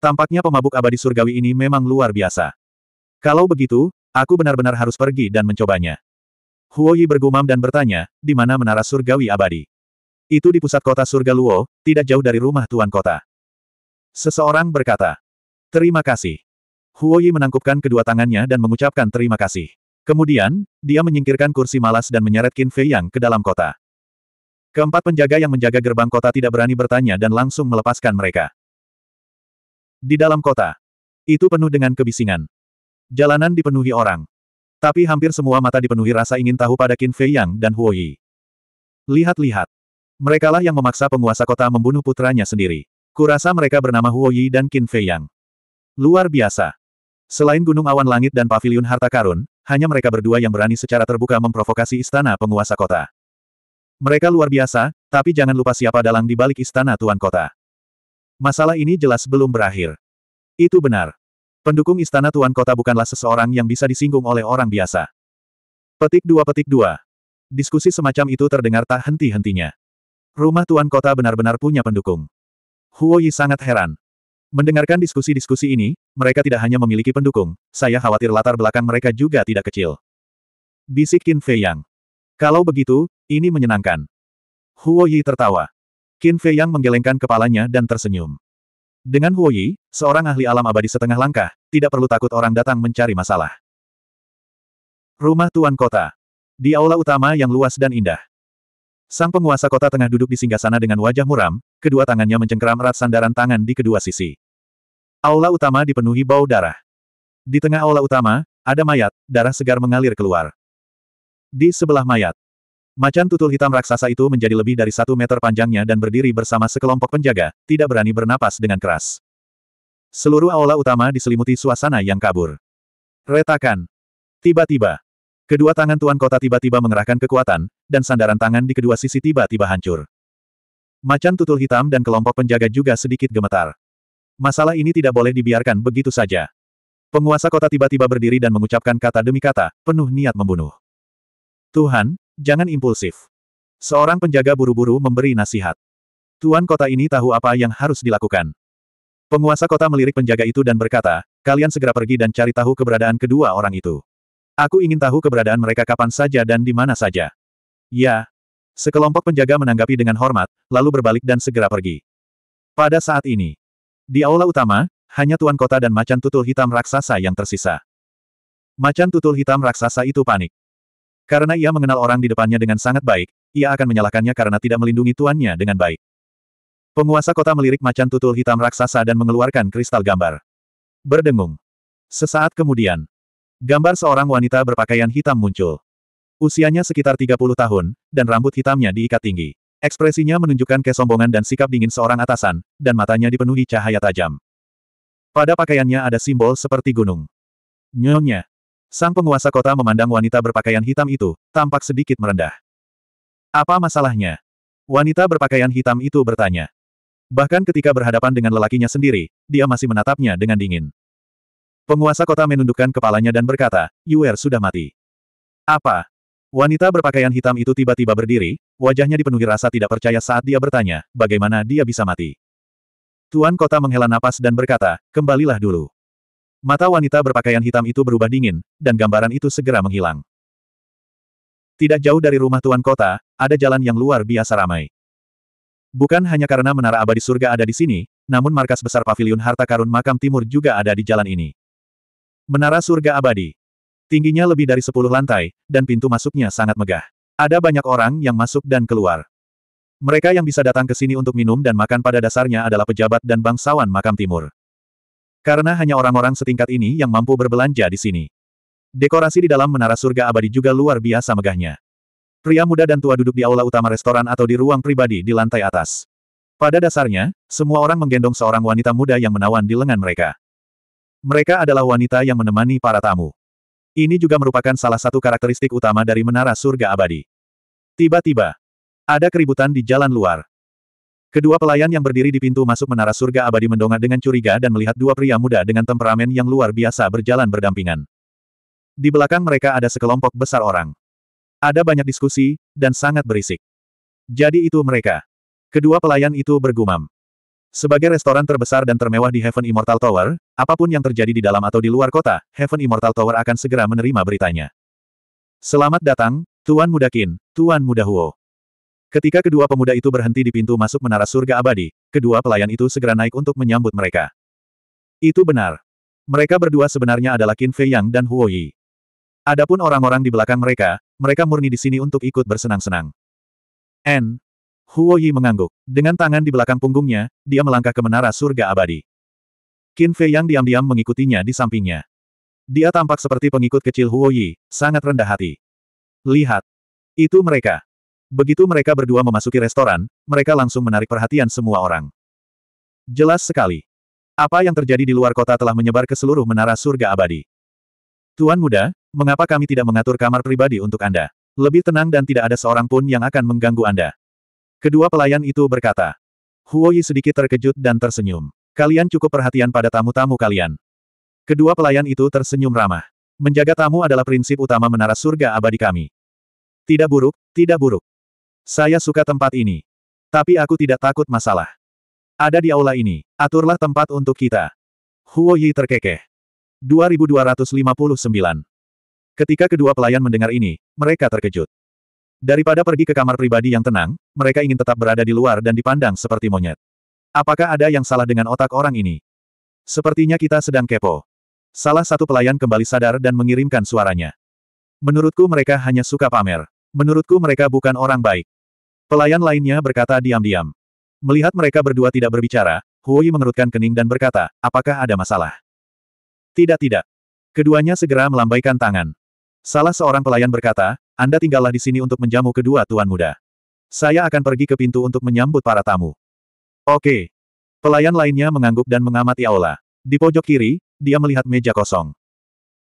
Tampaknya pemabuk abadi surgawi ini memang luar biasa. Kalau begitu, aku benar-benar harus pergi dan mencobanya. Huoyi bergumam dan bertanya, di mana menara surgawi abadi? Itu di pusat kota surga Luo, tidak jauh dari rumah tuan kota. Seseorang berkata. Terima kasih. Huoyi menangkupkan kedua tangannya dan mengucapkan terima kasih. Kemudian, dia menyingkirkan kursi malas dan menyeret Qin Fei Yang ke dalam kota. Keempat penjaga yang menjaga gerbang kota tidak berani bertanya dan langsung melepaskan mereka. Di dalam kota, itu penuh dengan kebisingan. Jalanan dipenuhi orang. Tapi hampir semua mata dipenuhi rasa ingin tahu pada Qin Fei Yang dan Huoyi. Lihat-lihat. Merekalah yang memaksa penguasa kota membunuh putranya sendiri. Kurasa mereka bernama Huo Yi dan Qin Fei Yang. Luar biasa. Selain Gunung Awan Langit dan Paviliun Harta Karun, hanya mereka berdua yang berani secara terbuka memprovokasi istana penguasa kota. Mereka luar biasa, tapi jangan lupa siapa dalang di balik istana tuan kota. Masalah ini jelas belum berakhir. Itu benar. Pendukung istana tuan kota bukanlah seseorang yang bisa disinggung oleh orang biasa. Petik dua petik dua. Diskusi semacam itu terdengar tak henti-hentinya. Rumah tuan kota benar-benar punya pendukung. Huo Yi sangat heran. Mendengarkan diskusi-diskusi ini, mereka tidak hanya memiliki pendukung, saya khawatir latar belakang mereka juga tidak kecil. Bisik Qin Fei Yang. Kalau begitu, ini menyenangkan. Huo Yi tertawa. Qin Fei Yang menggelengkan kepalanya dan tersenyum. Dengan Huo Yi, seorang ahli alam abadi setengah langkah, tidak perlu takut orang datang mencari masalah. Rumah Tuan Kota. Di aula utama yang luas dan indah. Sang penguasa kota tengah duduk di singgasana dengan wajah muram, kedua tangannya mencengkeram erat sandaran tangan di kedua sisi. Aula utama dipenuhi bau darah. Di tengah aula utama, ada mayat, darah segar mengalir keluar. Di sebelah mayat, macan tutul hitam raksasa itu menjadi lebih dari satu meter panjangnya dan berdiri bersama sekelompok penjaga, tidak berani bernapas dengan keras. Seluruh aula utama diselimuti suasana yang kabur. Retakan. Tiba-tiba, Kedua tangan Tuan Kota tiba-tiba mengerahkan kekuatan, dan sandaran tangan di kedua sisi tiba-tiba hancur. Macan tutul hitam dan kelompok penjaga juga sedikit gemetar. Masalah ini tidak boleh dibiarkan begitu saja. Penguasa kota tiba-tiba berdiri dan mengucapkan kata demi kata, penuh niat membunuh. Tuhan, jangan impulsif. Seorang penjaga buru-buru memberi nasihat. Tuan kota ini tahu apa yang harus dilakukan. Penguasa kota melirik penjaga itu dan berkata, kalian segera pergi dan cari tahu keberadaan kedua orang itu. Aku ingin tahu keberadaan mereka kapan saja dan di mana saja. Ya. Sekelompok penjaga menanggapi dengan hormat, lalu berbalik dan segera pergi. Pada saat ini, di aula utama, hanya Tuan Kota dan Macan Tutul Hitam Raksasa yang tersisa. Macan Tutul Hitam Raksasa itu panik. Karena ia mengenal orang di depannya dengan sangat baik, ia akan menyalahkannya karena tidak melindungi tuannya dengan baik. Penguasa kota melirik Macan Tutul Hitam Raksasa dan mengeluarkan kristal gambar. Berdengung. Sesaat kemudian, Gambar seorang wanita berpakaian hitam muncul. Usianya sekitar 30 tahun, dan rambut hitamnya diikat tinggi. Ekspresinya menunjukkan kesombongan dan sikap dingin seorang atasan, dan matanya dipenuhi cahaya tajam. Pada pakaiannya ada simbol seperti gunung. Nyonya. Sang penguasa kota memandang wanita berpakaian hitam itu, tampak sedikit merendah. Apa masalahnya? Wanita berpakaian hitam itu bertanya. Bahkan ketika berhadapan dengan lelakinya sendiri, dia masih menatapnya dengan dingin. Penguasa kota menundukkan kepalanya dan berkata, Yuer sudah mati. Apa? Wanita berpakaian hitam itu tiba-tiba berdiri, wajahnya dipenuhi rasa tidak percaya saat dia bertanya, bagaimana dia bisa mati. Tuan kota menghela napas dan berkata, kembalilah dulu. Mata wanita berpakaian hitam itu berubah dingin, dan gambaran itu segera menghilang. Tidak jauh dari rumah tuan kota, ada jalan yang luar biasa ramai. Bukan hanya karena menara abadi surga ada di sini, namun markas besar pavilion harta karun makam timur juga ada di jalan ini. Menara surga abadi. Tingginya lebih dari sepuluh lantai, dan pintu masuknya sangat megah. Ada banyak orang yang masuk dan keluar. Mereka yang bisa datang ke sini untuk minum dan makan pada dasarnya adalah pejabat dan bangsawan makam timur. Karena hanya orang-orang setingkat ini yang mampu berbelanja di sini. Dekorasi di dalam menara surga abadi juga luar biasa megahnya. Pria muda dan tua duduk di aula utama restoran atau di ruang pribadi di lantai atas. Pada dasarnya, semua orang menggendong seorang wanita muda yang menawan di lengan mereka. Mereka adalah wanita yang menemani para tamu. Ini juga merupakan salah satu karakteristik utama dari Menara Surga Abadi. Tiba-tiba, ada keributan di jalan luar. Kedua pelayan yang berdiri di pintu masuk Menara Surga Abadi mendongak dengan curiga dan melihat dua pria muda dengan temperamen yang luar biasa berjalan berdampingan. Di belakang mereka ada sekelompok besar orang. Ada banyak diskusi, dan sangat berisik. Jadi itu mereka. Kedua pelayan itu bergumam. Sebagai restoran terbesar dan termewah di Heaven Immortal Tower, apapun yang terjadi di dalam atau di luar kota, Heaven Immortal Tower akan segera menerima beritanya. Selamat datang, Tuan Muda Qin, Tuan Muda Huo. Ketika kedua pemuda itu berhenti di pintu masuk menara surga abadi, kedua pelayan itu segera naik untuk menyambut mereka. Itu benar. Mereka berdua sebenarnya adalah Qin Fei Yang dan Huo Yi. Adapun orang-orang di belakang mereka, mereka murni di sini untuk ikut bersenang-senang. N. Huo Yi mengangguk. Dengan tangan di belakang punggungnya, dia melangkah ke menara surga abadi. Qin Fei yang diam-diam mengikutinya di sampingnya. Dia tampak seperti pengikut kecil Huo Yi, sangat rendah hati. Lihat. Itu mereka. Begitu mereka berdua memasuki restoran, mereka langsung menarik perhatian semua orang. Jelas sekali. Apa yang terjadi di luar kota telah menyebar ke seluruh menara surga abadi. Tuan muda, mengapa kami tidak mengatur kamar pribadi untuk Anda? Lebih tenang dan tidak ada seorang pun yang akan mengganggu Anda. Kedua pelayan itu berkata. Huo Yi sedikit terkejut dan tersenyum. Kalian cukup perhatian pada tamu-tamu kalian. Kedua pelayan itu tersenyum ramah. Menjaga tamu adalah prinsip utama menara surga abadi kami. Tidak buruk, tidak buruk. Saya suka tempat ini. Tapi aku tidak takut masalah. Ada di aula ini, aturlah tempat untuk kita. Huo Yi terkekeh. 2259 Ketika kedua pelayan mendengar ini, mereka terkejut. Daripada pergi ke kamar pribadi yang tenang, mereka ingin tetap berada di luar dan dipandang seperti monyet. Apakah ada yang salah dengan otak orang ini? Sepertinya kita sedang kepo. Salah satu pelayan kembali sadar dan mengirimkan suaranya. Menurutku mereka hanya suka pamer. Menurutku mereka bukan orang baik. Pelayan lainnya berkata diam-diam. Melihat mereka berdua tidak berbicara, Hui mengerutkan kening dan berkata, apakah ada masalah? Tidak-tidak. Keduanya segera melambaikan tangan. Salah seorang pelayan berkata, anda tinggallah di sini untuk menjamu kedua tuan muda. Saya akan pergi ke pintu untuk menyambut para tamu. Oke. Pelayan lainnya mengangguk dan mengamati aula. Di pojok kiri, dia melihat meja kosong.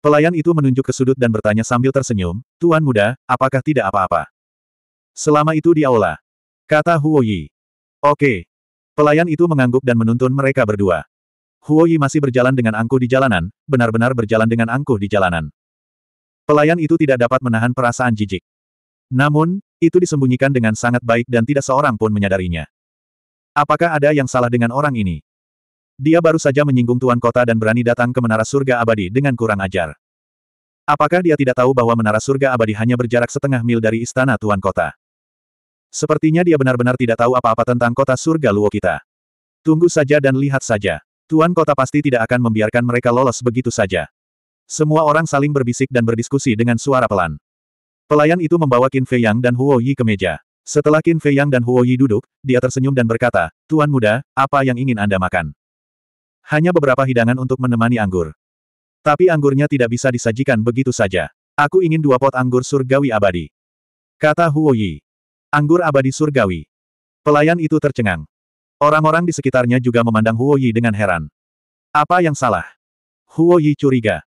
Pelayan itu menunjuk ke sudut dan bertanya sambil tersenyum, Tuan muda, apakah tidak apa-apa? Selama itu di aula. Kata Huo Yi. Oke. Pelayan itu mengangguk dan menuntun mereka berdua. Huo Yi masih berjalan dengan angkuh di jalanan, benar-benar berjalan dengan angkuh di jalanan. Pelayan itu tidak dapat menahan perasaan jijik. Namun, itu disembunyikan dengan sangat baik dan tidak seorang pun menyadarinya. Apakah ada yang salah dengan orang ini? Dia baru saja menyinggung tuan kota dan berani datang ke menara surga abadi dengan kurang ajar. Apakah dia tidak tahu bahwa menara surga abadi hanya berjarak setengah mil dari istana tuan kota? Sepertinya dia benar-benar tidak tahu apa-apa tentang kota surga Luo kita. Tunggu saja dan lihat saja. Tuan kota pasti tidak akan membiarkan mereka lolos begitu saja. Semua orang saling berbisik dan berdiskusi dengan suara pelan. Pelayan itu membawa Qin Fei Yang dan Huo Yi ke meja. Setelah Qin Fei Yang dan Huo Yi duduk, dia tersenyum dan berkata, Tuan muda, apa yang ingin Anda makan? Hanya beberapa hidangan untuk menemani anggur. Tapi anggurnya tidak bisa disajikan begitu saja. Aku ingin dua pot anggur surgawi abadi. Kata Huo Yi. Anggur abadi surgawi. Pelayan itu tercengang. Orang-orang di sekitarnya juga memandang Huo Yi dengan heran. Apa yang salah? Huo Yi curiga.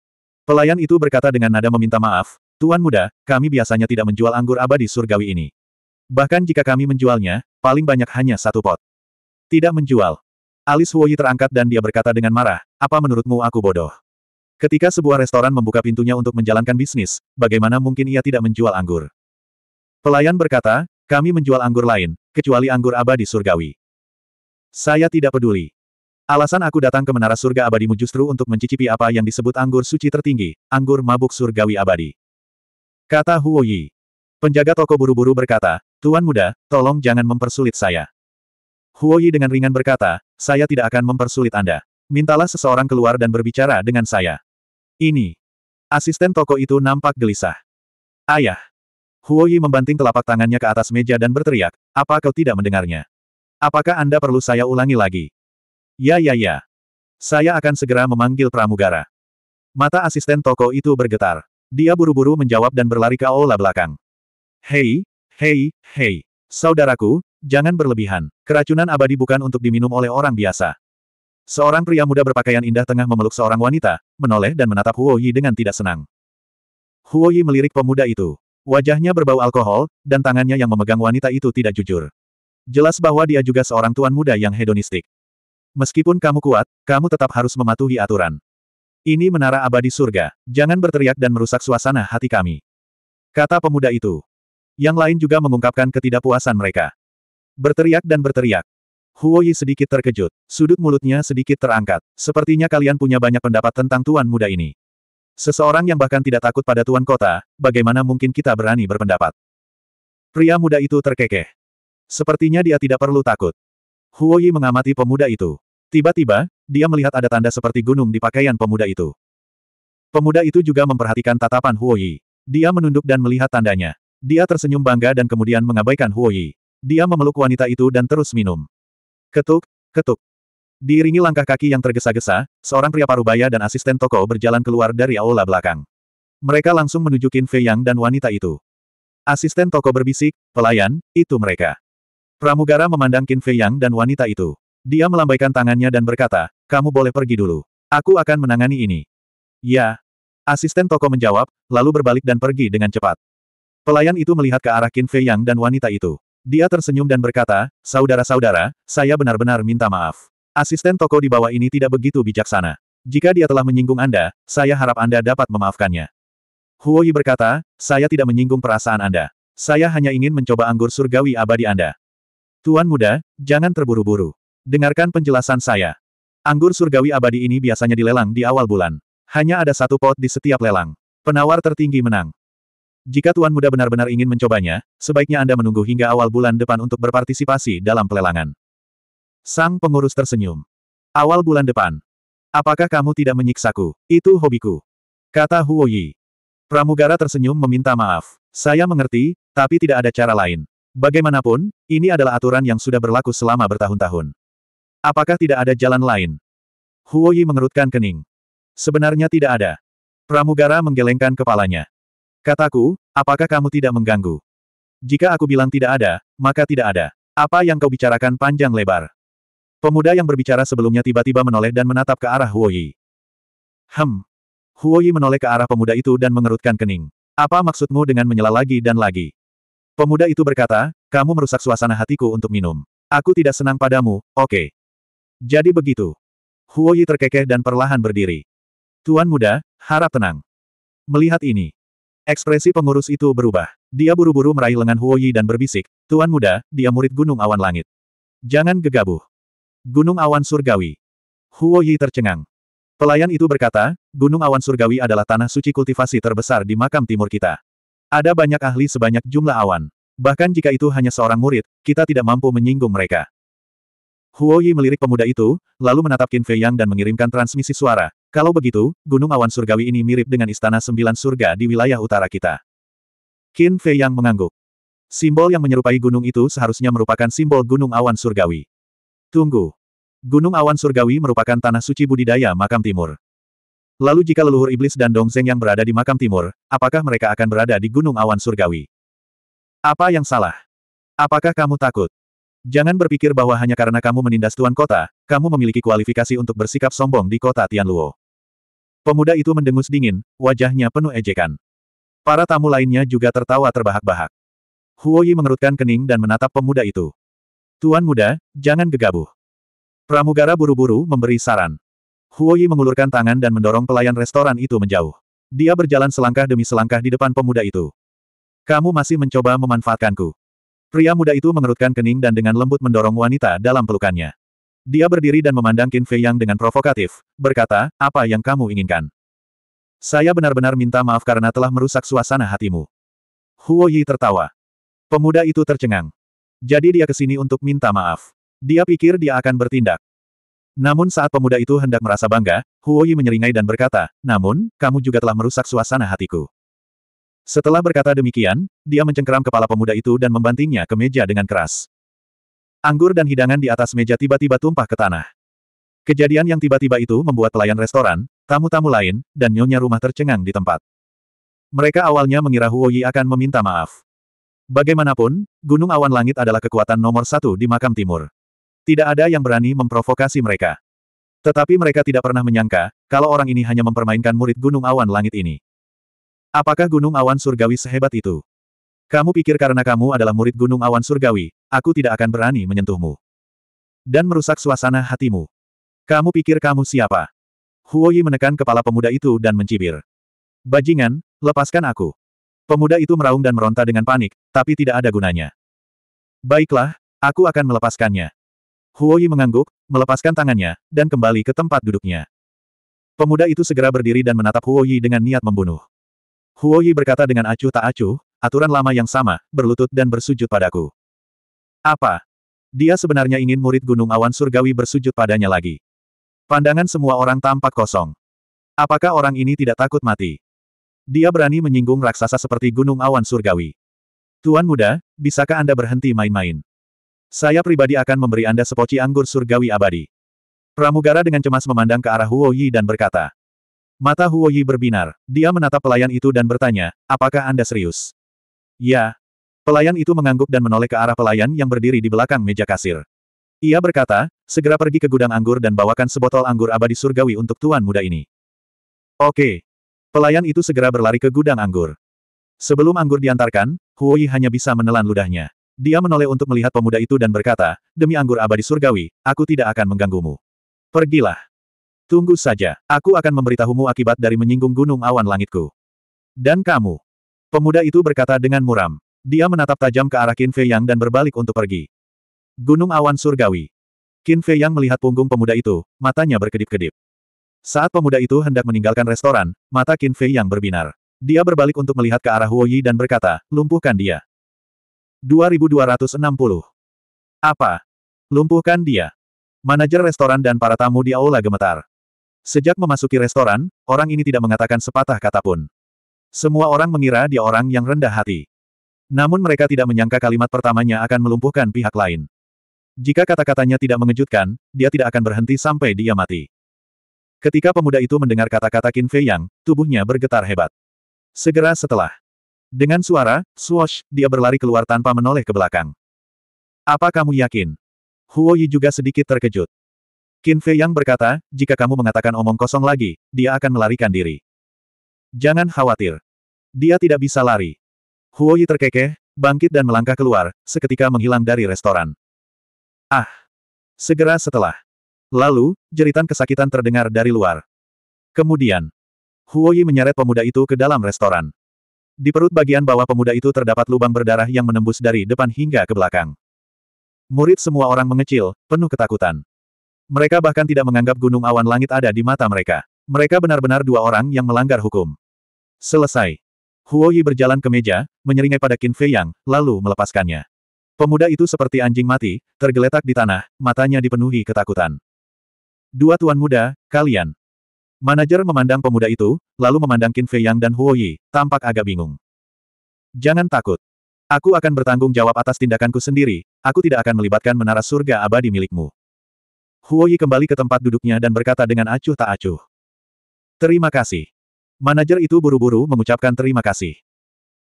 Pelayan itu berkata dengan nada meminta maaf, Tuan muda, kami biasanya tidak menjual anggur abadi surgawi ini. Bahkan jika kami menjualnya, paling banyak hanya satu pot. Tidak menjual. Alis Huoyi terangkat dan dia berkata dengan marah, apa menurutmu aku bodoh? Ketika sebuah restoran membuka pintunya untuk menjalankan bisnis, bagaimana mungkin ia tidak menjual anggur? Pelayan berkata, kami menjual anggur lain, kecuali anggur abadi surgawi. Saya tidak peduli. Alasan aku datang ke menara surga abadimu justru untuk mencicipi apa yang disebut anggur suci tertinggi, anggur mabuk surgawi abadi. Kata Huo Yi. Penjaga toko buru-buru berkata, Tuan muda, tolong jangan mempersulit saya. Huo Yi dengan ringan berkata, saya tidak akan mempersulit Anda. Mintalah seseorang keluar dan berbicara dengan saya. Ini. Asisten toko itu nampak gelisah. Ayah. Huo Yi membanting telapak tangannya ke atas meja dan berteriak, apa kau tidak mendengarnya? Apakah Anda perlu saya ulangi lagi? Ya ya ya. Saya akan segera memanggil pramugara. Mata asisten toko itu bergetar. Dia buru-buru menjawab dan berlari ke aula belakang. Hei, hei, hei. Saudaraku, jangan berlebihan. Keracunan abadi bukan untuk diminum oleh orang biasa. Seorang pria muda berpakaian indah tengah memeluk seorang wanita, menoleh dan menatap Huo Yi dengan tidak senang. Huo Yi melirik pemuda itu. Wajahnya berbau alkohol, dan tangannya yang memegang wanita itu tidak jujur. Jelas bahwa dia juga seorang tuan muda yang hedonistik. Meskipun kamu kuat, kamu tetap harus mematuhi aturan. Ini menara abadi surga, jangan berteriak dan merusak suasana hati kami. Kata pemuda itu. Yang lain juga mengungkapkan ketidakpuasan mereka. Berteriak dan berteriak. Huo Yi sedikit terkejut, sudut mulutnya sedikit terangkat. Sepertinya kalian punya banyak pendapat tentang tuan muda ini. Seseorang yang bahkan tidak takut pada tuan kota, bagaimana mungkin kita berani berpendapat? Pria muda itu terkekeh. Sepertinya dia tidak perlu takut. Huo Yi mengamati pemuda itu. Tiba-tiba, dia melihat ada tanda seperti gunung di pakaian pemuda itu. Pemuda itu juga memperhatikan tatapan Huo Yi. Dia menunduk dan melihat tandanya. Dia tersenyum bangga dan kemudian mengabaikan Huo Yi. Dia memeluk wanita itu dan terus minum. Ketuk, ketuk. Diiringi langkah kaki yang tergesa-gesa, seorang pria parubaya dan asisten toko berjalan keluar dari aula belakang. Mereka langsung menuju Qin Fei Yang dan wanita itu. Asisten toko berbisik, pelayan, itu mereka. Pramugara memandang Qin Fei Yang dan wanita itu. Dia melambaikan tangannya dan berkata, kamu boleh pergi dulu. Aku akan menangani ini. Ya. Asisten toko menjawab, lalu berbalik dan pergi dengan cepat. Pelayan itu melihat ke arah Qin Fei Yang dan wanita itu. Dia tersenyum dan berkata, saudara-saudara, saya benar-benar minta maaf. Asisten toko di bawah ini tidak begitu bijaksana. Jika dia telah menyinggung Anda, saya harap Anda dapat memaafkannya. Huoyi berkata, saya tidak menyinggung perasaan Anda. Saya hanya ingin mencoba anggur surgawi abadi Anda. Tuan muda, jangan terburu-buru. Dengarkan penjelasan saya. Anggur surgawi abadi ini biasanya dilelang di awal bulan. Hanya ada satu pot di setiap lelang. Penawar tertinggi menang. Jika Tuan Muda benar-benar ingin mencobanya, sebaiknya Anda menunggu hingga awal bulan depan untuk berpartisipasi dalam pelelangan. Sang pengurus tersenyum. Awal bulan depan. Apakah kamu tidak menyiksaku? Itu hobiku. Kata Huoyi. Pramugara tersenyum meminta maaf. Saya mengerti, tapi tidak ada cara lain. Bagaimanapun, ini adalah aturan yang sudah berlaku selama bertahun-tahun. Apakah tidak ada jalan lain? Huo Yi mengerutkan kening. Sebenarnya tidak ada. Pramugara menggelengkan kepalanya. Kataku, apakah kamu tidak mengganggu? Jika aku bilang tidak ada, maka tidak ada. Apa yang kau bicarakan panjang lebar? Pemuda yang berbicara sebelumnya tiba-tiba menoleh dan menatap ke arah Huo Yi. Hem. Huo Yi menoleh ke arah pemuda itu dan mengerutkan kening. Apa maksudmu dengan menyela lagi dan lagi? Pemuda itu berkata, kamu merusak suasana hatiku untuk minum. Aku tidak senang padamu, oke. Okay. Jadi begitu. Huo Yi terkekeh dan perlahan berdiri. Tuan muda, harap tenang. Melihat ini. Ekspresi pengurus itu berubah. Dia buru-buru meraih lengan Huo Yi dan berbisik, Tuan muda, dia murid Gunung Awan Langit. Jangan gegabah. Gunung Awan Surgawi. Huo Yi tercengang. Pelayan itu berkata, Gunung Awan Surgawi adalah tanah suci kultivasi terbesar di makam timur kita. Ada banyak ahli sebanyak jumlah awan. Bahkan jika itu hanya seorang murid, kita tidak mampu menyinggung mereka. Huo Yi melirik pemuda itu, lalu menatap Qin Fei Yang dan mengirimkan transmisi suara. Kalau begitu, gunung awan surgawi ini mirip dengan istana sembilan surga di wilayah utara kita. Qin Fei Yang mengangguk. Simbol yang menyerupai gunung itu seharusnya merupakan simbol gunung awan surgawi. Tunggu. Gunung awan surgawi merupakan tanah suci budidaya makam timur. Lalu jika leluhur iblis dan dongzeng yang berada di makam timur, apakah mereka akan berada di gunung awan surgawi? Apa yang salah? Apakah kamu takut? Jangan berpikir bahwa hanya karena kamu menindas tuan kota, kamu memiliki kualifikasi untuk bersikap sombong di kota Tianluo. Pemuda itu mendengus dingin, wajahnya penuh ejekan. Para tamu lainnya juga tertawa terbahak-bahak. Huoyi mengerutkan kening dan menatap pemuda itu. Tuan muda, jangan gegabah. Pramugara buru-buru memberi saran. Huoyi mengulurkan tangan dan mendorong pelayan restoran itu menjauh. Dia berjalan selangkah demi selangkah di depan pemuda itu. Kamu masih mencoba memanfaatkanku. Pria muda itu mengerutkan kening dan dengan lembut mendorong wanita dalam pelukannya. Dia berdiri dan memandang Qin Fei Yang dengan provokatif, berkata, apa yang kamu inginkan? Saya benar-benar minta maaf karena telah merusak suasana hatimu. Huo Yi tertawa. Pemuda itu tercengang. Jadi dia kesini untuk minta maaf. Dia pikir dia akan bertindak. Namun saat pemuda itu hendak merasa bangga, Huo Yi menyeringai dan berkata, namun, kamu juga telah merusak suasana hatiku. Setelah berkata demikian, dia mencengkeram kepala pemuda itu dan membantingnya ke meja dengan keras. Anggur dan hidangan di atas meja tiba-tiba tumpah ke tanah. Kejadian yang tiba-tiba itu membuat pelayan restoran, tamu-tamu lain, dan nyonya rumah tercengang di tempat. Mereka awalnya mengira Huoyi akan meminta maaf. Bagaimanapun, Gunung Awan Langit adalah kekuatan nomor satu di makam timur. Tidak ada yang berani memprovokasi mereka. Tetapi mereka tidak pernah menyangka, kalau orang ini hanya mempermainkan murid Gunung Awan Langit ini. Apakah gunung awan surgawi sehebat itu? Kamu pikir karena kamu adalah murid gunung awan surgawi, aku tidak akan berani menyentuhmu. Dan merusak suasana hatimu. Kamu pikir kamu siapa? Huoyi menekan kepala pemuda itu dan mencibir. Bajingan, lepaskan aku. Pemuda itu meraung dan meronta dengan panik, tapi tidak ada gunanya. Baiklah, aku akan melepaskannya. Huoyi mengangguk, melepaskan tangannya, dan kembali ke tempat duduknya. Pemuda itu segera berdiri dan menatap Huoyi dengan niat membunuh. Huoyi berkata dengan acuh tak acuh, aturan lama yang sama, berlutut dan bersujud padaku. Apa? Dia sebenarnya ingin murid Gunung Awan Surgawi bersujud padanya lagi. Pandangan semua orang tampak kosong. Apakah orang ini tidak takut mati? Dia berani menyinggung raksasa seperti Gunung Awan Surgawi. Tuan muda, bisakah Anda berhenti main-main? Saya pribadi akan memberi Anda sepoci anggur surgawi abadi. Pramugara dengan cemas memandang ke arah Huoyi dan berkata, Mata Huo Yi berbinar. Dia menatap pelayan itu dan bertanya, apakah Anda serius? Ya. Pelayan itu mengangguk dan menoleh ke arah pelayan yang berdiri di belakang meja kasir. Ia berkata, segera pergi ke gudang anggur dan bawakan sebotol anggur abadi surgawi untuk tuan muda ini. Oke. Pelayan itu segera berlari ke gudang anggur. Sebelum anggur diantarkan, Huo Yi hanya bisa menelan ludahnya. Dia menoleh untuk melihat pemuda itu dan berkata, demi anggur abadi surgawi, aku tidak akan mengganggumu. Pergilah. Tunggu saja, aku akan memberitahumu akibat dari menyinggung gunung awan langitku. Dan kamu. Pemuda itu berkata dengan muram. Dia menatap tajam ke arah Qin Fei Yang dan berbalik untuk pergi. Gunung awan surgawi. Qin Fei Yang melihat punggung pemuda itu, matanya berkedip-kedip. Saat pemuda itu hendak meninggalkan restoran, mata Qin Fei Yang berbinar. Dia berbalik untuk melihat ke arah Huo Yi dan berkata, lumpuhkan dia. 2260. Apa? Lumpuhkan dia. Manajer restoran dan para tamu di aula gemetar. Sejak memasuki restoran, orang ini tidak mengatakan sepatah kata pun. Semua orang mengira dia orang yang rendah hati. Namun mereka tidak menyangka kalimat pertamanya akan melumpuhkan pihak lain. Jika kata-katanya tidak mengejutkan, dia tidak akan berhenti sampai dia mati. Ketika pemuda itu mendengar kata-kata Qin Fei Yang, tubuhnya bergetar hebat. Segera setelah. Dengan suara, swoosh, dia berlari keluar tanpa menoleh ke belakang. Apa kamu yakin? Huo Yi juga sedikit terkejut. Qin Fei Yang berkata, jika kamu mengatakan omong kosong lagi, dia akan melarikan diri. Jangan khawatir. Dia tidak bisa lari. Huo Yi terkekeh, bangkit dan melangkah keluar, seketika menghilang dari restoran. Ah! Segera setelah. Lalu, jeritan kesakitan terdengar dari luar. Kemudian, Huo Yi menyeret pemuda itu ke dalam restoran. Di perut bagian bawah pemuda itu terdapat lubang berdarah yang menembus dari depan hingga ke belakang. Murid semua orang mengecil, penuh ketakutan. Mereka bahkan tidak menganggap gunung awan langit ada di mata mereka. Mereka benar-benar dua orang yang melanggar hukum. Selesai. Huo Yi berjalan ke meja, menyeringai pada Qin Fei Yang, lalu melepaskannya. Pemuda itu seperti anjing mati, tergeletak di tanah, matanya dipenuhi ketakutan. Dua tuan muda, kalian. Manajer memandang pemuda itu, lalu memandang Qin Fei Yang dan Huo Yi, tampak agak bingung. Jangan takut. Aku akan bertanggung jawab atas tindakanku sendiri, aku tidak akan melibatkan menara surga abadi milikmu. Huoyi kembali ke tempat duduknya dan berkata dengan acuh tak acuh. Terima kasih. Manajer itu buru-buru mengucapkan terima kasih.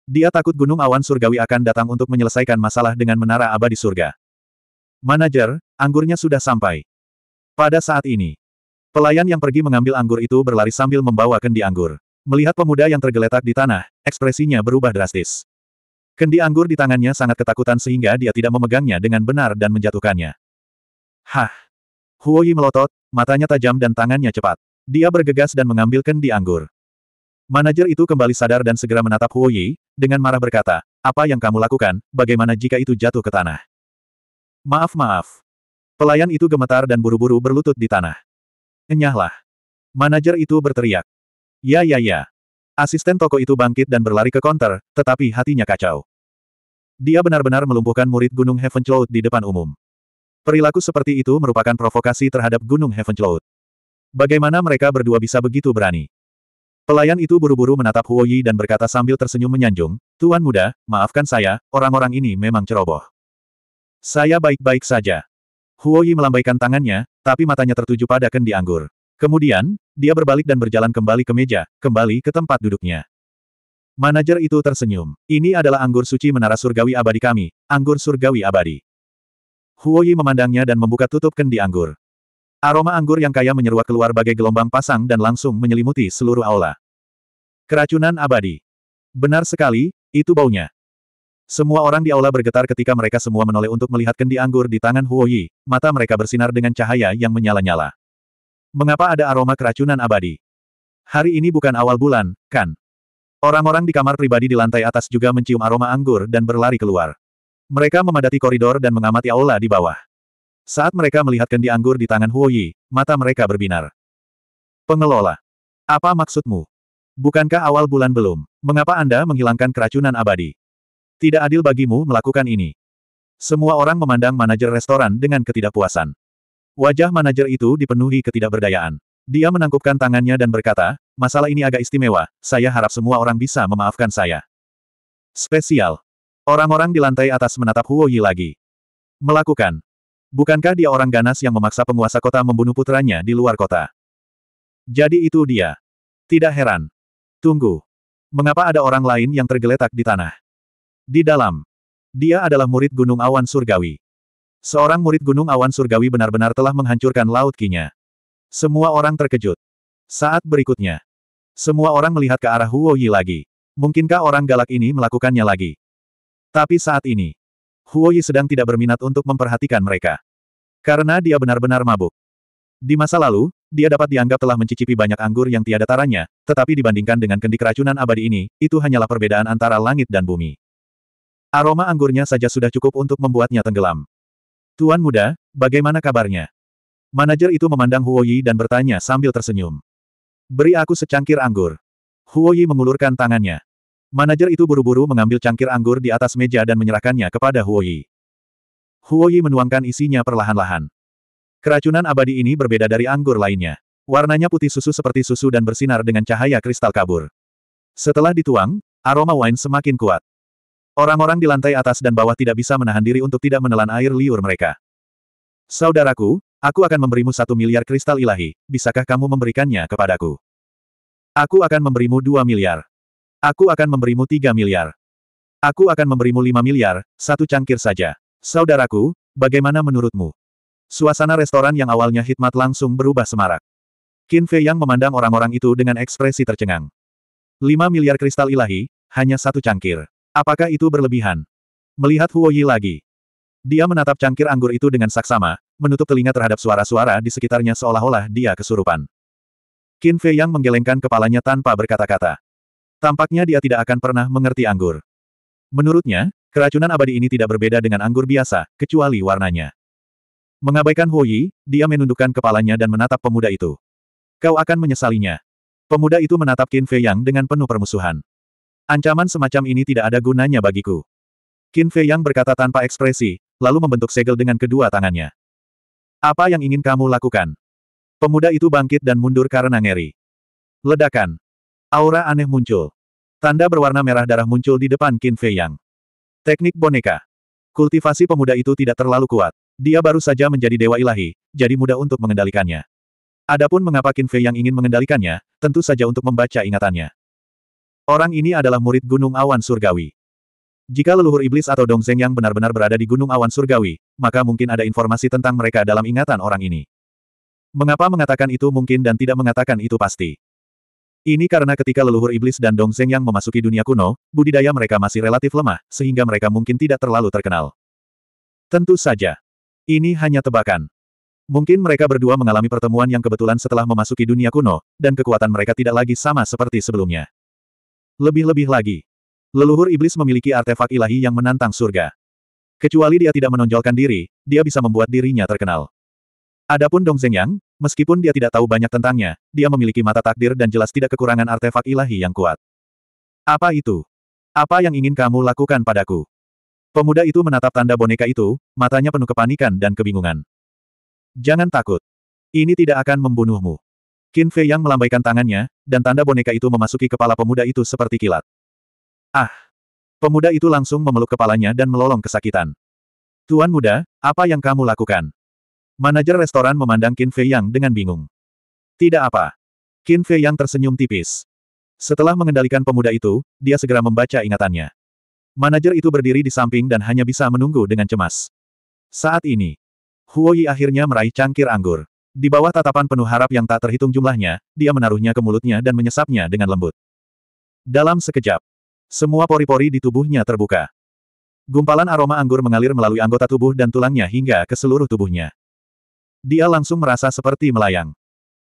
Dia takut gunung awan surgawi akan datang untuk menyelesaikan masalah dengan menara abadi surga. Manajer, anggurnya sudah sampai. Pada saat ini, pelayan yang pergi mengambil anggur itu berlari sambil membawa kendi anggur. Melihat pemuda yang tergeletak di tanah, ekspresinya berubah drastis. Kendi anggur di tangannya sangat ketakutan sehingga dia tidak memegangnya dengan benar dan menjatuhkannya. Hah! Huoyi melotot, matanya tajam dan tangannya cepat. Dia bergegas dan mengambil kendi anggur. Manajer itu kembali sadar dan segera menatap Huoyi, dengan marah berkata, apa yang kamu lakukan, bagaimana jika itu jatuh ke tanah? Maaf maaf. Pelayan itu gemetar dan buru-buru berlutut di tanah. Enyahlah. Manajer itu berteriak. Ya ya ya. Asisten toko itu bangkit dan berlari ke konter, tetapi hatinya kacau. Dia benar-benar melumpuhkan murid Gunung Heaven Cloud di depan umum. Perilaku seperti itu merupakan provokasi terhadap Gunung Heaven Cloud. Bagaimana mereka berdua bisa begitu berani? Pelayan itu buru-buru menatap Huo Yi dan berkata sambil tersenyum menyanjung, Tuan muda, maafkan saya, orang-orang ini memang ceroboh. Saya baik-baik saja. Huo Yi melambaikan tangannya, tapi matanya tertuju pada kendi anggur. Kemudian, dia berbalik dan berjalan kembali ke meja, kembali ke tempat duduknya. Manajer itu tersenyum. Ini adalah anggur suci menara surgawi abadi kami, anggur surgawi abadi. Huoyi memandangnya dan membuka tutup kendi anggur. Aroma anggur yang kaya menyeruak keluar bagai gelombang pasang dan langsung menyelimuti seluruh aula. Keracunan abadi. Benar sekali, itu baunya. Semua orang di aula bergetar ketika mereka semua menoleh untuk melihat kendi anggur di tangan Huoyi, mata mereka bersinar dengan cahaya yang menyala-nyala. Mengapa ada aroma keracunan abadi? Hari ini bukan awal bulan, kan? Orang-orang di kamar pribadi di lantai atas juga mencium aroma anggur dan berlari keluar. Mereka memadati koridor dan mengamati aula di bawah. Saat mereka melihat kendi anggur di tangan Huo Yi, mata mereka berbinar. Pengelola. Apa maksudmu? Bukankah awal bulan belum? Mengapa Anda menghilangkan keracunan abadi? Tidak adil bagimu melakukan ini. Semua orang memandang manajer restoran dengan ketidakpuasan. Wajah manajer itu dipenuhi ketidakberdayaan. Dia menangkupkan tangannya dan berkata, masalah ini agak istimewa, saya harap semua orang bisa memaafkan saya. Spesial. Orang-orang di lantai atas menatap Huo Yi lagi. Melakukan. Bukankah dia orang ganas yang memaksa penguasa kota membunuh putranya di luar kota? Jadi itu dia. Tidak heran. Tunggu. Mengapa ada orang lain yang tergeletak di tanah? Di dalam. Dia adalah murid Gunung Awan Surgawi. Seorang murid Gunung Awan Surgawi benar-benar telah menghancurkan Laut Kinya. Semua orang terkejut. Saat berikutnya. Semua orang melihat ke arah Huo Yi lagi. Mungkinkah orang galak ini melakukannya lagi? Tapi saat ini, Huoyi sedang tidak berminat untuk memperhatikan mereka. Karena dia benar-benar mabuk. Di masa lalu, dia dapat dianggap telah mencicipi banyak anggur yang tiada taranya, tetapi dibandingkan dengan kendi keracunan abadi ini, itu hanyalah perbedaan antara langit dan bumi. Aroma anggurnya saja sudah cukup untuk membuatnya tenggelam. Tuan muda, bagaimana kabarnya? Manajer itu memandang Huoyi dan bertanya sambil tersenyum. Beri aku secangkir anggur. Huoyi mengulurkan tangannya. Manajer itu buru-buru mengambil cangkir anggur di atas meja dan menyerahkannya kepada Huoyi. Huoyi menuangkan isinya perlahan-lahan. Keracunan abadi ini berbeda dari anggur lainnya. Warnanya putih susu seperti susu dan bersinar dengan cahaya kristal kabur. Setelah dituang, aroma wine semakin kuat. Orang-orang di lantai atas dan bawah tidak bisa menahan diri untuk tidak menelan air liur mereka. Saudaraku, aku akan memberimu satu miliar kristal ilahi, bisakah kamu memberikannya kepadaku? Aku akan memberimu dua miliar. Aku akan memberimu 3 miliar. Aku akan memberimu 5 miliar, satu cangkir saja. Saudaraku, bagaimana menurutmu? Suasana restoran yang awalnya hikmat langsung berubah semarak. Qin Fei yang memandang orang-orang itu dengan ekspresi tercengang. 5 miliar kristal ilahi, hanya satu cangkir. Apakah itu berlebihan? Melihat Huo Yi lagi. Dia menatap cangkir anggur itu dengan saksama, menutup telinga terhadap suara-suara di sekitarnya seolah-olah dia kesurupan. Qin Fei yang menggelengkan kepalanya tanpa berkata-kata. Tampaknya dia tidak akan pernah mengerti anggur. Menurutnya, keracunan abadi ini tidak berbeda dengan anggur biasa, kecuali warnanya. Mengabaikan Huo Yi, dia menundukkan kepalanya dan menatap pemuda itu. Kau akan menyesalinya. Pemuda itu menatap Qin Fei Yang dengan penuh permusuhan. Ancaman semacam ini tidak ada gunanya bagiku. Qin Fei Yang berkata tanpa ekspresi, lalu membentuk segel dengan kedua tangannya. Apa yang ingin kamu lakukan? Pemuda itu bangkit dan mundur karena ngeri. Ledakan. Aura aneh muncul. Tanda berwarna merah darah muncul di depan Qin Fei Yang. Teknik boneka. Kultivasi pemuda itu tidak terlalu kuat. Dia baru saja menjadi dewa ilahi, jadi mudah untuk mengendalikannya. Adapun mengapa Qin Fei yang ingin mengendalikannya, tentu saja untuk membaca ingatannya. Orang ini adalah murid Gunung Awan Surgawi. Jika leluhur iblis atau Dong Zeng yang benar-benar berada di Gunung Awan Surgawi, maka mungkin ada informasi tentang mereka dalam ingatan orang ini. Mengapa mengatakan itu mungkin dan tidak mengatakan itu pasti? Ini karena ketika leluhur iblis dan Dong Zeng yang memasuki dunia kuno, budidaya mereka masih relatif lemah, sehingga mereka mungkin tidak terlalu terkenal. Tentu saja. Ini hanya tebakan. Mungkin mereka berdua mengalami pertemuan yang kebetulan setelah memasuki dunia kuno, dan kekuatan mereka tidak lagi sama seperti sebelumnya. Lebih-lebih lagi. Leluhur iblis memiliki artefak ilahi yang menantang surga. Kecuali dia tidak menonjolkan diri, dia bisa membuat dirinya terkenal. Adapun Zeng Yang, Meskipun dia tidak tahu banyak tentangnya, dia memiliki mata takdir dan jelas tidak kekurangan artefak ilahi yang kuat. Apa itu? Apa yang ingin kamu lakukan padaku? Pemuda itu menatap tanda boneka itu, matanya penuh kepanikan dan kebingungan. Jangan takut. Ini tidak akan membunuhmu. Qin Fei yang melambaikan tangannya, dan tanda boneka itu memasuki kepala pemuda itu seperti kilat. Ah! Pemuda itu langsung memeluk kepalanya dan melolong kesakitan. Tuan muda, apa yang kamu lakukan? Manajer restoran memandang Qin Fei Yang dengan bingung. Tidak apa. Qin Fei Yang tersenyum tipis. Setelah mengendalikan pemuda itu, dia segera membaca ingatannya. Manajer itu berdiri di samping dan hanya bisa menunggu dengan cemas. Saat ini, Huo Yi akhirnya meraih cangkir anggur. Di bawah tatapan penuh harap yang tak terhitung jumlahnya, dia menaruhnya ke mulutnya dan menyesapnya dengan lembut. Dalam sekejap, semua pori-pori di tubuhnya terbuka. Gumpalan aroma anggur mengalir melalui anggota tubuh dan tulangnya hingga ke seluruh tubuhnya. Dia langsung merasa seperti melayang.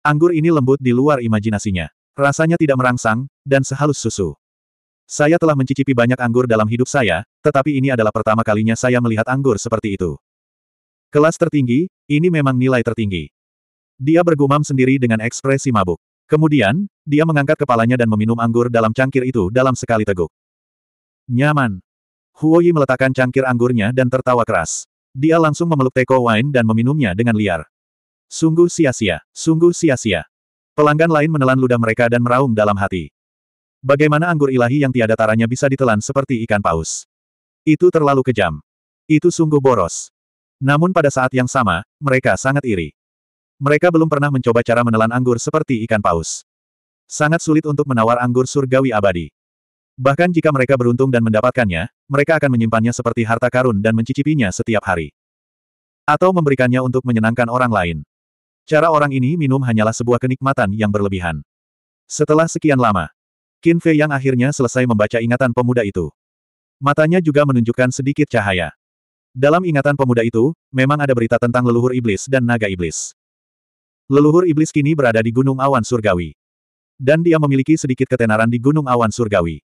Anggur ini lembut di luar imajinasinya. Rasanya tidak merangsang, dan sehalus susu. Saya telah mencicipi banyak anggur dalam hidup saya, tetapi ini adalah pertama kalinya saya melihat anggur seperti itu. Kelas tertinggi, ini memang nilai tertinggi. Dia bergumam sendiri dengan ekspresi mabuk. Kemudian, dia mengangkat kepalanya dan meminum anggur dalam cangkir itu dalam sekali teguk. Nyaman. Huoyi meletakkan cangkir anggurnya dan tertawa keras. Dia langsung memeluk teko wine dan meminumnya dengan liar. Sungguh sia-sia, sungguh sia-sia. Pelanggan lain menelan ludah mereka dan meraung dalam hati. Bagaimana anggur ilahi yang tiada taranya bisa ditelan seperti ikan paus? Itu terlalu kejam. Itu sungguh boros. Namun pada saat yang sama, mereka sangat iri. Mereka belum pernah mencoba cara menelan anggur seperti ikan paus. Sangat sulit untuk menawar anggur surgawi abadi. Bahkan jika mereka beruntung dan mendapatkannya, mereka akan menyimpannya seperti harta karun dan mencicipinya setiap hari. Atau memberikannya untuk menyenangkan orang lain. Cara orang ini minum hanyalah sebuah kenikmatan yang berlebihan. Setelah sekian lama, Qin Fei yang akhirnya selesai membaca ingatan pemuda itu. Matanya juga menunjukkan sedikit cahaya. Dalam ingatan pemuda itu, memang ada berita tentang leluhur iblis dan naga iblis. Leluhur iblis kini berada di Gunung Awan Surgawi. Dan dia memiliki sedikit ketenaran di Gunung Awan Surgawi.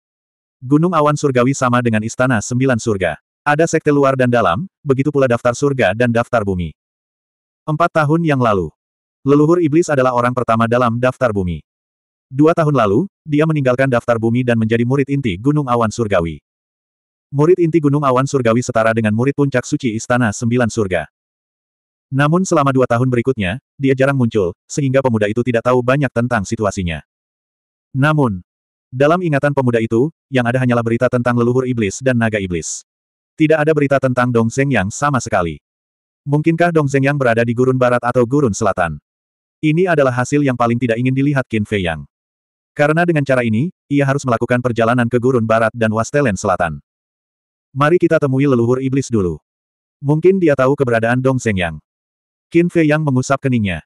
Gunung awan surgawi sama dengan istana sembilan surga. Ada sekte luar dan dalam, begitu pula daftar surga dan daftar bumi. Empat tahun yang lalu. Leluhur iblis adalah orang pertama dalam daftar bumi. Dua tahun lalu, dia meninggalkan daftar bumi dan menjadi murid inti Gunung Awan Surgawi. Murid inti Gunung Awan Surgawi setara dengan murid puncak suci Istana Sembilan Surga. Namun selama dua tahun berikutnya, dia jarang muncul, sehingga pemuda itu tidak tahu banyak tentang situasinya. Namun, dalam ingatan pemuda itu, yang ada hanyalah berita tentang leluhur iblis dan naga iblis. Tidak ada berita tentang Dong Zeng Yang sama sekali. Mungkinkah Dong Zeng Yang berada di gurun barat atau gurun selatan? Ini adalah hasil yang paling tidak ingin dilihat Qin Fei Yang. Karena dengan cara ini, ia harus melakukan perjalanan ke gurun barat dan Wastelen selatan. Mari kita temui leluhur iblis dulu. Mungkin dia tahu keberadaan Dong Zeng Yang. Qin Fei Yang mengusap keningnya.